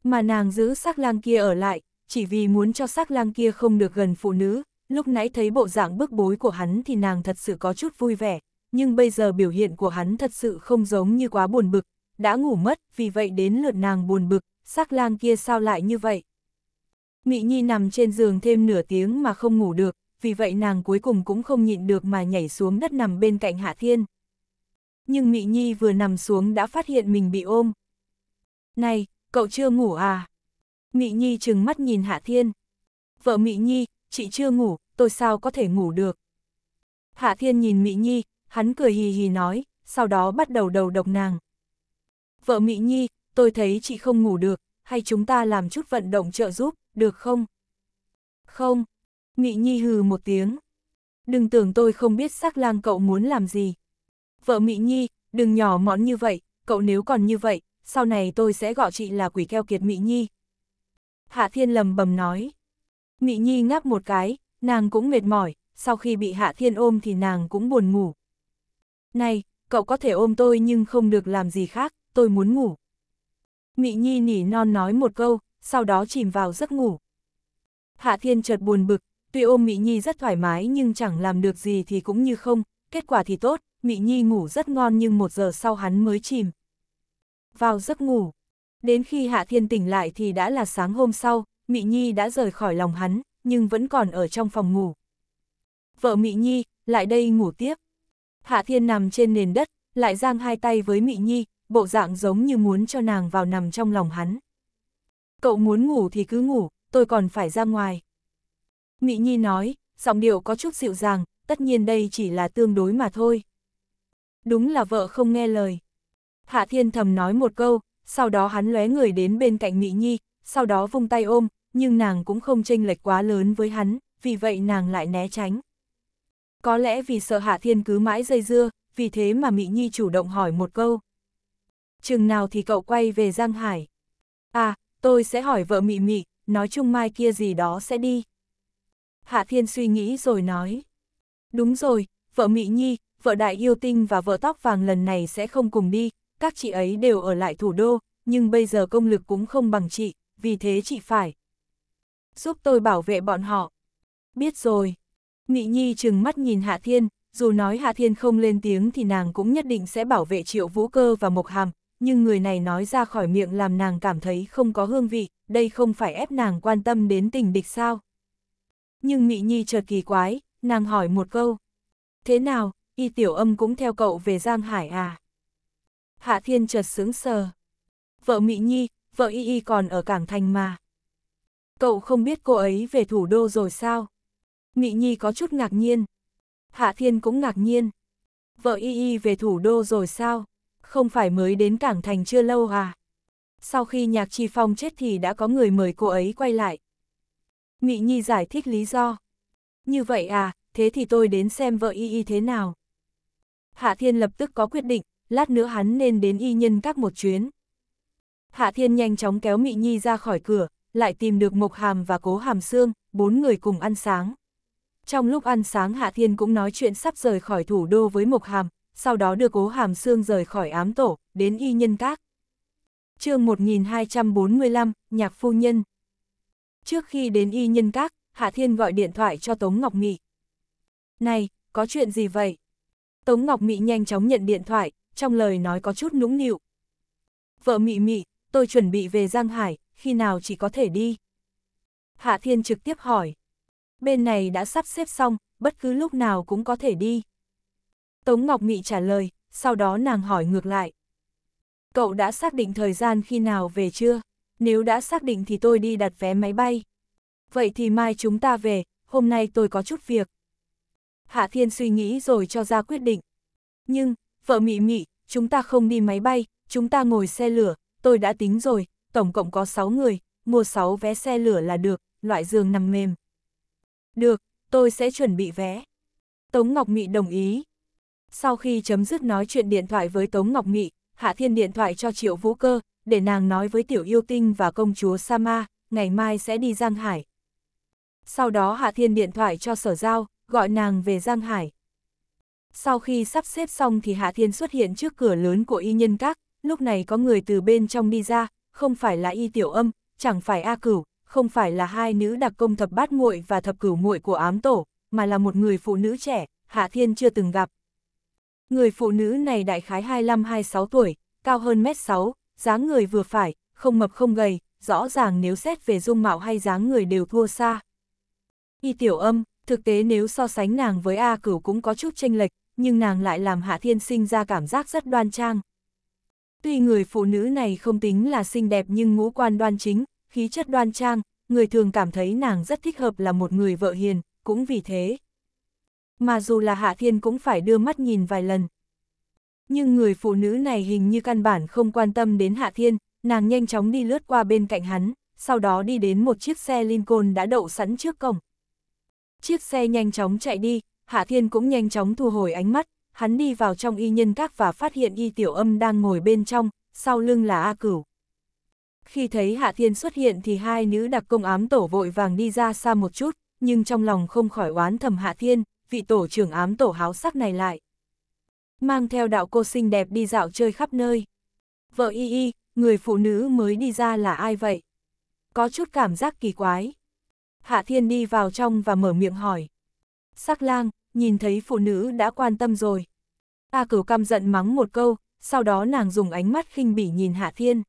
Mà nàng giữ sắc lang kia ở lại, chỉ vì muốn cho sắc lang kia không được gần phụ nữ, lúc nãy thấy bộ dạng bức bối của hắn thì nàng thật sự có chút vui vẻ, nhưng bây giờ biểu hiện của hắn thật sự không giống như quá buồn bực, đã ngủ mất, vì vậy đến lượt nàng buồn bực, sắc lang kia sao lại như vậy. Mị Nhi nằm trên giường thêm nửa tiếng mà không ngủ được, vì vậy nàng cuối cùng cũng không nhịn được mà nhảy xuống đất nằm bên cạnh Hạ Thiên. Nhưng Mị Nhi vừa nằm xuống đã phát hiện mình bị ôm. Này, cậu chưa ngủ à? Mị Nhi trừng mắt nhìn Hạ Thiên. Vợ Mị Nhi, chị chưa ngủ, tôi sao có thể ngủ được? Hạ Thiên nhìn Mị Nhi, hắn cười hì hì nói, sau đó bắt đầu đầu độc nàng. Vợ Mị Nhi, tôi thấy chị không ngủ được, hay chúng ta làm chút vận động trợ giúp, được không? Không, Nghị Nhi hừ một tiếng. Đừng tưởng tôi không biết sắc lang cậu muốn làm gì. Vợ Mị Nhi, đừng nhỏ mọn như vậy, cậu nếu còn như vậy, sau này tôi sẽ gọi chị là quỷ keo kiệt Mị Nhi. Hạ Thiên lầm bầm nói. Mị Nhi ngáp một cái, nàng cũng mệt mỏi, sau khi bị Hạ Thiên ôm thì nàng cũng buồn ngủ. Này, cậu có thể ôm tôi nhưng không được làm gì khác, tôi muốn ngủ. Mị Nhi nỉ non nói một câu, sau đó chìm vào giấc ngủ. Hạ Thiên chợt buồn bực, Tuy ôm Mỹ Nhi rất thoải mái nhưng chẳng làm được gì thì cũng như không, kết quả thì tốt, Mỹ Nhi ngủ rất ngon nhưng một giờ sau hắn mới chìm. Vào giấc ngủ. Đến khi Hạ Thiên tỉnh lại thì đã là sáng hôm sau, Mỹ Nhi đã rời khỏi lòng hắn, nhưng vẫn còn ở trong phòng ngủ. Vợ Mỹ Nhi, lại đây ngủ tiếp. Hạ Thiên nằm trên nền đất, lại giang hai tay với Mỹ Nhi, bộ dạng giống như muốn cho nàng vào nằm trong lòng hắn. Cậu muốn ngủ thì cứ ngủ, tôi còn phải ra ngoài. Mỹ Nhi nói, giọng điệu có chút dịu dàng, tất nhiên đây chỉ là tương đối mà thôi. Đúng là vợ không nghe lời. Hạ Thiên thầm nói một câu, sau đó hắn lóe người đến bên cạnh Mỹ Nhi, sau đó vung tay ôm, nhưng nàng cũng không chênh lệch quá lớn với hắn, vì vậy nàng lại né tránh. Có lẽ vì sợ Hạ Thiên cứ mãi dây dưa, vì thế mà Mỹ Nhi chủ động hỏi một câu. Chừng nào thì cậu quay về Giang Hải? À, tôi sẽ hỏi vợ Mị Mị. nói chung mai kia gì đó sẽ đi. Hạ Thiên suy nghĩ rồi nói. Đúng rồi, vợ Mỹ Nhi, vợ Đại Yêu Tinh và vợ Tóc Vàng lần này sẽ không cùng đi, các chị ấy đều ở lại thủ đô, nhưng bây giờ công lực cũng không bằng chị, vì thế chị phải. Giúp tôi bảo vệ bọn họ. Biết rồi. Mỹ Nhi trừng mắt nhìn Hạ Thiên, dù nói Hạ Thiên không lên tiếng thì nàng cũng nhất định sẽ bảo vệ Triệu Vũ Cơ và Mộc Hàm, nhưng người này nói ra khỏi miệng làm nàng cảm thấy không có hương vị, đây không phải ép nàng quan tâm đến tình địch sao nhưng Mị Nhi chợt kỳ quái, nàng hỏi một câu. Thế nào, y tiểu âm cũng theo cậu về Giang Hải à? Hạ Thiên chợt sướng sờ. Vợ Mị Nhi, vợ y y còn ở Cảng Thành mà. Cậu không biết cô ấy về thủ đô rồi sao? Mị Nhi có chút ngạc nhiên. Hạ Thiên cũng ngạc nhiên. Vợ y y về thủ đô rồi sao? Không phải mới đến Cảng Thành chưa lâu à? Sau khi Nhạc chi Phong chết thì đã có người mời cô ấy quay lại, Mị Nhi giải thích lý do. Như vậy à, thế thì tôi đến xem vợ y y thế nào. Hạ Thiên lập tức có quyết định, lát nữa hắn nên đến y nhân các một chuyến. Hạ Thiên nhanh chóng kéo Mị Nhi ra khỏi cửa, lại tìm được Mộc Hàm và Cố Hàm Sương, bốn người cùng ăn sáng. Trong lúc ăn sáng Hạ Thiên cũng nói chuyện sắp rời khỏi thủ đô với Mộc Hàm, sau đó đưa Cố Hàm Sương rời khỏi ám tổ, đến y nhân các. chương 1245, Nhạc Phu Nhân Trước khi đến y nhân các, Hạ Thiên gọi điện thoại cho Tống Ngọc Mị. Này, có chuyện gì vậy? Tống Ngọc Mị nhanh chóng nhận điện thoại, trong lời nói có chút nũng nịu. Vợ Mị Mị, tôi chuẩn bị về Giang Hải, khi nào chỉ có thể đi? Hạ Thiên trực tiếp hỏi. Bên này đã sắp xếp xong, bất cứ lúc nào cũng có thể đi. Tống Ngọc Mị trả lời, sau đó nàng hỏi ngược lại. Cậu đã xác định thời gian khi nào về chưa? nếu đã xác định thì tôi đi đặt vé máy bay. Vậy thì mai chúng ta về, hôm nay tôi có chút việc. Hạ Thiên suy nghĩ rồi cho ra quyết định. Nhưng, vợ mị mị, chúng ta không đi máy bay, chúng ta ngồi xe lửa, tôi đã tính rồi, tổng cộng có 6 người, mua 6 vé xe lửa là được, loại giường nằm mềm. Được, tôi sẽ chuẩn bị vé. Tống Ngọc Mị đồng ý. Sau khi chấm dứt nói chuyện điện thoại với Tống Ngọc Mị, Hạ Thiên điện thoại cho Triệu Vũ Cơ, để nàng nói với tiểu yêu tinh và công chúa Sama, ngày mai sẽ đi Giang Hải. Sau đó Hạ Thiên điện thoại cho sở giao, gọi nàng về Giang Hải. Sau khi sắp xếp xong thì Hạ Thiên xuất hiện trước cửa lớn của y nhân các, lúc này có người từ bên trong đi ra, không phải là y tiểu âm, chẳng phải A Cửu, không phải là hai nữ đặc công thập bát muội và thập cửu muội của ám tổ, mà là một người phụ nữ trẻ, Hạ Thiên chưa từng gặp. Người phụ nữ này đại khái 25-26 tuổi, cao hơn mét 6, dáng người vừa phải, không mập không gầy, rõ ràng nếu xét về dung mạo hay dáng người đều thua xa. Y tiểu âm, thực tế nếu so sánh nàng với A cửu cũng có chút tranh lệch, nhưng nàng lại làm Hạ Thiên sinh ra cảm giác rất đoan trang. Tuy người phụ nữ này không tính là xinh đẹp nhưng ngũ quan đoan chính, khí chất đoan trang, người thường cảm thấy nàng rất thích hợp là một người vợ hiền, cũng vì thế. Mà dù là Hạ Thiên cũng phải đưa mắt nhìn vài lần, nhưng người phụ nữ này hình như căn bản không quan tâm đến Hạ Thiên, nàng nhanh chóng đi lướt qua bên cạnh hắn, sau đó đi đến một chiếc xe Lincoln đã đậu sẵn trước cổng. Chiếc xe nhanh chóng chạy đi, Hạ Thiên cũng nhanh chóng thu hồi ánh mắt, hắn đi vào trong y nhân các và phát hiện y tiểu âm đang ngồi bên trong, sau lưng là A Cửu. Khi thấy Hạ Thiên xuất hiện thì hai nữ đặc công ám tổ vội vàng đi ra xa một chút, nhưng trong lòng không khỏi oán thầm Hạ Thiên, vị tổ trưởng ám tổ háo sắc này lại mang theo đạo cô xinh đẹp đi dạo chơi khắp nơi. Vợ y y, người phụ nữ mới đi ra là ai vậy? Có chút cảm giác kỳ quái. Hạ Thiên đi vào trong và mở miệng hỏi. Sắc lang, nhìn thấy phụ nữ đã quan tâm rồi. A cửu căm giận mắng một câu, sau đó nàng dùng ánh mắt khinh bỉ nhìn Hạ Thiên.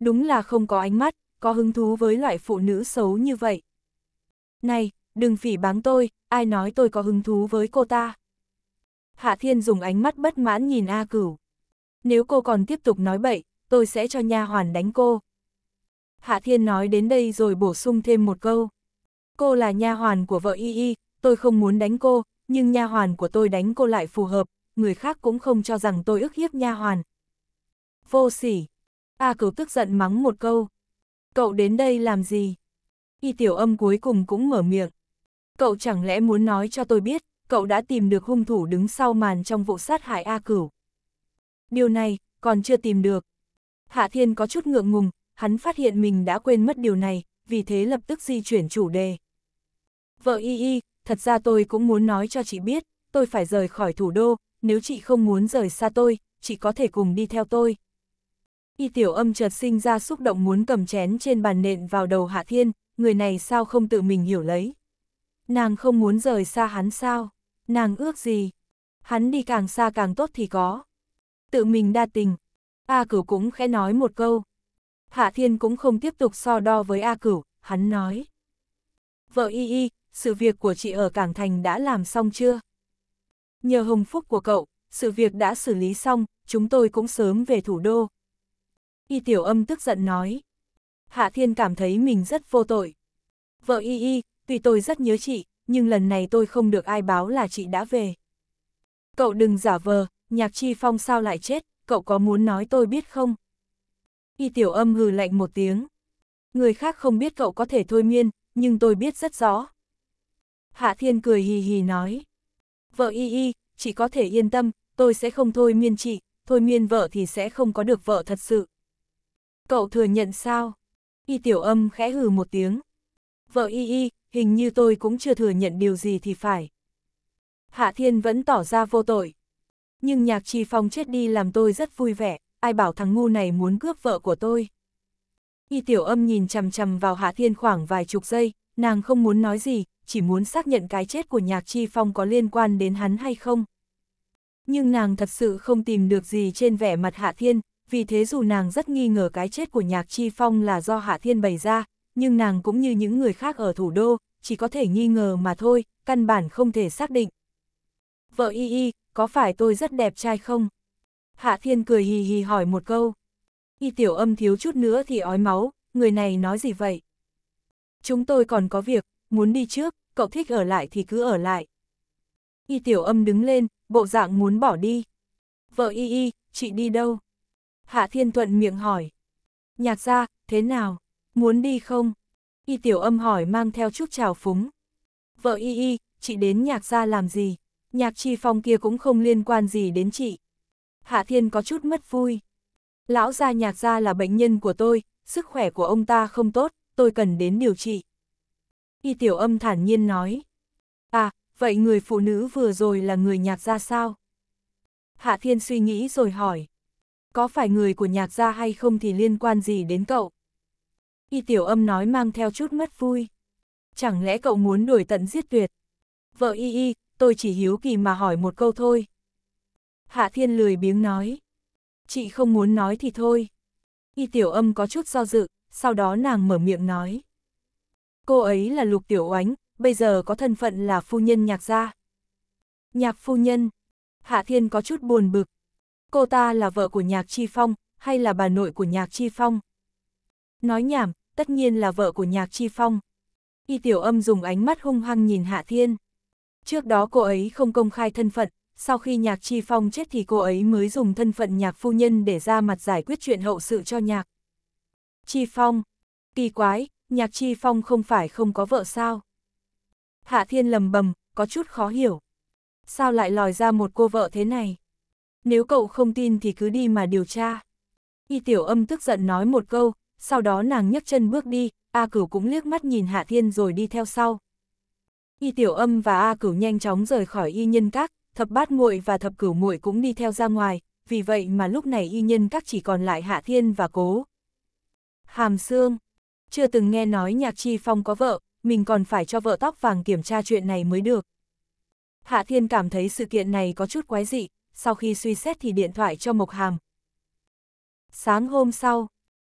Đúng là không có ánh mắt, có hứng thú với loại phụ nữ xấu như vậy. Này, đừng phỉ báng tôi, ai nói tôi có hứng thú với cô ta. Hạ Thiên dùng ánh mắt bất mãn nhìn A Cửu. Nếu cô còn tiếp tục nói bậy, tôi sẽ cho nha hoàn đánh cô. Hạ Thiên nói đến đây rồi bổ sung thêm một câu. Cô là nha hoàn của vợ Y Y, tôi không muốn đánh cô, nhưng nha hoàn của tôi đánh cô lại phù hợp, người khác cũng không cho rằng tôi ức hiếp nha hoàn. Vô sỉ. A Cửu tức giận mắng một câu. Cậu đến đây làm gì? Y tiểu âm cuối cùng cũng mở miệng. Cậu chẳng lẽ muốn nói cho tôi biết, cậu đã tìm được hung thủ đứng sau màn trong vụ sát hại A Cửu. Điều này, còn chưa tìm được. Hạ Thiên có chút ngượng ngùng, hắn phát hiện mình đã quên mất điều này, vì thế lập tức di chuyển chủ đề. Vợ y y, thật ra tôi cũng muốn nói cho chị biết, tôi phải rời khỏi thủ đô, nếu chị không muốn rời xa tôi, chị có thể cùng đi theo tôi. Y tiểu âm chợt sinh ra xúc động muốn cầm chén trên bàn nện vào đầu Hạ Thiên, người này sao không tự mình hiểu lấy. Nàng không muốn rời xa hắn sao? Nàng ước gì? Hắn đi càng xa càng tốt thì có. Tự mình đa tình. A cửu cũng khẽ nói một câu. Hạ thiên cũng không tiếp tục so đo với A cửu, hắn nói. Vợ y y, sự việc của chị ở Cảng Thành đã làm xong chưa? Nhờ hồng phúc của cậu, sự việc đã xử lý xong, chúng tôi cũng sớm về thủ đô. Y tiểu âm tức giận nói. Hạ Thiên cảm thấy mình rất vô tội. Vợ Y Y, tuy tôi rất nhớ chị, nhưng lần này tôi không được ai báo là chị đã về. Cậu đừng giả vờ, nhạc chi phong sao lại chết, cậu có muốn nói tôi biết không? Y tiểu âm hừ lạnh một tiếng. Người khác không biết cậu có thể thôi miên, nhưng tôi biết rất rõ. Hạ thiên cười hì hì nói. Vợ y y, chị có thể yên tâm, tôi sẽ không thôi miên chị, thôi miên vợ thì sẽ không có được vợ thật sự. Cậu thừa nhận sao? Y tiểu âm khẽ hừ một tiếng, vợ y y, hình như tôi cũng chưa thừa nhận điều gì thì phải. Hạ Thiên vẫn tỏ ra vô tội. Nhưng nhạc trì phong chết đi làm tôi rất vui vẻ, ai bảo thằng ngu này muốn cướp vợ của tôi. Y tiểu âm nhìn chằm chằm vào Hạ Thiên khoảng vài chục giây, nàng không muốn nói gì, chỉ muốn xác nhận cái chết của nhạc chi phong có liên quan đến hắn hay không. Nhưng nàng thật sự không tìm được gì trên vẻ mặt Hạ Thiên, vì thế dù nàng rất nghi ngờ cái chết của nhạc chi phong là do Hạ Thiên bày ra, nhưng nàng cũng như những người khác ở thủ đô, chỉ có thể nghi ngờ mà thôi, căn bản không thể xác định. Vợ y y, có phải tôi rất đẹp trai không? Hạ Thiên cười hì hì hỏi một câu. Y tiểu âm thiếu chút nữa thì ói máu, người này nói gì vậy? Chúng tôi còn có việc, muốn đi trước, cậu thích ở lại thì cứ ở lại. Y tiểu âm đứng lên, bộ dạng muốn bỏ đi. Vợ y y, chị đi đâu? Hạ Thiên thuận miệng hỏi. Nhạc ra, thế nào? Muốn đi không? Y tiểu âm hỏi mang theo chút trào phúng. Vợ y y, chị đến nhạc gia làm gì? Nhạc chi phong kia cũng không liên quan gì đến chị. Hạ thiên có chút mất vui. Lão gia nhạc gia là bệnh nhân của tôi, sức khỏe của ông ta không tốt, tôi cần đến điều trị. Y tiểu âm thản nhiên nói. À, vậy người phụ nữ vừa rồi là người nhạc gia sao? Hạ thiên suy nghĩ rồi hỏi. Có phải người của nhạc gia hay không thì liên quan gì đến cậu? Y tiểu âm nói mang theo chút mất vui. Chẳng lẽ cậu muốn đuổi tận giết tuyệt? Vợ y y, tôi chỉ hiếu kỳ mà hỏi một câu thôi. Hạ thiên lười biếng nói. Chị không muốn nói thì thôi. Y tiểu âm có chút do dự, sau đó nàng mở miệng nói. Cô ấy là lục tiểu oánh, bây giờ có thân phận là phu nhân nhạc gia. Nhạc phu nhân, Hạ Thiên có chút buồn bực. Cô ta là vợ của nhạc Chi Phong, hay là bà nội của nhạc Chi Phong? Nói nhảm, tất nhiên là vợ của Nhạc Chi Phong. Y Tiểu Âm dùng ánh mắt hung hăng nhìn Hạ Thiên. Trước đó cô ấy không công khai thân phận, sau khi Nhạc Chi Phong chết thì cô ấy mới dùng thân phận nhạc phu nhân để ra mặt giải quyết chuyện hậu sự cho nhạc. Chi Phong, kỳ quái, Nhạc Chi Phong không phải không có vợ sao? Hạ Thiên lầm bầm, có chút khó hiểu. Sao lại lòi ra một cô vợ thế này? Nếu cậu không tin thì cứ đi mà điều tra. Y tiểu âm tức giận nói một câu, sau đó nàng nhấc chân bước đi, A Cửu cũng liếc mắt nhìn Hạ Thiên rồi đi theo sau. Y Tiểu Âm và A Cửu nhanh chóng rời khỏi Y Nhân Các, Thập Bát Muội và Thập Cửu Muội cũng đi theo ra ngoài, vì vậy mà lúc này Y Nhân Các chỉ còn lại Hạ Thiên và Cố. Hàm Sương, chưa từng nghe nói Nhạc Chi Phong có vợ, mình còn phải cho vợ tóc vàng kiểm tra chuyện này mới được. Hạ Thiên cảm thấy sự kiện này có chút quái dị, sau khi suy xét thì điện thoại cho Mộc Hàm. Sáng hôm sau,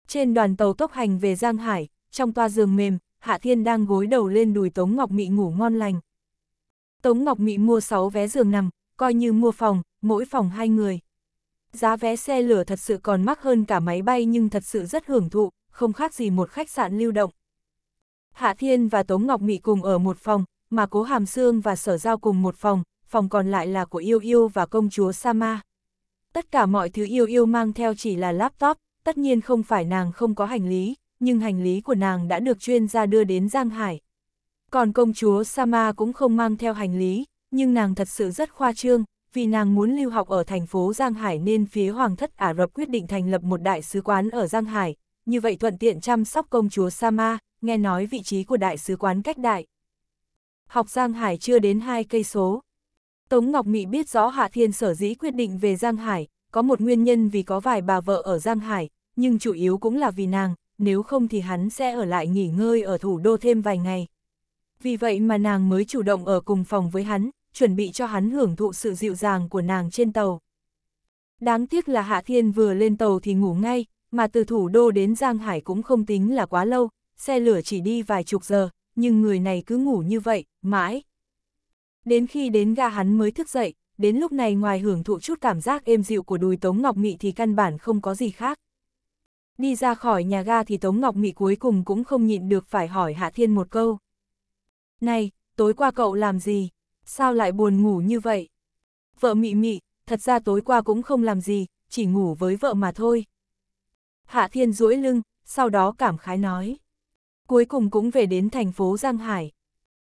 trên đoàn tàu tốc hành về Giang Hải, trong toa giường mềm, Hạ Thiên đang gối đầu lên đùi Tống Ngọc Mị ngủ ngon lành. Tống Ngọc Mị mua 6 vé giường nằm, coi như mua phòng, mỗi phòng hai người. Giá vé xe lửa thật sự còn mắc hơn cả máy bay nhưng thật sự rất hưởng thụ, không khác gì một khách sạn lưu động. Hạ Thiên và Tống Ngọc Mị cùng ở một phòng, mà Cố Hàm Sương và Sở Giao cùng một phòng, phòng còn lại là của Yêu Yêu và công chúa Sama. Tất cả mọi thứ Yêu Yêu mang theo chỉ là laptop, tất nhiên không phải nàng không có hành lý, nhưng hành lý của nàng đã được chuyên gia đưa đến Giang Hải. Còn công chúa Sama cũng không mang theo hành lý, nhưng nàng thật sự rất khoa trương, vì nàng muốn lưu học ở thành phố Giang Hải nên phía Hoàng thất Ả Rập quyết định thành lập một đại sứ quán ở Giang Hải, như vậy thuận tiện chăm sóc công chúa Sama, nghe nói vị trí của đại sứ quán cách đại. Học Giang Hải chưa đến hai cây số. Tống Ngọc Mị biết rõ Hạ Thiên sở dĩ quyết định về Giang Hải, có một nguyên nhân vì có vài bà vợ ở Giang Hải, nhưng chủ yếu cũng là vì nàng, nếu không thì hắn sẽ ở lại nghỉ ngơi ở thủ đô thêm vài ngày. Vì vậy mà nàng mới chủ động ở cùng phòng với hắn, chuẩn bị cho hắn hưởng thụ sự dịu dàng của nàng trên tàu. Đáng tiếc là Hạ Thiên vừa lên tàu thì ngủ ngay, mà từ thủ đô đến Giang Hải cũng không tính là quá lâu, xe lửa chỉ đi vài chục giờ, nhưng người này cứ ngủ như vậy, mãi. Đến khi đến ga hắn mới thức dậy, đến lúc này ngoài hưởng thụ chút cảm giác êm dịu của đùi Tống Ngọc Mị thì căn bản không có gì khác. Đi ra khỏi nhà ga thì Tống Ngọc Mị cuối cùng cũng không nhịn được phải hỏi Hạ Thiên một câu. Này, tối qua cậu làm gì? Sao lại buồn ngủ như vậy? Vợ Mị Mị, thật ra tối qua cũng không làm gì, chỉ ngủ với vợ mà thôi. Hạ Thiên duỗi lưng, sau đó cảm khái nói. Cuối cùng cũng về đến thành phố Giang Hải.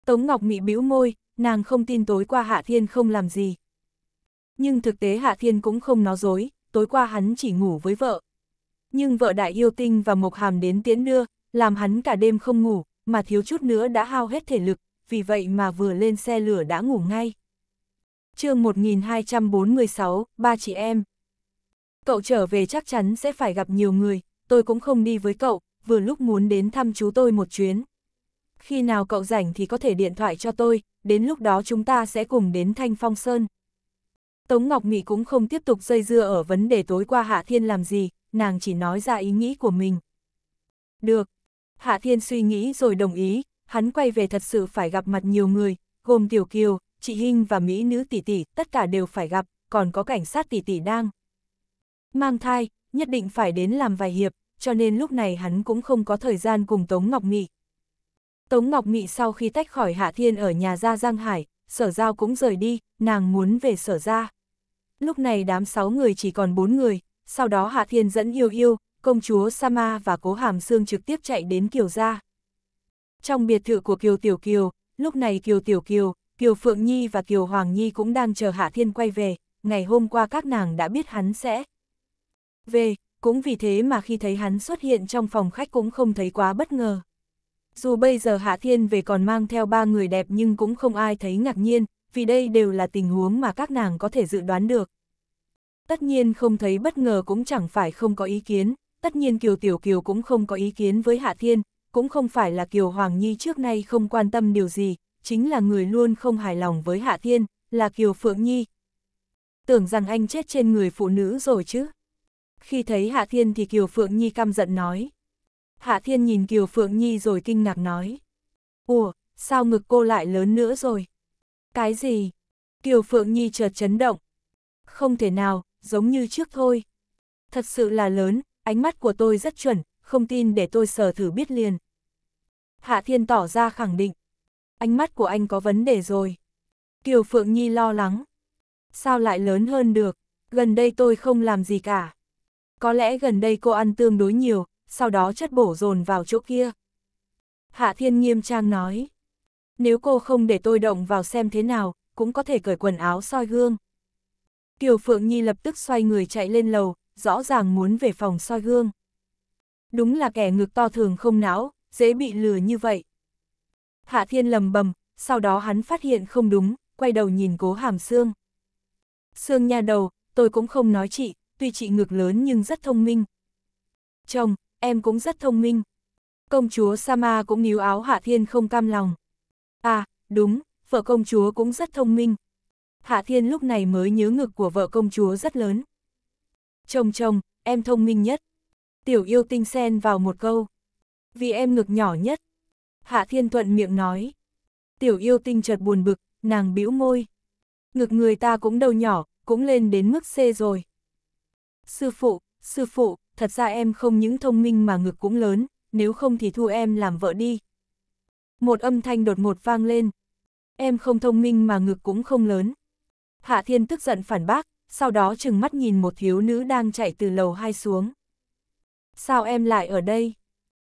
Tống Ngọc Mị bĩu môi, nàng không tin tối qua Hạ Thiên không làm gì. Nhưng thực tế Hạ Thiên cũng không nói dối, tối qua hắn chỉ ngủ với vợ, nhưng vợ đại yêu tinh và Mộc Hàm đến tiễn đưa, làm hắn cả đêm không ngủ, mà thiếu chút nữa đã hao hết thể lực, vì vậy mà vừa lên xe lửa đã ngủ ngay. chương 1246, ba chị em. Cậu trở về chắc chắn sẽ phải gặp nhiều người, tôi cũng không đi với cậu, vừa lúc muốn đến thăm chú tôi một chuyến. Khi nào cậu rảnh thì có thể điện thoại cho tôi, đến lúc đó chúng ta sẽ cùng đến Thanh Phong Sơn. Tống Ngọc Mỹ cũng không tiếp tục dây dưa ở vấn đề tối qua Hạ Thiên làm gì, nàng chỉ nói ra ý nghĩ của mình. Được. Hạ Thiên suy nghĩ rồi đồng ý, hắn quay về thật sự phải gặp mặt nhiều người, gồm Tiểu Kiều, chị Hinh và Mỹ nữ tỷ tỷ, tất cả đều phải gặp, còn có cảnh sát tỷ tỷ đang. Mang thai, nhất định phải đến làm vài hiệp, cho nên lúc này hắn cũng không có thời gian cùng Tống Ngọc Mị. Tống Ngọc Mị sau khi tách khỏi Hạ Thiên ở nhà ra Giang Hải, sở giao cũng rời đi, nàng muốn về sở ra. Lúc này đám sáu người chỉ còn bốn người, sau đó Hạ Thiên dẫn yêu yêu, công chúa Sama và cố hàm xương trực tiếp chạy đến Kiều gia. Trong biệt thự của Kiều Tiểu Kiều, lúc này Kiều Tiểu Kiều, Kiều Phượng Nhi và Kiều Hoàng Nhi cũng đang chờ Hạ Thiên quay về, ngày hôm qua các nàng đã biết hắn sẽ về, cũng vì thế mà khi thấy hắn xuất hiện trong phòng khách cũng không thấy quá bất ngờ. Dù bây giờ Hạ Thiên về còn mang theo ba người đẹp nhưng cũng không ai thấy ngạc nhiên, vì đây đều là tình huống mà các nàng có thể dự đoán được. Tất nhiên không thấy bất ngờ cũng chẳng phải không có ý kiến, tất nhiên Kiều Tiểu Kiều cũng không có ý kiến với Hạ Thiên, cũng không phải là Kiều Hoàng Nhi trước nay không quan tâm điều gì, chính là người luôn không hài lòng với Hạ Thiên, là Kiều Phượng Nhi. Tưởng rằng anh chết trên người phụ nữ rồi chứ. Khi thấy Hạ Thiên thì Kiều Phượng Nhi căm giận nói. Hạ Thiên nhìn Kiều Phượng Nhi rồi kinh ngạc nói. Ủa, sao ngực cô lại lớn nữa rồi? Cái gì? Kiều Phượng Nhi chợt chấn động. Không thể nào, giống như trước thôi. Thật sự là lớn, ánh mắt của tôi rất chuẩn, không tin để tôi sờ thử biết liền. Hạ Thiên tỏ ra khẳng định. Ánh mắt của anh có vấn đề rồi. Kiều Phượng Nhi lo lắng. Sao lại lớn hơn được, gần đây tôi không làm gì cả. Có lẽ gần đây cô ăn tương đối nhiều, sau đó chất bổ dồn vào chỗ kia. Hạ Thiên nghiêm trang nói. Nếu cô không để tôi động vào xem thế nào, cũng có thể cởi quần áo soi gương. Tiểu Phượng Nhi lập tức xoay người chạy lên lầu, rõ ràng muốn về phòng soi gương. Đúng là kẻ ngực to thường không não, dễ bị lừa như vậy. Hạ Thiên lầm bầm, sau đó hắn phát hiện không đúng, quay đầu nhìn cố hàm xương. Sương nha đầu, tôi cũng không nói chị, tuy chị ngực lớn nhưng rất thông minh. Chồng, em cũng rất thông minh. Công chúa Sama cũng níu áo Hạ Thiên không cam lòng. À, đúng, vợ công chúa cũng rất thông minh. Hạ Thiên lúc này mới nhớ ngực của vợ công chúa rất lớn. Chồng chồng, em thông minh nhất. Tiểu yêu tinh xen vào một câu. Vì em ngực nhỏ nhất. Hạ Thiên thuận miệng nói. Tiểu yêu tinh chợt buồn bực, nàng bĩu môi. Ngực người ta cũng đầu nhỏ, cũng lên đến mức C rồi. Sư phụ, sư phụ, thật ra em không những thông minh mà ngực cũng lớn, nếu không thì thu em làm vợ đi. Một âm thanh đột ngột vang lên. Em không thông minh mà ngực cũng không lớn. Hạ Thiên tức giận phản bác, sau đó chừng mắt nhìn một thiếu nữ đang chạy từ lầu hai xuống. Sao em lại ở đây?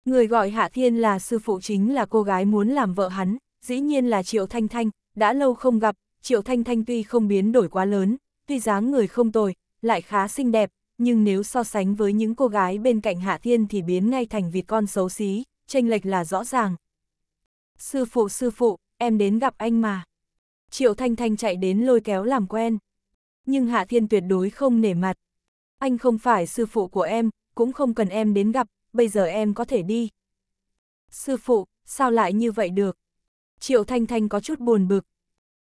Người gọi Hạ Thiên là sư phụ chính là cô gái muốn làm vợ hắn, dĩ nhiên là Triệu Thanh Thanh, đã lâu không gặp, Triệu Thanh Thanh tuy không biến đổi quá lớn, tuy dáng người không tồi, lại khá xinh đẹp, nhưng nếu so sánh với những cô gái bên cạnh Hạ Thiên thì biến ngay thành vịt con xấu xí, tranh lệch là rõ ràng. Sư phụ sư phụ, em đến gặp anh mà. Triệu Thanh Thanh chạy đến lôi kéo làm quen. Nhưng Hạ Thiên tuyệt đối không nể mặt. Anh không phải sư phụ của em, cũng không cần em đến gặp, bây giờ em có thể đi. Sư phụ, sao lại như vậy được? Triệu Thanh Thanh có chút buồn bực.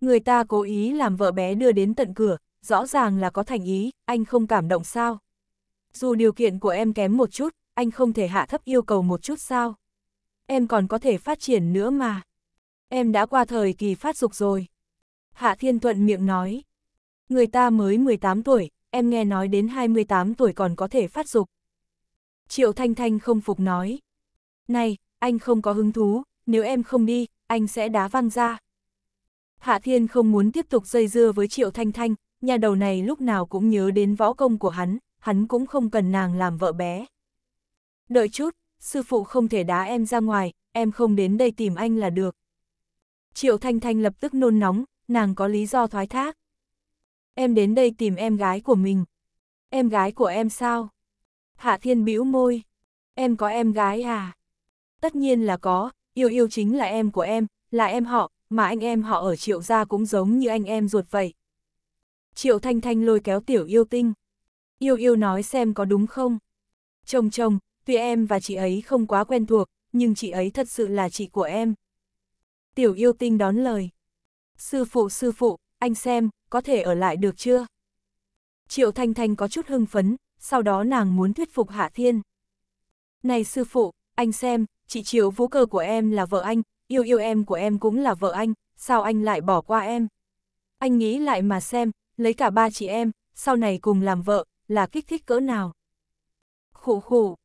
Người ta cố ý làm vợ bé đưa đến tận cửa, rõ ràng là có thành ý, anh không cảm động sao? Dù điều kiện của em kém một chút, anh không thể hạ thấp yêu cầu một chút sao? Em còn có thể phát triển nữa mà. Em đã qua thời kỳ phát dục rồi. Hạ Thiên Thuận miệng nói. Người ta mới 18 tuổi, em nghe nói đến 28 tuổi còn có thể phát dục. Triệu Thanh Thanh không phục nói. Này, anh không có hứng thú, nếu em không đi, anh sẽ đá văng ra. Hạ Thiên không muốn tiếp tục dây dưa với Triệu Thanh Thanh, nhà đầu này lúc nào cũng nhớ đến võ công của hắn, hắn cũng không cần nàng làm vợ bé. Đợi chút, sư phụ không thể đá em ra ngoài, em không đến đây tìm anh là được. Triệu Thanh Thanh lập tức nôn nóng, nàng có lý do thoái thác. Em đến đây tìm em gái của mình. Em gái của em sao? Hạ Thiên bĩu môi. Em có em gái à? Tất nhiên là có, yêu yêu chính là em của em, là em họ, mà anh em họ ở triệu gia cũng giống như anh em ruột vậy. Triệu Thanh Thanh lôi kéo tiểu yêu tinh. Yêu yêu nói xem có đúng không? Chồng chồng, tuy em và chị ấy không quá quen thuộc, nhưng chị ấy thật sự là chị của em. Tiểu yêu tinh đón lời. Sư phụ sư phụ, anh xem, có thể ở lại được chưa? Triệu Thanh Thanh có chút hưng phấn, sau đó nàng muốn thuyết phục Hạ Thiên. Này sư phụ, anh xem, chị Triệu vũ cơ của em là vợ anh, yêu yêu em của em cũng là vợ anh, sao anh lại bỏ qua em? Anh nghĩ lại mà xem, lấy cả ba chị em, sau này cùng làm vợ, là kích thích cỡ nào? Khủ khủ,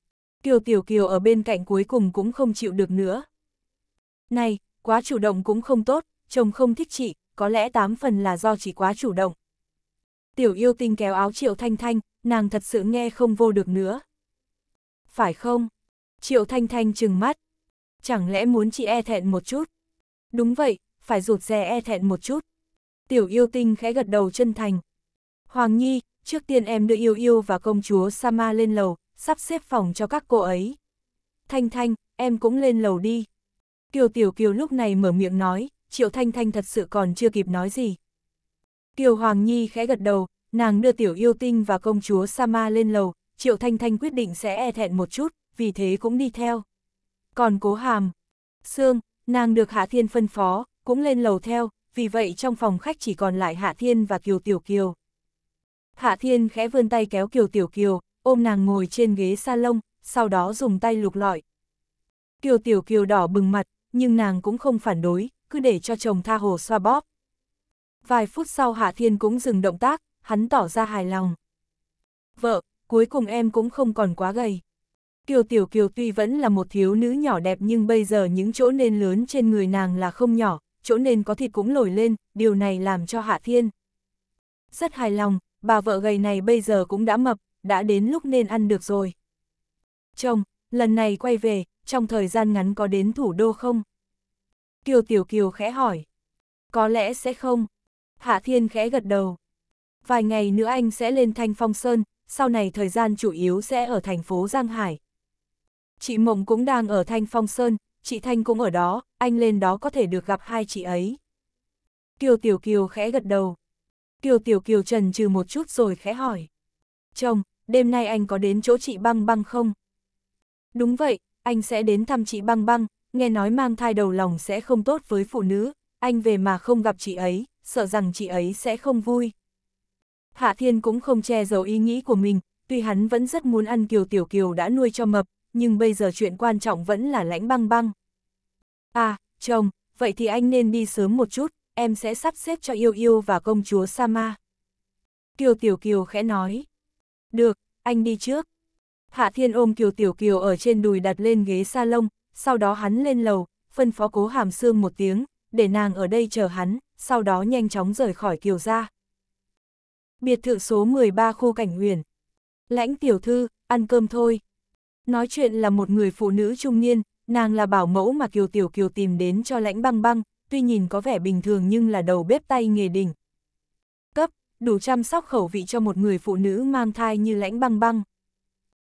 Kiều Tiểu Kiều ở bên cạnh cuối cùng cũng không chịu được nữa. Này, quá chủ động cũng không tốt, chồng không thích chị, có lẽ tám phần là do chị quá chủ động. Tiểu yêu tinh kéo áo Triệu Thanh Thanh, nàng thật sự nghe không vô được nữa. Phải không? Triệu Thanh Thanh trừng mắt. Chẳng lẽ muốn chị e thẹn một chút? Đúng vậy, phải rụt rè e thẹn một chút. Tiểu yêu tinh khẽ gật đầu chân thành. Hoàng Nhi, trước tiên em đưa yêu yêu và công chúa Sama lên lầu, sắp xếp phòng cho các cô ấy. Thanh Thanh, em cũng lên lầu đi. Kiều Tiểu Kiều lúc này mở miệng nói, Triệu Thanh Thanh thật sự còn chưa kịp nói gì. Kiều Hoàng Nhi khẽ gật đầu, nàng đưa tiểu yêu tinh và công chúa Sama lên lầu, Triệu Thanh Thanh quyết định sẽ e thẹn một chút, vì thế cũng đi theo. Còn cố hàm, Sương, nàng được Hạ Thiên phân phó, cũng lên lầu theo, vì vậy trong phòng khách chỉ còn lại Hạ Thiên và Kiều Tiểu Kiều. Hạ Thiên khẽ vươn tay kéo Kiều Tiểu Kiều, ôm nàng ngồi trên ghế salon, sau đó dùng tay lục lọi. Kiều Tiểu Kiều đỏ bừng mặt, nhưng nàng cũng không phản đối, cứ để cho chồng tha hồ xoa bóp. Vài phút sau Hạ Thiên cũng dừng động tác, hắn tỏ ra hài lòng. Vợ, cuối cùng em cũng không còn quá gầy. Kiều Tiểu Kiều tuy vẫn là một thiếu nữ nhỏ đẹp nhưng bây giờ những chỗ nên lớn trên người nàng là không nhỏ, chỗ nên có thịt cũng nổi lên, điều này làm cho Hạ Thiên. Rất hài lòng, bà vợ gầy này bây giờ cũng đã mập, đã đến lúc nên ăn được rồi. Chồng, lần này quay về, trong thời gian ngắn có đến thủ đô không? Kiều Tiểu Kiều khẽ hỏi. Có lẽ sẽ không. Hạ Thiên khẽ gật đầu. Vài ngày nữa anh sẽ lên Thanh Phong Sơn, sau này thời gian chủ yếu sẽ ở thành phố Giang Hải. Chị Mộng cũng đang ở Thanh Phong Sơn, chị Thanh cũng ở đó, anh lên đó có thể được gặp hai chị ấy. Kiều Tiểu Kiều khẽ gật đầu. Kiều Tiểu Kiều trần trừ một chút rồi khẽ hỏi. Chồng, đêm nay anh có đến chỗ chị băng băng không? Đúng vậy, anh sẽ đến thăm chị băng băng, nghe nói mang thai đầu lòng sẽ không tốt với phụ nữ, anh về mà không gặp chị ấy, sợ rằng chị ấy sẽ không vui. Hạ Thiên cũng không che giấu ý nghĩ của mình, tuy hắn vẫn rất muốn ăn Kiều Tiểu Kiều đã nuôi cho mập, nhưng bây giờ chuyện quan trọng vẫn là lãnh băng băng. À, chồng, vậy thì anh nên đi sớm một chút, em sẽ sắp xếp cho yêu yêu và công chúa Sama. Kiều Tiểu Kiều khẽ nói. Được, anh đi trước. Hạ Thiên ôm Kiều Tiểu Kiều ở trên đùi đặt lên ghế salon, sau đó hắn lên lầu, phân phó cố hàm xương một tiếng, để nàng ở đây chờ hắn, sau đó nhanh chóng rời khỏi kiều gia. Biệt thự số 13 khu cảnh huyền. Lãnh tiểu thư, ăn cơm thôi. Nói chuyện là một người phụ nữ trung niên, nàng là bảo mẫu mà kiều tiểu kiều tìm đến cho lãnh băng băng, tuy nhìn có vẻ bình thường nhưng là đầu bếp tay nghề đỉnh. Cấp, đủ chăm sóc khẩu vị cho một người phụ nữ mang thai như lãnh băng băng.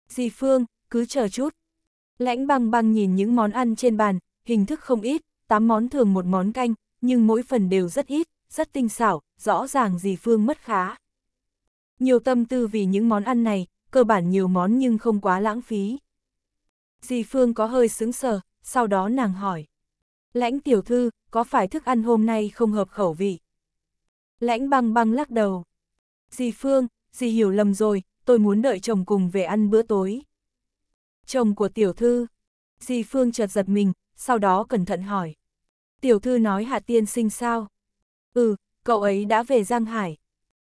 di Phương, cứ chờ chút, Lãnh băng băng nhìn những món ăn trên bàn, hình thức không ít, 8 món thường một món canh, nhưng mỗi phần đều rất ít, rất tinh xảo, rõ ràng Dì Phương mất khá. Nhiều tâm tư vì những món ăn này, cơ bản nhiều món nhưng không quá lãng phí. Dì Phương có hơi sững sờ, sau đó nàng hỏi. Lãnh tiểu thư, có phải thức ăn hôm nay không hợp khẩu vị? Lãnh băng băng lắc đầu. Dì Phương, dì hiểu lầm rồi, tôi muốn đợi chồng cùng về ăn bữa tối chồng của tiểu thư. Di Phương chợt giật mình, sau đó cẩn thận hỏi. Tiểu thư nói Hạ Tiên sinh sao? Ừ, cậu ấy đã về Giang Hải.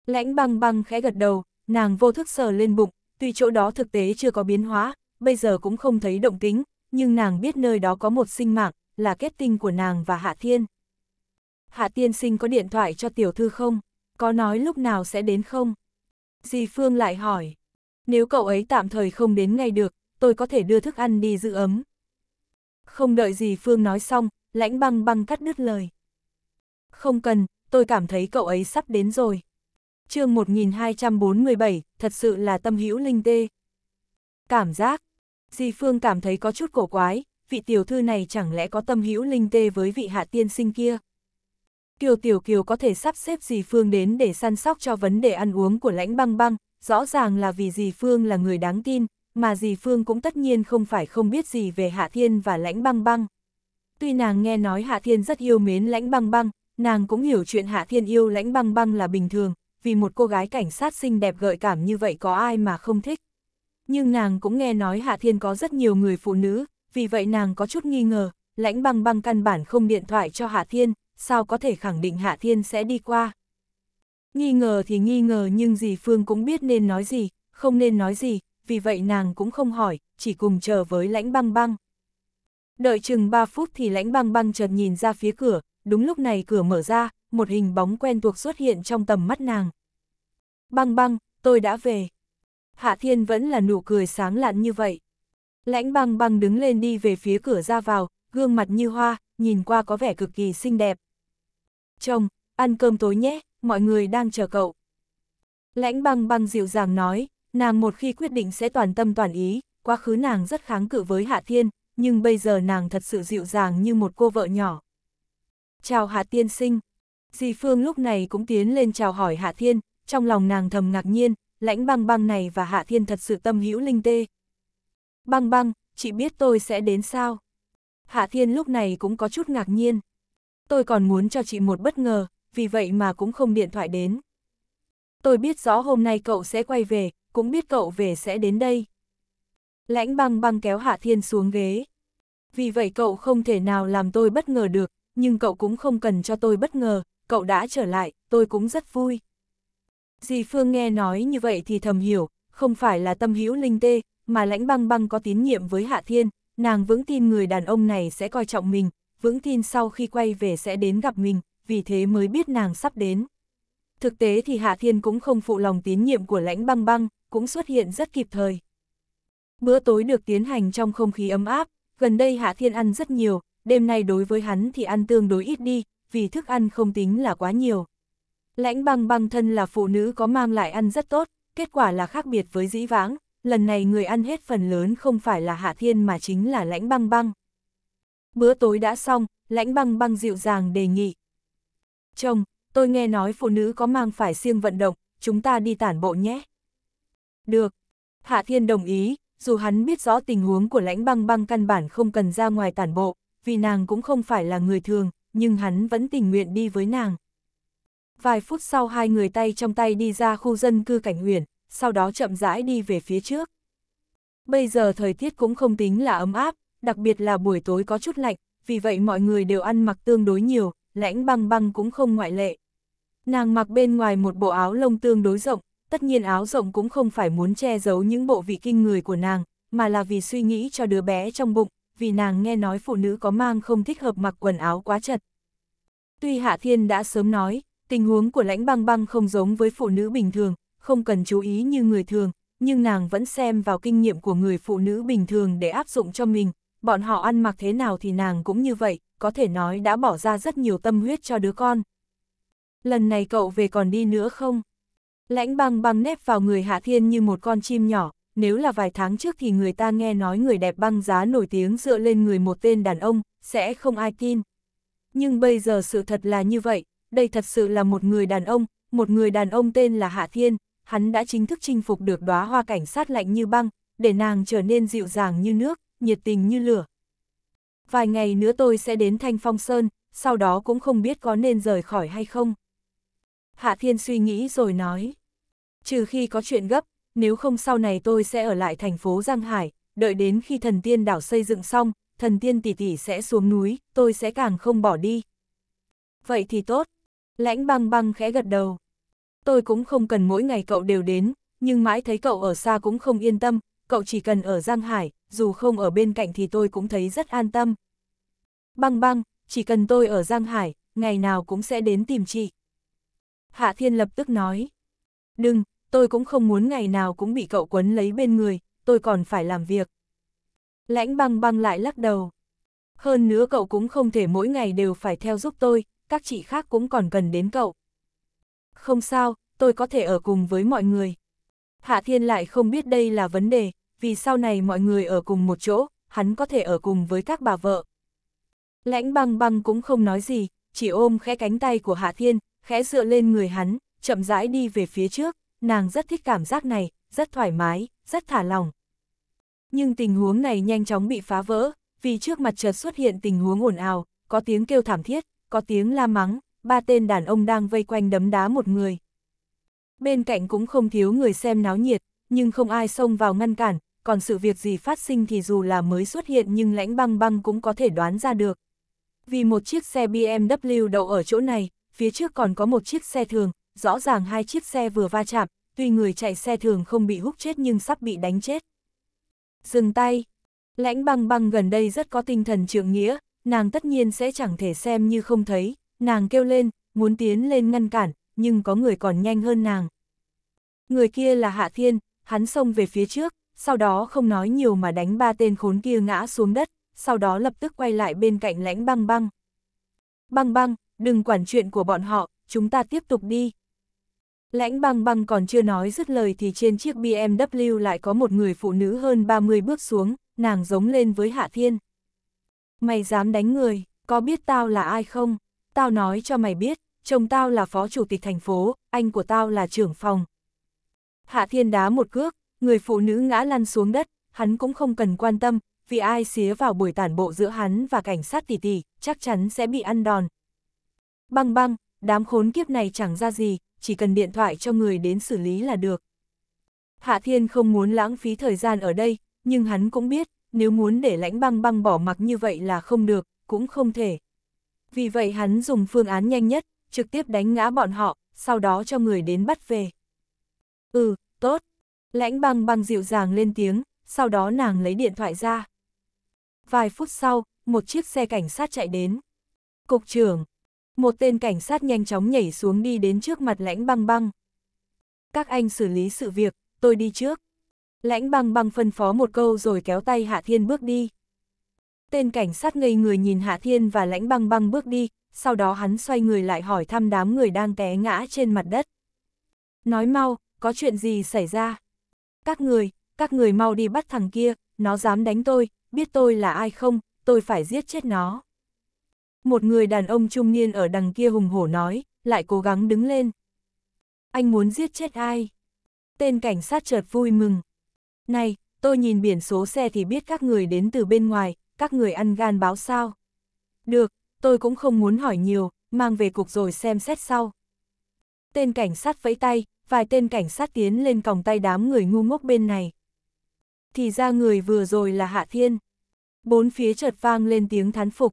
Lãnh băng băng khẽ gật đầu, nàng vô thức sờ lên bụng, tuy chỗ đó thực tế chưa có biến hóa, bây giờ cũng không thấy động tính, nhưng nàng biết nơi đó có một sinh mạng, là kết tinh của nàng và Hạ Thiên. Hạ Tiên sinh có điện thoại cho tiểu thư không? Có nói lúc nào sẽ đến không? Di Phương lại hỏi. Nếu cậu ấy tạm thời không đến ngay được, tôi có thể đưa thức ăn đi giữ ấm. Không đợi gì Phương nói xong, lãnh băng băng cắt đứt lời. Không cần, tôi cảm thấy cậu ấy sắp đến rồi. chương 1247, thật sự là tâm hữu linh tê. Cảm giác, Di Phương cảm thấy có chút cổ quái, vị tiểu thư này chẳng lẽ có tâm hữu linh tê với vị hạ tiên sinh kia. Kiều Tiểu Kiều có thể sắp xếp Dì Phương đến để săn sóc cho vấn đề ăn uống của lãnh băng băng, rõ ràng là vì Dì Phương là người đáng tin, mà dì Phương cũng tất nhiên không phải không biết gì về Hạ Thiên và Lãnh Băng Băng. Tuy nàng nghe nói Hạ Thiên rất yêu mến Lãnh Băng Băng, nàng cũng hiểu chuyện Hạ Thiên yêu Lãnh Băng Băng là bình thường, vì một cô gái cảnh sát xinh đẹp gợi cảm như vậy có ai mà không thích. Nhưng nàng cũng nghe nói Hạ Thiên có rất nhiều người phụ nữ, vì vậy nàng có chút nghi ngờ, Lãnh Băng Băng căn bản không điện thoại cho Hạ Thiên, sao có thể khẳng định Hạ Thiên sẽ đi qua. Nghi ngờ thì nghi ngờ nhưng dì Phương cũng biết nên nói gì, không nên nói gì, vì vậy nàng cũng không hỏi, chỉ cùng chờ với lãnh băng băng. Đợi chừng 3 phút thì lãnh băng băng chợt nhìn ra phía cửa, đúng lúc này cửa mở ra, một hình bóng quen thuộc xuất hiện trong tầm mắt nàng. Băng băng, tôi đã về. Hạ thiên vẫn là nụ cười sáng lạn như vậy. Lãnh băng băng đứng lên đi về phía cửa ra vào, gương mặt như hoa, nhìn qua có vẻ cực kỳ xinh đẹp. Chồng, ăn cơm tối nhé, mọi người đang chờ cậu. Lãnh băng băng dịu dàng nói, nàng một khi quyết định sẽ toàn tâm toàn ý, quá khứ nàng rất kháng cự với Hạ Thiên, nhưng bây giờ nàng thật sự dịu dàng như một cô vợ nhỏ. Chào Hạ Tiên sinh, Di Phương lúc này cũng tiến lên chào hỏi Hạ Thiên, trong lòng nàng thầm ngạc nhiên, lãnh băng băng này và Hạ Thiên thật sự tâm hữu linh tê. Băng băng, chị biết tôi sẽ đến sao? Hạ Thiên lúc này cũng có chút ngạc nhiên. Tôi còn muốn cho chị một bất ngờ, vì vậy mà cũng không điện thoại đến. Tôi biết rõ hôm nay cậu sẽ quay về, cũng biết cậu về sẽ đến đây. Lãnh băng băng kéo Hạ Thiên xuống ghế. Vì vậy cậu không thể nào làm tôi bất ngờ được, nhưng cậu cũng không cần cho tôi bất ngờ, cậu đã trở lại, tôi cũng rất vui. Dì Phương nghe nói như vậy thì thầm hiểu, không phải là tâm hữu linh tê, mà lãnh băng băng có tín nhiệm với Hạ Thiên, nàng vững tin người đàn ông này sẽ coi trọng mình, vững tin sau khi quay về sẽ đến gặp mình, vì thế mới biết nàng sắp đến. Thực tế thì Hạ Thiên cũng không phụ lòng tín nhiệm của lãnh băng băng, cũng xuất hiện rất kịp thời. Bữa tối được tiến hành trong không khí ấm áp, gần đây Hạ Thiên ăn rất nhiều, đêm nay đối với hắn thì ăn tương đối ít đi, vì thức ăn không tính là quá nhiều. Lãnh băng băng thân là phụ nữ có mang lại ăn rất tốt, kết quả là khác biệt với dĩ vãng, lần này người ăn hết phần lớn không phải là Hạ Thiên mà chính là lãnh băng băng. Bữa tối đã xong, lãnh băng băng dịu dàng đề nghị. Chồng, tôi nghe nói phụ nữ có mang phải siêng vận động, chúng ta đi tản bộ nhé. Được. Hạ Thiên đồng ý, dù hắn biết rõ tình huống của lãnh băng băng căn bản không cần ra ngoài tản bộ, vì nàng cũng không phải là người thường, nhưng hắn vẫn tình nguyện đi với nàng. Vài phút sau hai người tay trong tay đi ra khu dân cư cảnh huyền, sau đó chậm rãi đi về phía trước. Bây giờ thời tiết cũng không tính là ấm áp, đặc biệt là buổi tối có chút lạnh, vì vậy mọi người đều ăn mặc tương đối nhiều, lãnh băng băng cũng không ngoại lệ. Nàng mặc bên ngoài một bộ áo lông tương đối rộng, tất nhiên áo rộng cũng không phải muốn che giấu những bộ vị kinh người của nàng, mà là vì suy nghĩ cho đứa bé trong bụng, vì nàng nghe nói phụ nữ có mang không thích hợp mặc quần áo quá chật. Tuy Hạ Thiên đã sớm nói, tình huống của lãnh băng băng không giống với phụ nữ bình thường, không cần chú ý như người thường, nhưng nàng vẫn xem vào kinh nghiệm của người phụ nữ bình thường để áp dụng cho mình, bọn họ ăn mặc thế nào thì nàng cũng như vậy, có thể nói đã bỏ ra rất nhiều tâm huyết cho đứa con. Lần này cậu về còn đi nữa không? Lãnh băng băng nép vào người Hạ Thiên như một con chim nhỏ, nếu là vài tháng trước thì người ta nghe nói người đẹp băng giá nổi tiếng dựa lên người một tên đàn ông, sẽ không ai tin. Nhưng bây giờ sự thật là như vậy, đây thật sự là một người đàn ông, một người đàn ông tên là Hạ Thiên, hắn đã chính thức chinh phục được đóa hoa cảnh sát lạnh như băng, để nàng trở nên dịu dàng như nước, nhiệt tình như lửa. Vài ngày nữa tôi sẽ đến Thanh Phong Sơn, sau đó cũng không biết có nên rời khỏi hay không. Hạ Thiên suy nghĩ rồi nói. Trừ khi có chuyện gấp, nếu không sau này tôi sẽ ở lại thành phố Giang Hải, đợi đến khi thần tiên đảo xây dựng xong, thần tiên tỷ tỷ sẽ xuống núi, tôi sẽ càng không bỏ đi. Vậy thì tốt. Lãnh băng băng khẽ gật đầu. Tôi cũng không cần mỗi ngày cậu đều đến, nhưng mãi thấy cậu ở xa cũng không yên tâm, cậu chỉ cần ở Giang Hải, dù không ở bên cạnh thì tôi cũng thấy rất an tâm. Băng băng, chỉ cần tôi ở Giang Hải, ngày nào cũng sẽ đến tìm chị. Hạ Thiên lập tức nói. Đừng, tôi cũng không muốn ngày nào cũng bị cậu quấn lấy bên người, tôi còn phải làm việc. Lãnh băng băng lại lắc đầu. Hơn nữa cậu cũng không thể mỗi ngày đều phải theo giúp tôi, các chị khác cũng còn cần đến cậu. Không sao, tôi có thể ở cùng với mọi người. Hạ Thiên lại không biết đây là vấn đề, vì sau này mọi người ở cùng một chỗ, hắn có thể ở cùng với các bà vợ. Lãnh băng băng cũng không nói gì, chỉ ôm khẽ cánh tay của Hạ Thiên, khẽ dựa lên người hắn, chậm rãi đi về phía trước, nàng rất thích cảm giác này, rất thoải mái, rất thả lòng. Nhưng tình huống này nhanh chóng bị phá vỡ, vì trước mặt chợt xuất hiện tình huống ồn ào, có tiếng kêu thảm thiết, có tiếng la mắng, ba tên đàn ông đang vây quanh đấm đá một người. Bên cạnh cũng không thiếu người xem náo nhiệt, nhưng không ai xông vào ngăn cản, còn sự việc gì phát sinh thì dù là mới xuất hiện nhưng lãnh băng băng cũng có thể đoán ra được. Vì một chiếc xe BMW đậu ở chỗ này, phía trước còn có một chiếc xe thường, rõ ràng hai chiếc xe vừa va chạm, tuy người chạy xe thường không bị hút chết nhưng sắp bị đánh chết. Dừng tay, lãnh băng băng gần đây rất có tinh thần trượng nghĩa, nàng tất nhiên sẽ chẳng thể xem như không thấy, nàng kêu lên, muốn tiến lên ngăn cản, nhưng có người còn nhanh hơn nàng. Người kia là Hạ Thiên, hắn xông về phía trước, sau đó không nói nhiều mà đánh ba tên khốn kia ngã xuống đất, sau đó lập tức quay lại bên cạnh lãnh băng băng. Băng băng, đừng quản chuyện của bọn họ, chúng ta tiếp tục đi. Lãnh băng băng còn chưa nói dứt lời thì trên chiếc BMW lại có một người phụ nữ hơn 30 bước xuống, nàng giống lên với Hạ Thiên. Mày dám đánh người, có biết tao là ai không? Tao nói cho mày biết, chồng tao là phó chủ tịch thành phố, anh của tao là trưởng phòng. Hạ Thiên đá một cước, người phụ nữ ngã lăn xuống đất, hắn cũng không cần quan tâm, vì ai xía vào buổi tản bộ giữa hắn và cảnh sát tỷ tỷ, chắc chắn sẽ bị ăn đòn. Băng băng, đám khốn kiếp này chẳng ra gì, chỉ cần điện thoại cho người đến xử lý là được. Hạ Thiên không muốn lãng phí thời gian ở đây, nhưng hắn cũng biết, nếu muốn để lãnh băng băng bỏ mặc như vậy là không được, cũng không thể. Vì vậy hắn dùng phương án nhanh nhất, trực tiếp đánh ngã bọn họ, sau đó cho người đến bắt về. Ừ, tốt. Lãnh băng băng dịu dàng lên tiếng, sau đó nàng lấy điện thoại ra. Vài phút sau, một chiếc xe cảnh sát chạy đến. Cục trưởng, một tên cảnh sát nhanh chóng nhảy xuống đi đến trước mặt lãnh băng băng. Các anh xử lý sự việc, tôi đi trước. Lãnh băng băng phân phó một câu rồi kéo tay Hạ Thiên bước đi. Tên cảnh sát ngây người nhìn Hạ Thiên và lãnh băng băng bước đi, sau đó hắn xoay người lại hỏi thăm đám người đang té ngã trên mặt đất. Nói mau, có chuyện gì xảy ra? Các người, các người mau đi bắt thằng kia, nó dám đánh tôi, biết tôi là ai không, tôi phải giết chết nó. Một người đàn ông trung niên ở đằng kia hùng hổ nói, lại cố gắng đứng lên. Anh muốn giết chết ai? Tên cảnh sát chợt vui mừng. Này, tôi nhìn biển số xe thì biết các người đến từ bên ngoài, các người ăn gan báo sao. Được, tôi cũng không muốn hỏi nhiều, mang về cục rồi xem xét sau. Tên cảnh sát vẫy tay, vài tên cảnh sát tiến lên còng tay đám người ngu ngốc bên này. Thì ra người vừa rồi là Hạ Thiên. Bốn phía chợt vang lên tiếng thán phục.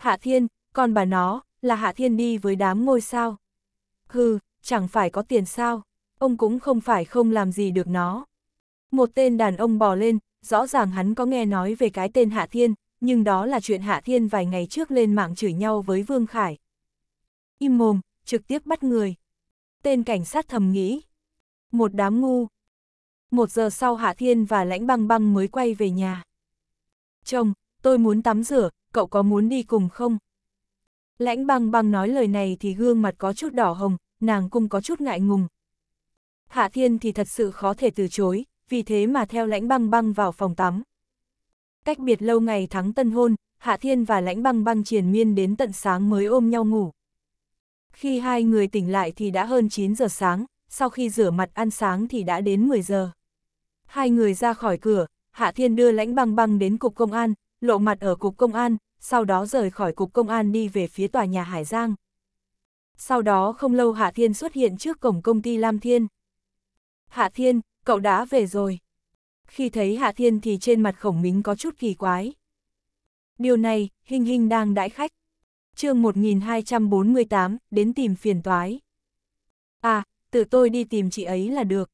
Hạ Thiên, còn bà nó, là Hạ Thiên đi với đám ngôi sao. Hừ, chẳng phải có tiền sao, ông cũng không phải không làm gì được nó. Một tên đàn ông bò lên, rõ ràng hắn có nghe nói về cái tên Hạ Thiên, nhưng đó là chuyện Hạ Thiên vài ngày trước lên mạng chửi nhau với Vương Khải. Im mồm, trực tiếp bắt người. Tên cảnh sát thầm nghĩ. Một đám ngu. Một giờ sau Hạ Thiên và Lãnh Băng Băng mới quay về nhà. Chồng, tôi muốn tắm rửa, cậu có muốn đi cùng không? Lãnh băng băng nói lời này thì gương mặt có chút đỏ hồng, nàng cũng có chút ngại ngùng. Hạ thiên thì thật sự khó thể từ chối, vì thế mà theo lãnh băng băng vào phòng tắm. Cách biệt lâu ngày thắng tân hôn, Hạ Thiên và lãnh băng băng triền miên đến tận sáng mới ôm nhau ngủ. Khi hai người tỉnh lại thì đã hơn 9 giờ sáng, sau khi rửa mặt ăn sáng thì đã đến 10 giờ. Hai người ra khỏi cửa, Hạ Thiên đưa lãnh băng băng đến cục công an, lộ mặt ở cục công an, sau đó rời khỏi cục công an đi về phía tòa nhà Hải Giang. Sau đó không lâu Hạ Thiên xuất hiện trước cổng công ty Lam Thiên. Hạ Thiên, cậu đã về rồi. Khi thấy Hạ Thiên thì trên mặt khổng mính có chút kỳ quái. Điều này, hình hình đang đãi khách. chương 1248, đến tìm phiền toái. À, tự tôi đi tìm chị ấy là được.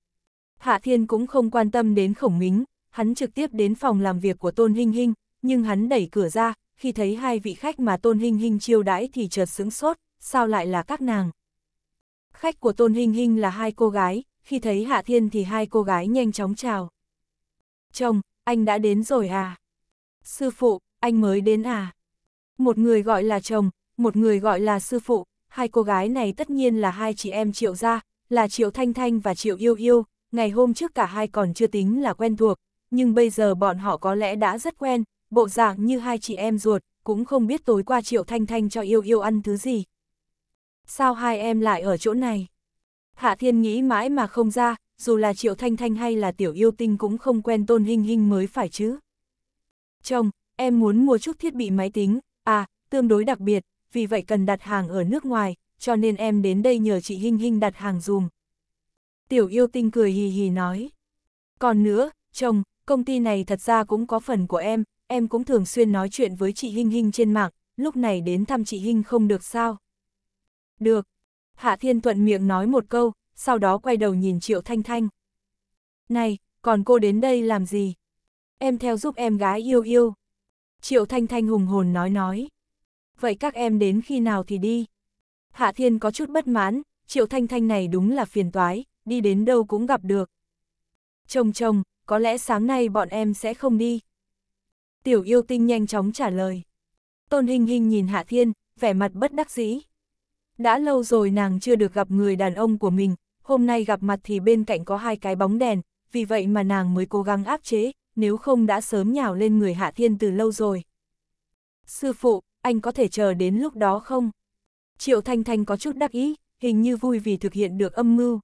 Hạ Thiên cũng không quan tâm đến khổng mính, hắn trực tiếp đến phòng làm việc của Tôn Hinh Hinh, nhưng hắn đẩy cửa ra, khi thấy hai vị khách mà Tôn Hinh Hinh chiêu đãi thì chợt sững sốt, sao lại là các nàng? Khách của Tôn Hinh Hinh là hai cô gái, khi thấy Hạ Thiên thì hai cô gái nhanh chóng chào. Chồng, anh đã đến rồi à? Sư phụ, anh mới đến à? Một người gọi là chồng, một người gọi là sư phụ, hai cô gái này tất nhiên là hai chị em Triệu gia, là Triệu Thanh Thanh và Triệu Yêu Yêu, ngày hôm trước cả hai còn chưa tính là quen thuộc, nhưng bây giờ bọn họ có lẽ đã rất quen, bộ dạng như hai chị em ruột, cũng không biết tối qua Triệu Thanh Thanh cho yêu yêu ăn thứ gì. Sao hai em lại ở chỗ này? Hạ Thiên nghĩ mãi mà không ra, dù là Triệu Thanh Thanh hay là Tiểu Yêu Tinh cũng không quen Tôn Hinh Hinh mới phải chứ. Chồng, em muốn mua chút thiết bị máy tính, à, tương đối đặc biệt, vì vậy cần đặt hàng ở nước ngoài, cho nên em đến đây nhờ chị Hinh Hinh đặt hàng dùm. Tiểu Yêu Tinh cười hì hì nói. Còn nữa, chồng, công ty này thật ra cũng có phần của em, em cũng thường xuyên nói chuyện với chị Hinh Hinh trên mạng, lúc này đến thăm chị Hinh không được sao? Được. Hạ Thiên thuận miệng nói một câu, sau đó quay đầu nhìn Triệu Thanh Thanh. Này, còn cô đến đây làm gì? Em theo giúp em gái yêu yêu. Triệu Thanh Thanh hùng hồn nói nói. Vậy các em đến khi nào thì đi? Hạ Thiên có chút bất mãn, Triệu Thanh Thanh này đúng là phiền toái, đi đến đâu cũng gặp được. Chồng chồng, có lẽ sáng nay bọn em sẽ không đi, tiểu yêu tinh nhanh chóng trả lời. Tôn Hình Hình nhìn Hạ Thiên, vẻ mặt bất đắc dĩ. Đã lâu rồi nàng chưa được gặp người đàn ông của mình, hôm nay gặp mặt thì bên cạnh có hai cái bóng đèn, vì vậy mà nàng mới cố gắng áp chế, nếu không đã sớm nhào lên người Hạ Thiên từ lâu rồi. Sư phụ, anh có thể chờ đến lúc đó không? Triệu Thanh Thanh có chút đắc ý, hình như vui vì thực hiện được âm mưu.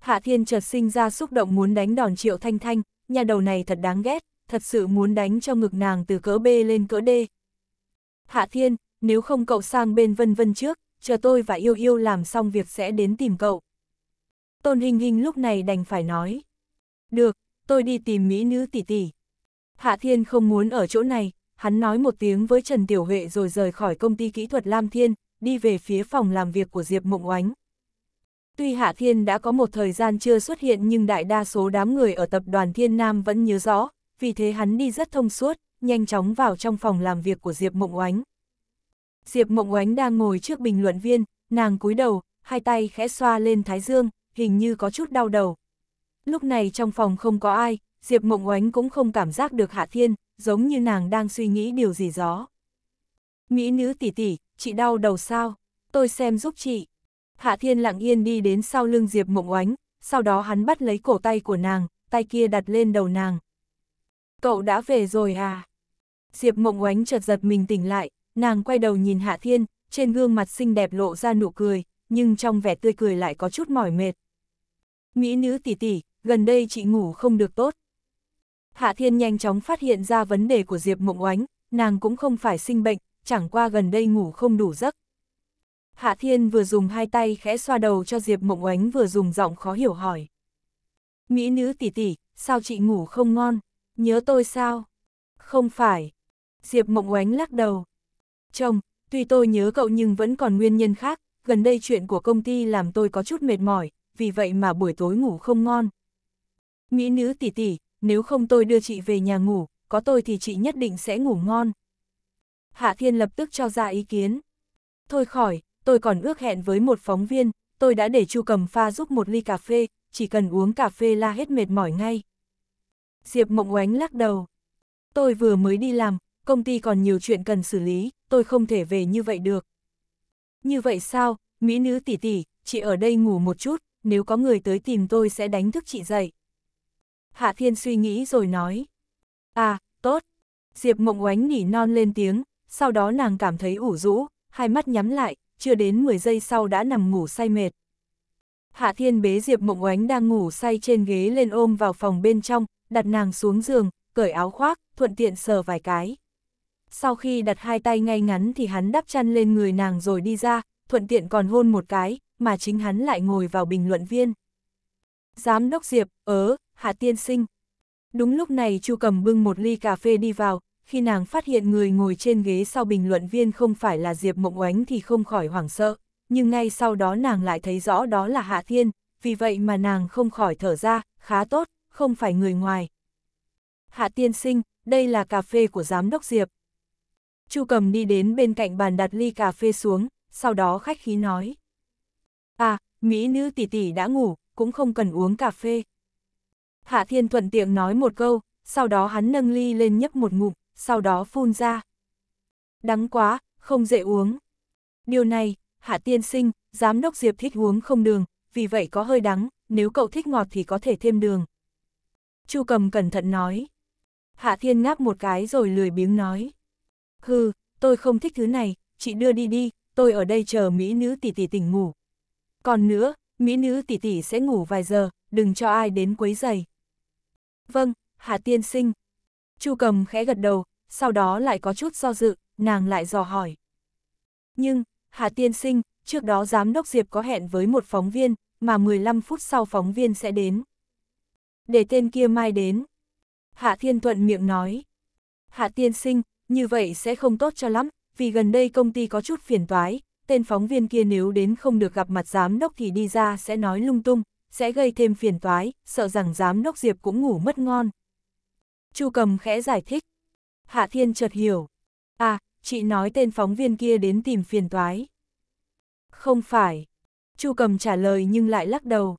Hạ Thiên chợt sinh ra xúc động muốn đánh đòn Triệu Thanh Thanh, nhà đầu này thật đáng ghét, thật sự muốn đánh cho ngực nàng từ cỡ B lên cỡ D. Hạ Thiên, nếu không cậu sang bên Vân Vân trước, chờ tôi và Yêu Yêu làm xong việc sẽ đến tìm cậu. Tôn Hình Hình lúc này đành phải nói. Được, tôi đi tìm mỹ nữ tỷ tỷ. Hạ Thiên không muốn ở chỗ này, hắn nói một tiếng với Trần Tiểu Huệ rồi rời khỏi công ty kỹ thuật Lam Thiên, đi về phía phòng làm việc của Diệp Mộng Oánh. Tuy Hạ Thiên đã có một thời gian chưa xuất hiện nhưng đại đa số đám người ở tập đoàn Thiên Nam vẫn nhớ rõ, vì thế hắn đi rất thông suốt, nhanh chóng vào trong phòng làm việc của Diệp Mộng Oánh. Diệp Mộng Oánh đang ngồi trước bình luận viên, nàng cúi đầu, hai tay khẽ xoa lên thái dương, hình như có chút đau đầu. Lúc này trong phòng không có ai, Diệp Mộng Oánh cũng không cảm giác được Hạ Thiên, giống như nàng đang suy nghĩ điều gì đó. Mỹ nữ tỷ tỷ, chị đau đầu sao? Tôi xem giúp chị. Hạ Thiên lặng yên đi đến sau lưng Diệp Mộng Oánh, sau đó hắn bắt lấy cổ tay của nàng, tay kia đặt lên đầu nàng, cậu đã về rồi à? Diệp mộng oánh chợt giật mình tỉnh lại, nàng quay đầu nhìn Hạ Thiên, trên gương mặt xinh đẹp lộ ra nụ cười, nhưng trong vẻ tươi cười lại có chút mỏi mệt. Mỹ nữ tỷ tỷ, gần đây chị ngủ không được tốt. Hạ Thiên nhanh chóng phát hiện ra vấn đề của Diệp Mộng Oánh, nàng cũng không phải sinh bệnh, chẳng qua gần đây ngủ không đủ giấc. Hạ Thiên vừa dùng hai tay khẽ xoa đầu cho Diệp Mộng Oánh vừa dùng giọng khó hiểu hỏi. Mỹ nữ tỷ tỷ, sao chị ngủ không ngon? Nhớ tôi sao? Không phải. Diệp Mộng Oánh lắc đầu. Chồng, tuy tôi nhớ cậu nhưng vẫn còn nguyên nhân khác, gần đây chuyện của công ty làm tôi có chút mệt mỏi, vì vậy mà buổi tối ngủ không ngon. Mỹ nữ tỷ tỷ, nếu không tôi đưa chị về nhà ngủ, có tôi thì chị nhất định sẽ ngủ ngon. Hạ Thiên lập tức cho ra ý kiến. Thôi khỏi, tôi còn ước hẹn với một phóng viên, tôi đã để Chu Cầm pha giúp một ly cà phê, chỉ cần uống cà phê là hết mệt mỏi ngay. Diệp Mộng Oánh lắc đầu. Tôi vừa mới đi làm, công ty còn nhiều chuyện cần xử lý, tôi không thể về như vậy được. Như vậy sao, mỹ nữ tỷ tỷ, chị ở đây ngủ một chút, nếu có người tới tìm tôi sẽ đánh thức chị dậy. Hạ Thiên suy nghĩ rồi nói. À, tốt. Diệp Mộng Oánh nỉ non lên tiếng, sau đó nàng cảm thấy ủ rũ, hai mắt nhắm lại, chưa đến 10 giây sau đã nằm ngủ say mệt. Hạ Thiên bế Diệp Mộng Oánh đang ngủ say trên ghế lên ôm vào phòng bên trong, đặt nàng xuống giường, cởi áo khoác, thuận tiện sờ vài cái. Sau khi đặt hai tay ngay ngắn thì hắn đắp chăn lên người nàng rồi đi ra, thuận tiện còn hôn một cái, mà chính hắn lại ngồi vào bình luận viên. Giám đốc Diệp, ớ, Hạ Tiên Sinh. Đúng lúc này Chu Cầm bưng một ly cà phê đi vào, khi nàng phát hiện người ngồi trên ghế sau bình luận viên không phải là Diệp Mộng Oánh thì không khỏi hoảng sợ, nhưng ngay sau đó nàng lại thấy rõ đó là Hạ Thiên, vì vậy mà nàng không khỏi thở ra, khá tốt, không phải người ngoài. Hạ tiên sinh, đây là cà phê của giám đốc Diệp. Chu cầm đi đến bên cạnh bàn đặt ly cà phê xuống, sau đó khách khí nói. À, Mỹ nữ tỷ tỷ đã ngủ, cũng không cần uống cà phê. Hạ thiên thuận tiện nói một câu, sau đó hắn nâng ly lên nhấp một ngụm, sau đó phun ra. Đắng quá, không dễ uống. Điều này, Hạ Tiên Sinh, giám đốc Diệp thích uống không đường, vì vậy có hơi đắng, nếu cậu thích ngọt thì có thể thêm đường. Chu cầm cẩn thận nói. Hạ thiên ngáp một cái rồi lười biếng nói. Hừ, tôi không thích thứ này, chị đưa đi đi, tôi ở đây chờ mỹ nữ tỷ tỷ tỉnh ngủ. Còn nữa, mỹ nữ tỷ tỷ sẽ ngủ vài giờ, đừng cho ai đến quấy giày. Vâng, Hạ tiên sinh. Chu cầm khẽ gật đầu, sau đó lại có chút do dự, nàng lại dò hỏi. Nhưng, Hạ tiên sinh, trước đó giám đốc Diệp có hẹn với một phóng viên, mà 15 phút sau phóng viên sẽ đến. Để tên kia mai đến. Hạ Thiên Thuận miệng nói. Hạ Tiên Sinh, như vậy sẽ không tốt cho lắm, vì gần đây công ty có chút phiền toái, tên phóng viên kia nếu đến không được gặp mặt giám đốc thì đi ra sẽ nói lung tung, sẽ gây thêm phiền toái, sợ rằng giám đốc Diệp cũng ngủ mất ngon. Chu Cầm khẽ giải thích. Hạ Thiên chợt hiểu. À, chị nói tên phóng viên kia đến tìm phiền toái. Không phải. Chu Cầm trả lời nhưng lại lắc đầu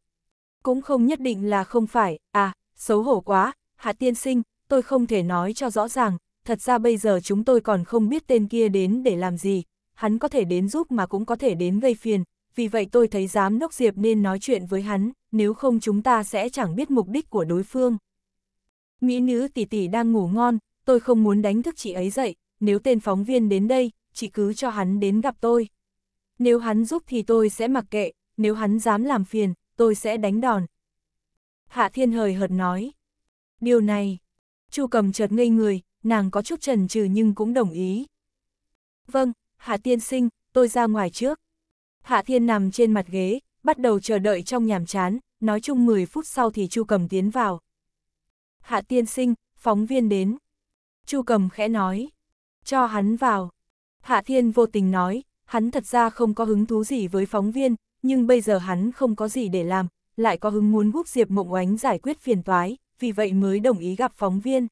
cũng không nhất định là không phải, à, xấu hổ quá, hạ tiên sinh, tôi không thể nói cho rõ ràng, thật ra bây giờ chúng tôi còn không biết tên kia đến để làm gì, hắn có thể đến giúp mà cũng có thể đến gây phiền, vì vậy tôi thấy giám đốc Diệp nên nói chuyện với hắn, nếu không chúng ta sẽ chẳng biết mục đích của đối phương. Mỹ nữ tỷ tỷ đang ngủ ngon, tôi không muốn đánh thức chị ấy dậy, nếu tên phóng viên đến đây, chị cứ cho hắn đến gặp tôi. Nếu hắn giúp thì tôi sẽ mặc kệ, nếu hắn dám làm phiền, tôi sẽ đánh đòn. Hạ Thiên hời hợt nói. Điều này, Chu cầm chợt ngây người, nàng có chút chần chừ nhưng cũng đồng ý. Vâng, Hạ Tiên sinh, tôi ra ngoài trước. Hạ Thiên nằm trên mặt ghế, bắt đầu chờ đợi trong nhàm chán, nói chung 10 phút sau thì Chu cầm tiến vào. Hạ Tiên sinh, phóng viên đến. Chu cầm khẽ nói. Cho hắn vào. Hạ Thiên vô tình nói, hắn thật ra không có hứng thú gì với phóng viên, nhưng bây giờ hắn không có gì để làm, lại có hứng muốn giúp Diệp Mộng Oánh giải quyết phiền toái, vì vậy mới đồng ý gặp phóng viên.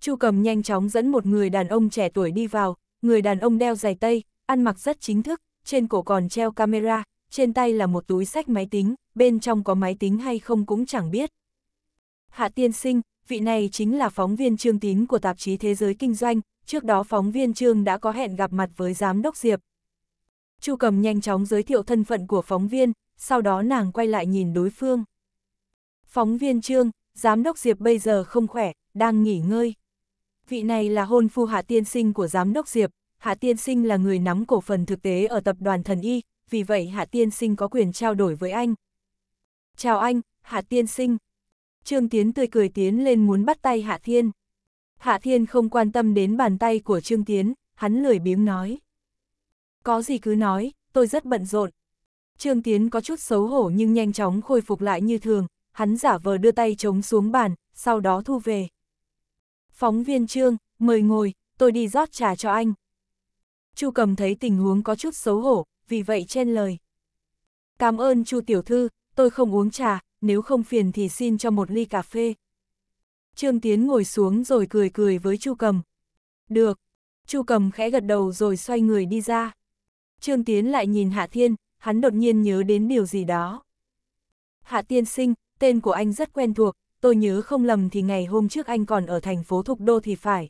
Chu Cầm nhanh chóng dẫn một người đàn ông trẻ tuổi đi vào, người đàn ông đeo giày tây, ăn mặc rất chính thức, trên cổ còn treo camera, trên tay là một túi sách máy tính, bên trong có máy tính hay không cũng chẳng biết. Hạ tiên sinh, vị này chính là phóng viên Trương Tín của tạp chí Thế giới Kinh doanh, trước đó phóng viên Trương đã có hẹn gặp mặt với giám đốc Diệp, Chu cầm nhanh chóng giới thiệu thân phận của phóng viên, sau đó nàng quay lại nhìn đối phương. Phóng viên Trương, giám đốc Diệp bây giờ không khỏe, đang nghỉ ngơi. Vị này là hôn phu Hạ Tiên Sinh của giám đốc Diệp, Hạ Tiên Sinh là người nắm cổ phần thực tế ở tập đoàn Thần Y, vì vậy Hạ Tiên Sinh có quyền trao đổi với anh. Chào anh, Hạ Tiên Sinh. Trương Tiến tươi cười tiến lên muốn bắt tay Hạ Thiên. Hạ Thiên không quan tâm đến bàn tay của Trương Tiến, hắn lười biếng nói có gì cứ nói, tôi rất bận rộn. Trương Tiến có chút xấu hổ nhưng nhanh chóng khôi phục lại như thường, hắn giả vờ đưa tay chống xuống bàn, sau đó thu về. Phóng viên Trương, mời ngồi, tôi đi rót trà cho anh. Chu cầm thấy tình huống có chút xấu hổ, vì vậy chen lời. Cảm ơn Chu tiểu thư, tôi không uống trà, nếu không phiền thì xin cho một ly cà phê. Trương Tiến ngồi xuống rồi cười cười với Chu cầm. Được. Chu cầm khẽ gật đầu rồi xoay người đi ra. Trương Tiến lại nhìn Hạ Thiên, hắn đột nhiên nhớ đến điều gì đó. Hạ Tiên Sinh, tên của anh rất quen thuộc, tôi nhớ không lầm thì ngày hôm trước anh còn ở thành phố Thục Đô thì phải.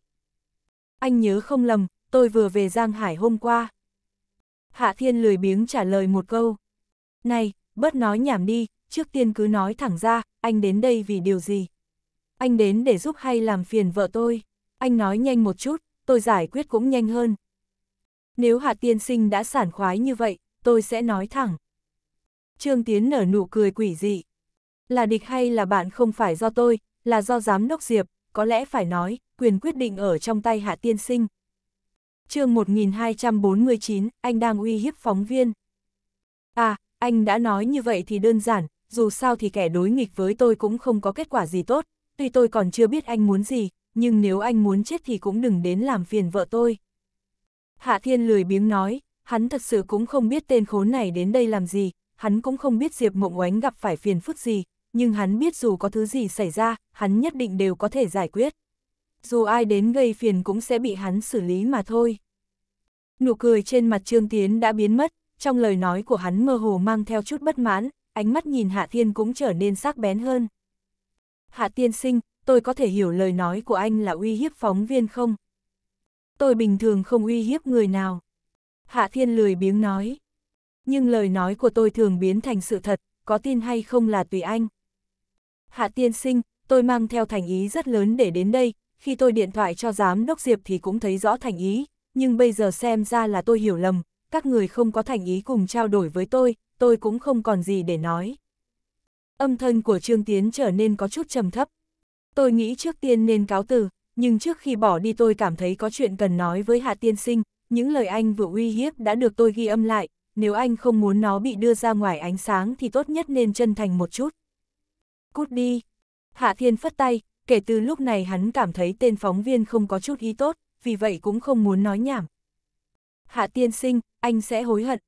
Anh nhớ không lầm, tôi vừa về Giang Hải hôm qua. Hạ Thiên lười biếng trả lời một câu. Này, bớt nói nhảm đi, trước tiên cứ nói thẳng ra, anh đến đây vì điều gì? Anh đến để giúp hay làm phiền vợ tôi? Anh nói nhanh một chút, tôi giải quyết cũng nhanh hơn nếu Hạ Tiên Sinh đã sản khoái như vậy, tôi sẽ nói thẳng. Trương Tiến nở nụ cười quỷ dị. Là địch hay là bạn không phải do tôi, là do giám đốc Diệp, có lẽ phải nói, quyền quyết định ở trong tay Hạ Tiên Sinh. chương 1249, anh đang uy hiếp phóng viên. À, anh đã nói như vậy thì đơn giản, dù sao thì kẻ đối nghịch với tôi cũng không có kết quả gì tốt, tuy tôi còn chưa biết anh muốn gì, nhưng nếu anh muốn chết thì cũng đừng đến làm phiền vợ tôi. Hạ Thiên lười biếng nói, hắn thật sự cũng không biết tên khốn này đến đây làm gì, hắn cũng không biết Diệp Mộng Oánh gặp phải phiền phức gì, nhưng hắn biết dù có thứ gì xảy ra, hắn nhất định đều có thể giải quyết. Dù ai đến gây phiền cũng sẽ bị hắn xử lý mà thôi. Nụ cười trên mặt Trương Tiến đã biến mất, trong lời nói của hắn mơ hồ mang theo chút bất mãn, ánh mắt nhìn Hạ Thiên cũng trở nên sắc bén hơn. Hạ Tiên sinh, tôi có thể hiểu lời nói của anh là uy hiếp phóng viên không? tôi bình thường không uy hiếp người nào. Hạ Thiên lười biếng nói. Nhưng lời nói của tôi thường biến thành sự thật, có tin hay không là tùy anh. Hạ Tiên sinh, tôi mang theo thành ý rất lớn để đến đây, khi tôi điện thoại cho giám đốc Diệp thì cũng thấy rõ thành ý, nhưng bây giờ xem ra là tôi hiểu lầm, các người không có thành ý cùng trao đổi với tôi, tôi cũng không còn gì để nói. Âm thân của Trương Tiến trở nên có chút trầm thấp. Tôi nghĩ trước tiên nên cáo từ nhưng trước khi bỏ đi tôi cảm thấy có chuyện cần nói với Hạ Tiên Sinh, những lời anh vừa uy hiếp đã được tôi ghi âm lại, nếu anh không muốn nó bị đưa ra ngoài ánh sáng thì tốt nhất nên chân thành một chút. Cút đi. Hạ Thiên phất tay, kể từ lúc này hắn cảm thấy tên phóng viên không có chút ý tốt, vì vậy cũng không muốn nói nhảm. Hạ Tiên Sinh, anh sẽ hối hận.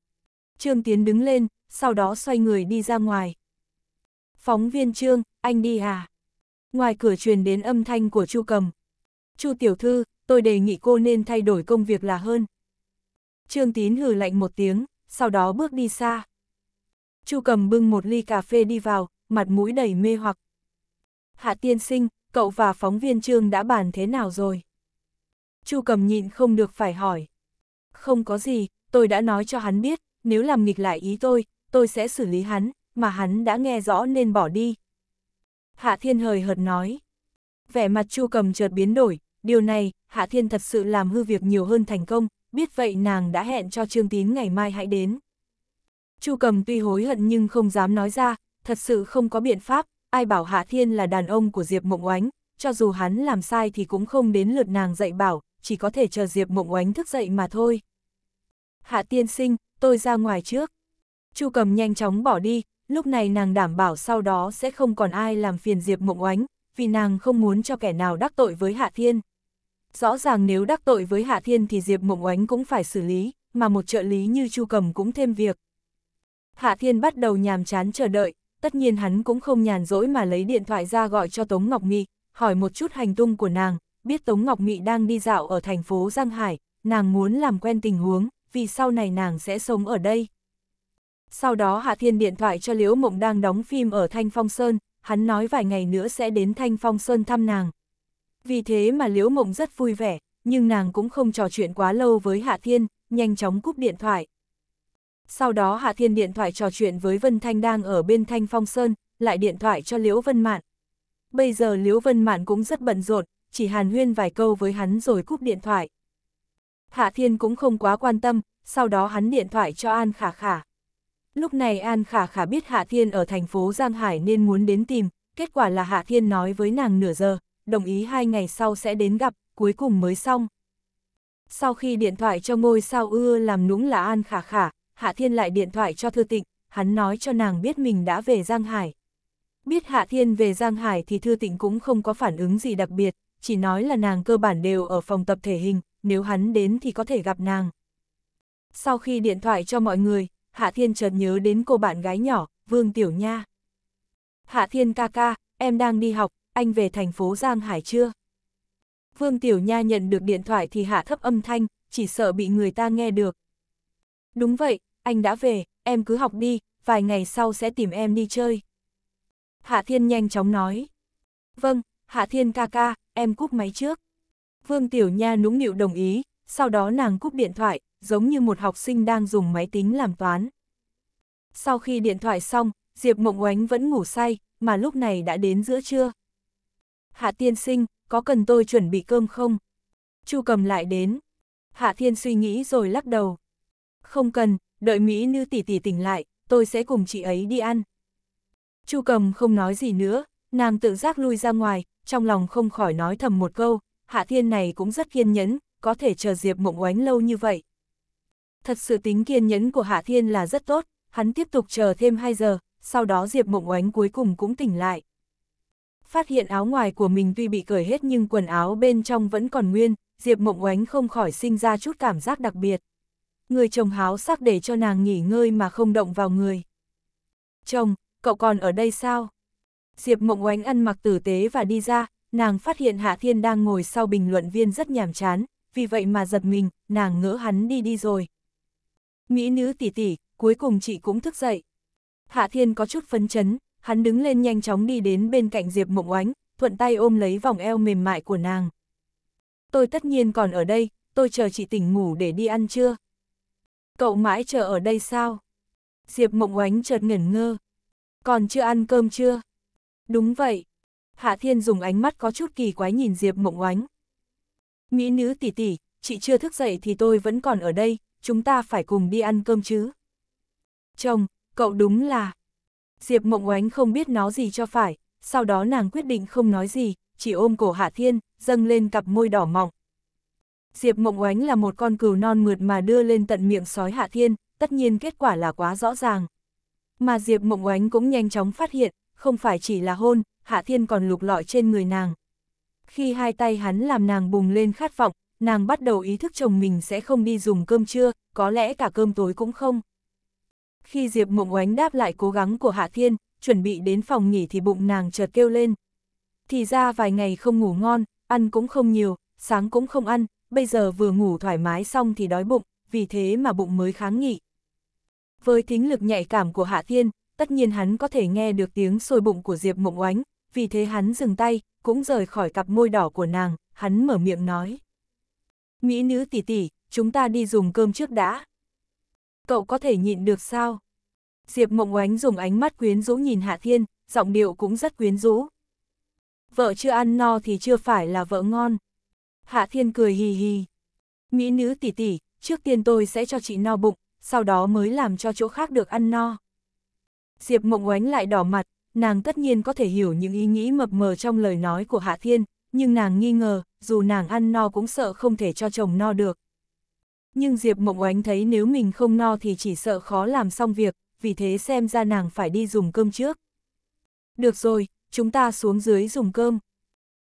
Trương Tiến đứng lên, sau đó xoay người đi ra ngoài. Phóng viên Trương, anh đi à? Ngoài cửa truyền đến âm thanh của Chu Cầm, Chu tiểu thư, tôi đề nghị cô nên thay đổi công việc là hơn. Trương Tín hừ lạnh một tiếng, sau đó bước đi xa. Chu cầm bưng một ly cà phê đi vào, mặt mũi đầy mê hoặc. Hạ tiên sinh, cậu và phóng viên Trương đã bàn thế nào rồi? Chu cầm nhịn không được phải hỏi. Không có gì, tôi đã nói cho hắn biết, nếu làm nghịch lại ý tôi, tôi sẽ xử lý hắn, mà hắn đã nghe rõ nên bỏ đi. Hạ thiên hời hợt nói. Vẻ mặt Chu cầm chợt biến đổi, điều này, Hạ Thiên thật sự làm hư việc nhiều hơn thành công, biết vậy nàng đã hẹn cho Trương Tín ngày mai hãy đến. Chu Cầm tuy hối hận nhưng không dám nói ra, thật sự không có biện pháp, ai bảo Hạ Thiên là đàn ông của Diệp Mộng Oánh, cho dù hắn làm sai thì cũng không đến lượt nàng dạy bảo, chỉ có thể chờ Diệp Mộng Oánh thức dậy mà thôi. Hạ Tiên sinh, tôi ra ngoài trước. Chu Cầm nhanh chóng bỏ đi, lúc này nàng đảm bảo sau đó sẽ không còn ai làm phiền Diệp Mộng Oánh, vì nàng không muốn cho kẻ nào đắc tội với Hạ Thiên. Rõ ràng nếu đắc tội với Hạ Thiên thì Diệp Mộng Oánh cũng phải xử lý, mà một trợ lý như Chu Cầm cũng thêm việc. Hạ Thiên bắt đầu nhàm chán chờ đợi, tất nhiên hắn cũng không nhàn rỗi mà lấy điện thoại ra gọi cho Tống Ngọc Mị, hỏi một chút hành tung của nàng, biết Tống Ngọc Mị đang đi dạo ở thành phố Giang Hải, nàng muốn làm quen tình huống, vì sau này nàng sẽ sống ở đây. Sau đó Hạ Thiên điện thoại cho Liễu Mộng đang đóng phim ở Thanh Phong Sơn, hắn nói vài ngày nữa sẽ đến Thanh Phong Sơn thăm nàng. Vì thế mà Liễu Mộng rất vui vẻ, nhưng nàng cũng không trò chuyện quá lâu với Hạ Thiên, nhanh chóng cúp điện thoại. Sau đó Hạ Thiên điện thoại trò chuyện với Vân Thanh đang ở bên Thanh Phong Sơn, lại điện thoại cho Liễu Vân Mạn. Bây giờ Liễu Vân Mạn cũng rất bận rộn, chỉ hàn huyên vài câu với hắn rồi cúp điện thoại. Hạ Thiên cũng không quá quan tâm, sau đó hắn điện thoại cho An Khả Khả. Lúc này An Khả Khả biết Hạ Thiên ở thành phố Giang Hải nên muốn đến tìm, kết quả là Hạ Thiên nói với nàng nửa giờ, đồng ý hai ngày sau sẽ đến gặp, cuối cùng mới xong. Sau khi điện thoại cho ngôi sao ưa làm nũng là An Khả Khả, Hạ Thiên lại điện thoại cho Thư Tịnh, hắn nói cho nàng biết mình đã về Giang Hải. Biết Hạ Thiên về Giang Hải thì Thư Tịnh cũng không có phản ứng gì đặc biệt, chỉ nói là nàng cơ bản đều ở phòng tập thể hình, nếu hắn đến thì có thể gặp nàng. Sau khi điện thoại cho mọi người, Hạ Thiên chợt nhớ đến cô bạn gái nhỏ, Vương Tiểu Nha. Hạ Thiên ca ca, em đang đi học, anh về thành phố Giang Hải chưa? Vương Tiểu Nha nhận được điện thoại thì hạ thấp âm thanh, chỉ sợ bị người ta nghe được. Đúng vậy, anh đã về, em cứ học đi, vài ngày sau sẽ tìm em đi chơi. Hạ Thiên nhanh chóng nói. Vâng, Hạ Thiên ca ca, em cúp máy trước. Vương Tiểu Nha nũng nịu đồng ý, sau đó nàng cúp điện thoại, giống như một học sinh đang dùng máy tính làm toán. Sau khi điện thoại xong, Diệp Mộng Oánh vẫn ngủ say, mà lúc này đã đến giữa trưa. Hạ tiên sinh, có cần tôi chuẩn bị cơm không? Chu cầm lại đến. Hạ thiên suy nghĩ rồi lắc đầu. Không cần, đợi Mỹ nữ tỷ tỷ tỉnh lại, tôi sẽ cùng chị ấy đi ăn. Chu cầm không nói gì nữa, nàng tự giác lui ra ngoài, trong lòng không khỏi nói thầm một câu, Hạ Thiên này cũng rất kiên nhẫn, có thể chờ Diệp Mộng Oánh lâu như vậy. Thật sự tính kiên nhẫn của Hạ Thiên là rất tốt, hắn tiếp tục chờ thêm 2 giờ, sau đó Diệp Mộng Oánh cuối cùng cũng tỉnh lại phát hiện áo ngoài của mình tuy bị cởi hết nhưng quần áo bên trong vẫn còn nguyên, Diệp Mộng Oánh không khỏi sinh ra chút cảm giác đặc biệt. Người chồng háo sắc để cho nàng nghỉ ngơi mà không động vào người. Chồng, cậu còn ở đây sao? Diệp Mộng Oánh ăn mặc tử tế và đi ra, nàng phát hiện Hạ Thiên đang ngồi sau bình luận viên rất nhàm chán, vì vậy mà giật mình, nàng ngỡ hắn đi đi rồi. Mỹ nữ tỷ tỷ, cuối cùng chị cũng thức dậy. Hạ Thiên có chút phấn chấn, hắn đứng lên nhanh chóng đi đến bên cạnh Diệp Mộng Oánh, thuận tay ôm lấy vòng eo mềm mại của nàng. Tôi tất nhiên còn ở đây, tôi chờ chị tỉnh ngủ để đi ăn trưa. Cậu mãi chờ ở đây sao? Diệp Mộng Oánh chợt ngẩn ngơ. Còn chưa ăn cơm chưa? Đúng vậy. Hạ Thiên dùng ánh mắt có chút kỳ quái nhìn Diệp Mộng Oánh. Mỹ nữ tỷ tỷ, chị chưa thức dậy thì tôi vẫn còn ở đây, chúng ta phải cùng đi ăn cơm chứ. Chồng, cậu đúng là... Diệp Mộng Oánh không biết nó gì cho phải, sau đó nàng quyết định không nói gì, chỉ ôm cổ Hạ Thiên, dâng lên cặp môi đỏ mọng. Diệp Mộng Oánh là một con cừu non mượt mà đưa lên tận miệng sói Hạ Thiên, tất nhiên kết quả là quá rõ ràng. Mà Diệp Mộng Oánh cũng nhanh chóng phát hiện, không phải chỉ là hôn, Hạ Thiên còn lục lọi trên người nàng. Khi hai tay hắn làm nàng bùng lên khát vọng, nàng bắt đầu ý thức chồng mình sẽ không đi dùng cơm trưa, có lẽ cả cơm tối cũng không khi Diệp Mộng Oánh đáp lại cố gắng của Hạ Thiên, chuẩn bị đến phòng nghỉ thì bụng nàng chợt kêu lên. Thì ra vài ngày không ngủ ngon, ăn cũng không nhiều, sáng cũng không ăn, bây giờ vừa ngủ thoải mái xong thì đói bụng, vì thế mà bụng mới kháng nghị. Với thính lực nhạy cảm của Hạ Thiên, tất nhiên hắn có thể nghe được tiếng sôi bụng của Diệp Mộng Oánh, vì thế hắn dừng tay, cũng rời khỏi cặp môi đỏ của nàng, hắn mở miệng nói. Mỹ nữ tỷ tỷ, chúng ta đi dùng cơm trước đã cậu có thể nhịn được sao? Diệp Mộng Oánh dùng ánh mắt quyến rũ nhìn Hạ Thiên, giọng điệu cũng rất quyến rũ. Vợ chưa ăn no thì chưa phải là vợ ngon. Hạ Thiên cười hì hì. Mỹ nữ tỷ tỷ, trước tiên tôi sẽ cho chị no bụng, sau đó mới làm cho chỗ khác được ăn no. Diệp Mộng Oánh lại đỏ mặt, nàng tất nhiên có thể hiểu những ý nghĩ mập mờ trong lời nói của Hạ Thiên, nhưng nàng nghi ngờ, dù nàng ăn no cũng sợ không thể cho chồng no được. Nhưng Diệp Mộng Oánh thấy nếu mình không no thì chỉ sợ khó làm xong việc, vì thế xem ra nàng phải đi dùng cơm trước. Được rồi, chúng ta xuống dưới dùng cơm.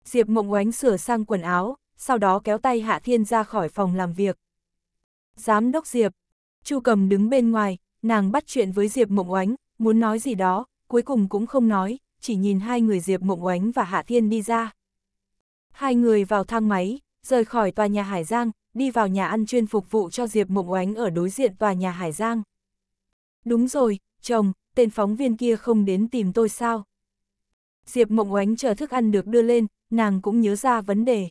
Diệp Mộng Oánh sửa sang quần áo, sau đó kéo tay Hạ Thiên ra khỏi phòng làm việc. Giám đốc Diệp, Chu Cầm đứng bên ngoài, nàng bắt chuyện với Diệp Mộng Oánh, muốn nói gì đó, cuối cùng cũng không nói, chỉ nhìn hai người Diệp Mộng Oánh và Hạ Thiên đi ra. Hai người vào thang máy, rời khỏi tòa nhà Hải Giang, đi vào nhà ăn chuyên phục vụ cho Diệp Mộng Oánh ở đối diện tòa nhà Hải Giang. Đúng rồi, chồng, tên phóng viên kia không đến tìm tôi sao? Diệp Mộng Oánh chờ thức ăn được đưa lên, nàng cũng nhớ ra vấn đề.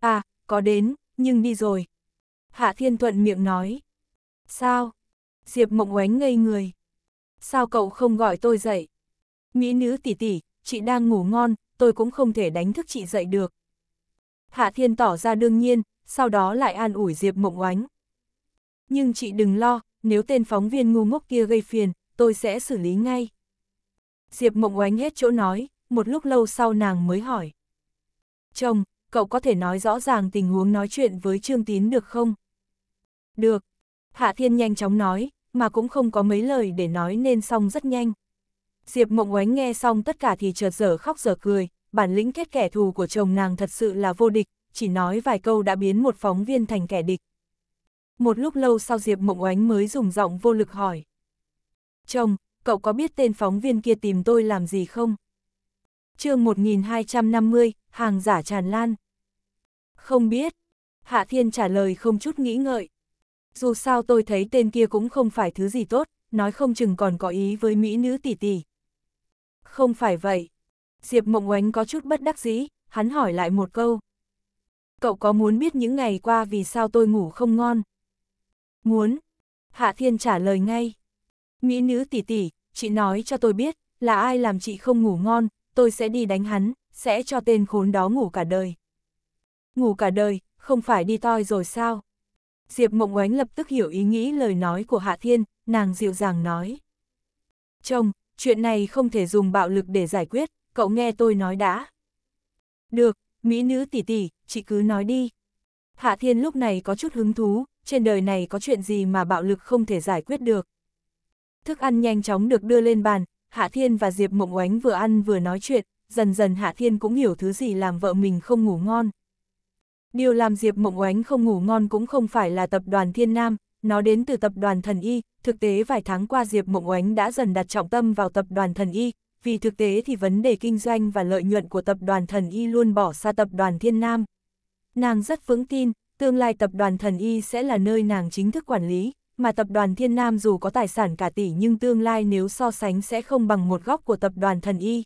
À, có đến, nhưng đi rồi. Hạ Thiên Thuận miệng nói. Sao? Diệp Mộng Oánh ngây người. Sao cậu không gọi tôi dậy? Mỹ nữ tỷ tỷ, chị đang ngủ ngon, tôi cũng không thể đánh thức chị dậy được. Hạ Thiên tỏ ra đương nhiên, sau đó lại an ủi Diệp Mộng Oánh. Nhưng chị đừng lo, nếu tên phóng viên ngu ngốc kia gây phiền, tôi sẽ xử lý ngay. Diệp Mộng Oánh hết chỗ nói, một lúc lâu sau nàng mới hỏi. Chồng, cậu có thể nói rõ ràng tình huống nói chuyện với Trương Tín được không? Được. Hạ Thiên nhanh chóng nói, mà cũng không có mấy lời để nói nên xong rất nhanh. Diệp Mộng Oánh nghe xong tất cả thì chợt dở khóc dở cười, bản lĩnh kết kẻ thù của chồng nàng thật sự là vô địch, chỉ nói vài câu đã biến một phóng viên thành kẻ địch. Một lúc lâu sau Diệp Mộng Oánh mới dùng giọng vô lực hỏi. Chồng, cậu có biết tên phóng viên kia tìm tôi làm gì không? chương 1250, hàng giả tràn lan. Không biết. Hạ Thiên trả lời không chút nghĩ ngợi. Dù sao tôi thấy tên kia cũng không phải thứ gì tốt, nói không chừng còn có ý với mỹ nữ tỷ tỷ. Không phải vậy. Diệp Mộng Oánh có chút bất đắc dĩ, hắn hỏi lại một câu cậu có muốn biết những ngày qua vì sao tôi ngủ không ngon? Muốn. Hạ Thiên trả lời ngay. Mỹ nữ tỷ tỷ, chị nói cho tôi biết, là ai làm chị không ngủ ngon, tôi sẽ đi đánh hắn, sẽ cho tên khốn đó ngủ cả đời. Ngủ cả đời, không phải đi toi rồi sao? Diệp Mộng Oánh lập tức hiểu ý nghĩ lời nói của Hạ Thiên, nàng dịu dàng nói. Chồng, chuyện này không thể dùng bạo lực để giải quyết, cậu nghe tôi nói đã. Được, mỹ nữ tỷ tỷ, chị cứ nói đi. Hạ Thiên lúc này có chút hứng thú, trên đời này có chuyện gì mà bạo lực không thể giải quyết được. Thức ăn nhanh chóng được đưa lên bàn, Hạ Thiên và Diệp Mộng Oánh vừa ăn vừa nói chuyện, dần dần Hạ Thiên cũng hiểu thứ gì làm vợ mình không ngủ ngon. Điều làm Diệp Mộng Oánh không ngủ ngon cũng không phải là tập đoàn Thiên Nam, nó đến từ tập đoàn Thần Y, thực tế vài tháng qua Diệp Mộng Oánh đã dần đặt trọng tâm vào tập đoàn Thần Y, vì thực tế thì vấn đề kinh doanh và lợi nhuận của tập đoàn thần y luôn bỏ xa tập đoàn thiên nam. Nàng rất vững tin, tương lai tập đoàn thần y sẽ là nơi nàng chính thức quản lý, mà tập đoàn thiên nam dù có tài sản cả tỷ nhưng tương lai nếu so sánh sẽ không bằng một góc của tập đoàn thần y.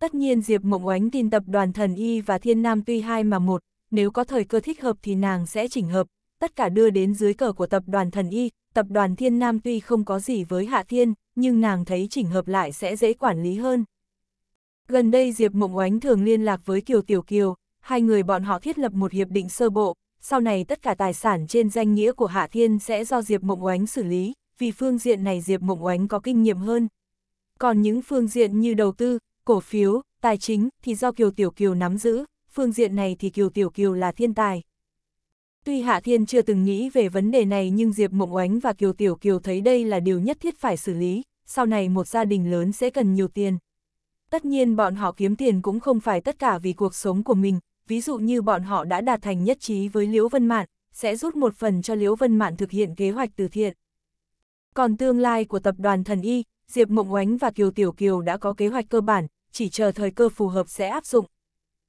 Tất nhiên Diệp Mộng Oánh tin tập đoàn thần y và thiên nam tuy hai mà một, nếu có thời cơ thích hợp thì nàng sẽ chỉnh hợp, tất cả đưa đến dưới cờ của tập đoàn thần y, tập đoàn thiên nam tuy không có gì với hạ thiên, nhưng nàng thấy chỉnh hợp lại sẽ dễ quản lý hơn. Gần đây Diệp Mộng Oánh thường liên lạc với Kiều Tiểu Kiều, hai người bọn họ thiết lập một hiệp định sơ bộ, sau này tất cả tài sản trên danh nghĩa của Hạ Thiên sẽ do Diệp Mộng Oánh xử lý, vì phương diện này Diệp Mộng Oánh có kinh nghiệm hơn. Còn những phương diện như đầu tư, cổ phiếu, tài chính thì do Kiều Tiểu Kiều nắm giữ, phương diện này thì Kiều Tiểu Kiều là thiên tài. Tuy Hạ Thiên chưa từng nghĩ về vấn đề này nhưng Diệp Mộng Oánh và Kiều Tiểu Kiều thấy đây là điều nhất thiết phải xử lý, sau này một gia đình lớn sẽ cần nhiều tiền. Tất nhiên bọn họ kiếm tiền cũng không phải tất cả vì cuộc sống của mình, ví dụ như bọn họ đã đạt thành nhất trí với Liễu Vân Mạn, sẽ rút một phần cho Liễu Vân Mạn thực hiện kế hoạch từ thiện. Còn tương lai của tập đoàn Thần Y, Diệp Mộng Oánh và Kiều Tiểu Kiều đã có kế hoạch cơ bản, chỉ chờ thời cơ phù hợp sẽ áp dụng.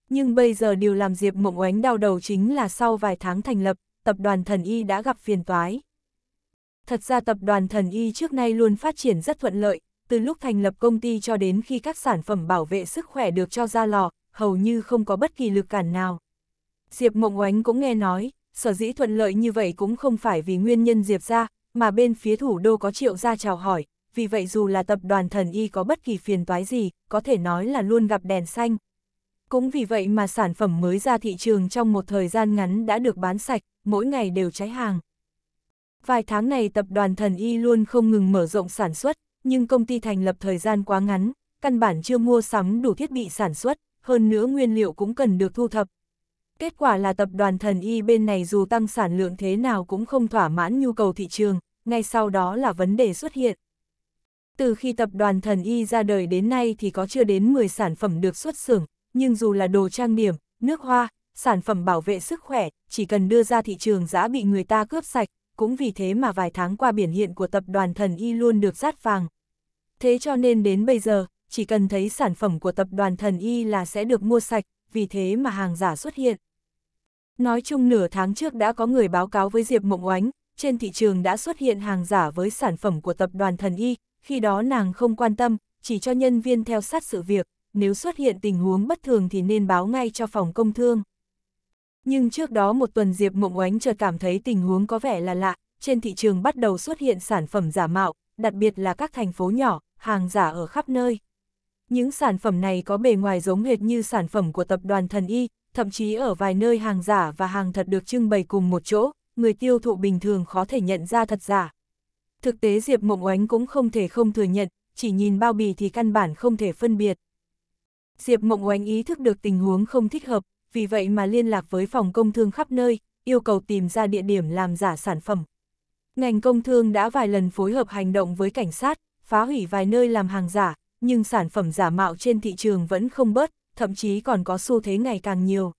Nhưng bây giờ điều làm Diệp Mộng Oánh đau đầu chính là sau vài tháng thành lập, tập đoàn Thần Y đã gặp phiền toái. Thật ra tập đoàn thần y trước nay luôn phát triển rất thuận lợi, từ lúc thành lập công ty cho đến khi các sản phẩm bảo vệ sức khỏe được cho ra lò, hầu như không có bất kỳ lực cản nào. Diệp Mộng Oánh cũng nghe nói, sở dĩ thuận lợi như vậy cũng không phải vì nguyên nhân Diệp ra, mà bên phía thủ đô có triệu ra chào hỏi, vì vậy dù là tập đoàn thần y có bất kỳ phiền toái gì, có thể nói là luôn gặp đèn xanh. Cũng vì vậy mà sản phẩm mới ra thị trường trong một thời gian ngắn đã được bán sạch, mỗi ngày đều cháy hàng. Vài tháng này tập đoàn thần y luôn không ngừng mở rộng sản xuất, nhưng công ty thành lập thời gian quá ngắn, căn bản chưa mua sắm đủ thiết bị sản xuất, hơn nữa nguyên liệu cũng cần được thu thập. Kết quả là tập đoàn thần y bên này dù tăng sản lượng thế nào cũng không thỏa mãn nhu cầu thị trường, ngay sau đó là vấn đề xuất hiện. Từ khi tập đoàn thần y ra đời đến nay thì có chưa đến 10 sản phẩm được xuất xưởng, nhưng dù là đồ trang điểm, nước hoa, sản phẩm bảo vệ sức khỏe, chỉ cần đưa ra thị trường giá bị người ta cướp sạch, cũng vì thế mà vài tháng qua biển hiện của tập đoàn thần y luôn được rát vàng. Thế cho nên đến bây giờ, chỉ cần thấy sản phẩm của tập đoàn thần y là sẽ được mua sạch, vì thế mà hàng giả xuất hiện. Nói chung nửa tháng trước đã có người báo cáo với Diệp Mộng Oánh, trên thị trường đã xuất hiện hàng giả với sản phẩm của tập đoàn thần y, khi đó nàng không quan tâm, chỉ cho nhân viên theo sát sự việc, nếu xuất hiện tình huống bất thường thì nên báo ngay cho phòng công thương. Nhưng trước đó một tuần Diệp Mộng Oánh chợt cảm thấy tình huống có vẻ là lạ, trên thị trường bắt đầu xuất hiện sản phẩm giả mạo, đặc biệt là các thành phố nhỏ, hàng giả ở khắp nơi. Những sản phẩm này có bề ngoài giống hệt như sản phẩm của tập đoàn thần y, thậm chí ở vài nơi hàng giả và hàng thật được trưng bày cùng một chỗ, người tiêu thụ bình thường khó thể nhận ra thật giả. Thực tế Diệp Mộng Oánh cũng không thể không thừa nhận, chỉ nhìn bao bì thì căn bản không thể phân biệt. Diệp Mộng Oánh ý thức được tình huống không thích hợp, vì vậy mà liên lạc với phòng công thương khắp nơi, yêu cầu tìm ra địa điểm làm giả sản phẩm. Ngành công thương đã vài lần phối hợp hành động với cảnh sát, phá hủy vài nơi làm hàng giả, nhưng sản phẩm giả mạo trên thị trường vẫn không bớt, thậm chí còn có xu thế ngày càng nhiều.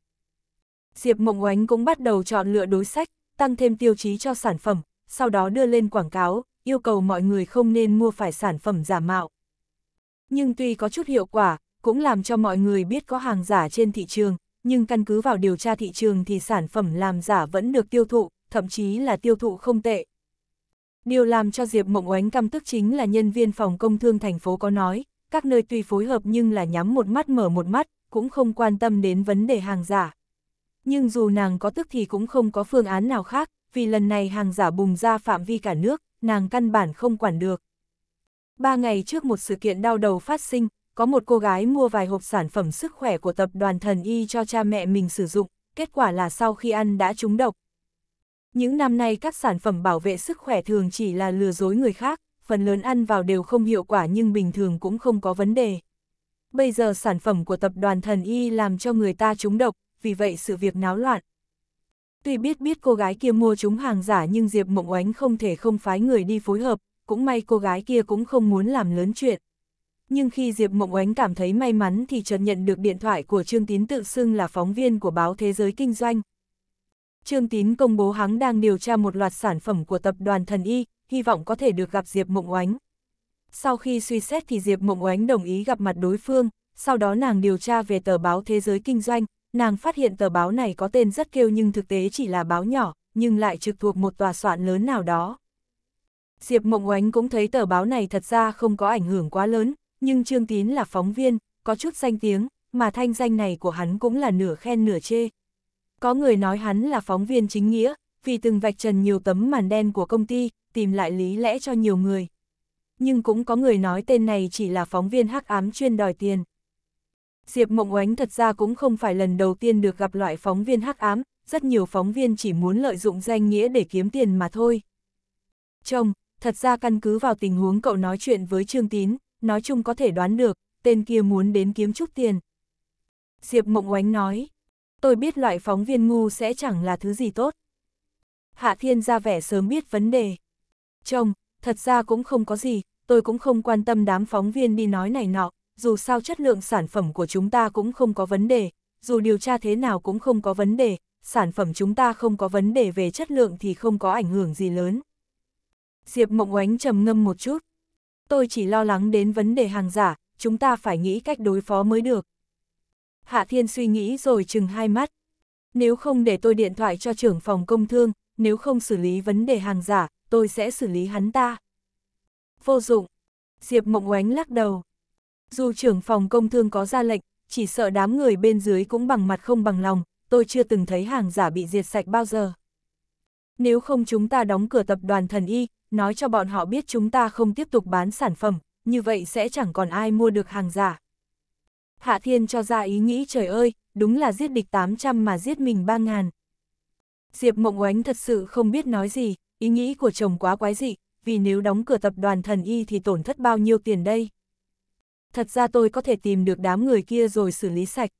Diệp Mộng Oánh cũng bắt đầu chọn lựa đối sách, tăng thêm tiêu chí cho sản phẩm, sau đó đưa lên quảng cáo, yêu cầu mọi người không nên mua phải sản phẩm giả mạo. Nhưng tuy có chút hiệu quả, cũng làm cho mọi người biết có hàng giả trên thị trường, nhưng căn cứ vào điều tra thị trường thì sản phẩm làm giả vẫn được tiêu thụ, thậm chí là tiêu thụ không tệ. Điều làm cho Diệp Mộng Oánh căm tức chính là nhân viên phòng công thương thành phố có nói, các nơi tuy phối hợp nhưng là nhắm một mắt mở một mắt, cũng không quan tâm đến vấn đề hàng giả. Nhưng dù nàng có tức thì cũng không có phương án nào khác, vì lần này hàng giả bùng ra phạm vi cả nước, nàng căn bản không quản được. Ba ngày trước một sự kiện đau đầu phát sinh, có một cô gái mua vài hộp sản phẩm sức khỏe của tập đoàn thần y cho cha mẹ mình sử dụng, kết quả là sau khi ăn đã trúng độc. Những năm nay các sản phẩm bảo vệ sức khỏe thường chỉ là lừa dối người khác, phần lớn ăn vào đều không hiệu quả nhưng bình thường cũng không có vấn đề. Bây giờ sản phẩm của tập đoàn thần y làm cho người ta trúng độc, vì vậy sự việc náo loạn. Tuy biết biết cô gái kia mua chúng hàng giả nhưng Diệp Mộng Oánh không thể không phái người đi phối hợp, cũng may cô gái kia cũng không muốn làm lớn chuyện nhưng khi Diệp Mộng Oánh cảm thấy may mắn thì chợt nhận được điện thoại của Trương Tín tự xưng là phóng viên của báo Thế giới Kinh doanh. Trương Tín công bố hắn đang điều tra một loạt sản phẩm của tập đoàn Thần Y, hy vọng có thể được gặp Diệp Mộng Oánh. Sau khi suy xét thì Diệp Mộng Oánh đồng ý gặp mặt đối phương, sau đó nàng điều tra về tờ báo Thế giới Kinh doanh, nàng phát hiện tờ báo này có tên rất kêu nhưng thực tế chỉ là báo nhỏ, nhưng lại trực thuộc một tòa soạn lớn nào đó. Diệp Mộng Oánh cũng thấy tờ báo này thật ra không có ảnh hưởng quá lớn, nhưng Trương Tín là phóng viên, có chút danh tiếng, mà thanh danh này của hắn cũng là nửa khen nửa chê. Có người nói hắn là phóng viên chính nghĩa, vì từng vạch trần nhiều tấm màn đen của công ty, tìm lại lý lẽ cho nhiều người. Nhưng cũng có người nói tên này chỉ là phóng viên hắc ám chuyên đòi tiền. Diệp Mộng Oánh thật ra cũng không phải lần đầu tiên được gặp loại phóng viên hắc ám, rất nhiều phóng viên chỉ muốn lợi dụng danh nghĩa để kiếm tiền mà thôi. Chồng, thật ra căn cứ vào tình huống cậu nói chuyện với Trương Tín, nói chung có thể đoán được, tên kia muốn đến kiếm chút tiền. Diệp Mộng Oánh nói, tôi biết loại phóng viên ngu sẽ chẳng là thứ gì tốt. Hạ Thiên ra vẻ sớm biết vấn đề. Chồng, thật ra cũng không có gì, tôi cũng không quan tâm đám phóng viên đi nói này nọ, dù sao chất lượng sản phẩm của chúng ta cũng không có vấn đề, dù điều tra thế nào cũng không có vấn đề, sản phẩm chúng ta không có vấn đề về chất lượng thì không có ảnh hưởng gì lớn. Diệp Mộng Oánh trầm ngâm một chút tôi chỉ lo lắng đến vấn đề hàng giả, chúng ta phải nghĩ cách đối phó mới được. Hạ Thiên suy nghĩ rồi chừng hai mắt. Nếu không để tôi điện thoại cho trưởng phòng công thương, nếu không xử lý vấn đề hàng giả, tôi sẽ xử lý hắn ta. Vô dụng. Diệp Mộng Oánh lắc đầu. Dù trưởng phòng công thương có ra lệnh, chỉ sợ đám người bên dưới cũng bằng mặt không bằng lòng, tôi chưa từng thấy hàng giả bị diệt sạch bao giờ. Nếu không chúng ta đóng cửa tập đoàn thần y, nói cho bọn họ biết chúng ta không tiếp tục bán sản phẩm, như vậy sẽ chẳng còn ai mua được hàng giả. Hạ Thiên cho ra ý nghĩ trời ơi, đúng là giết địch 800 mà giết mình 3 ngàn. Diệp Mộng Oánh thật sự không biết nói gì, ý nghĩ của chồng quá quái dị, vì nếu đóng cửa tập đoàn thần y thì tổn thất bao nhiêu tiền đây. Thật ra tôi có thể tìm được đám người kia rồi xử lý sạch.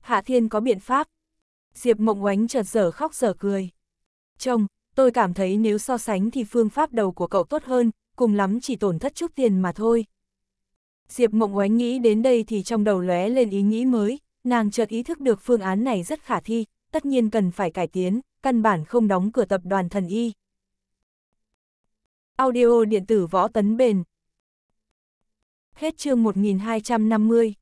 Hạ Thiên có biện pháp. Diệp Mộng Oánh chợt dở khóc dở cười. Chồng, tôi cảm thấy nếu so sánh thì phương pháp đầu của cậu tốt hơn, cùng lắm chỉ tổn thất chút tiền mà thôi. Diệp Mộng Oánh nghĩ đến đây thì trong đầu lóe lên ý nghĩ mới, nàng chợt ý thức được phương án này rất khả thi, tất nhiên cần phải cải tiến, căn bản không đóng cửa tập đoàn thần y. Audio điện tử võ tấn bền Hết chương 1250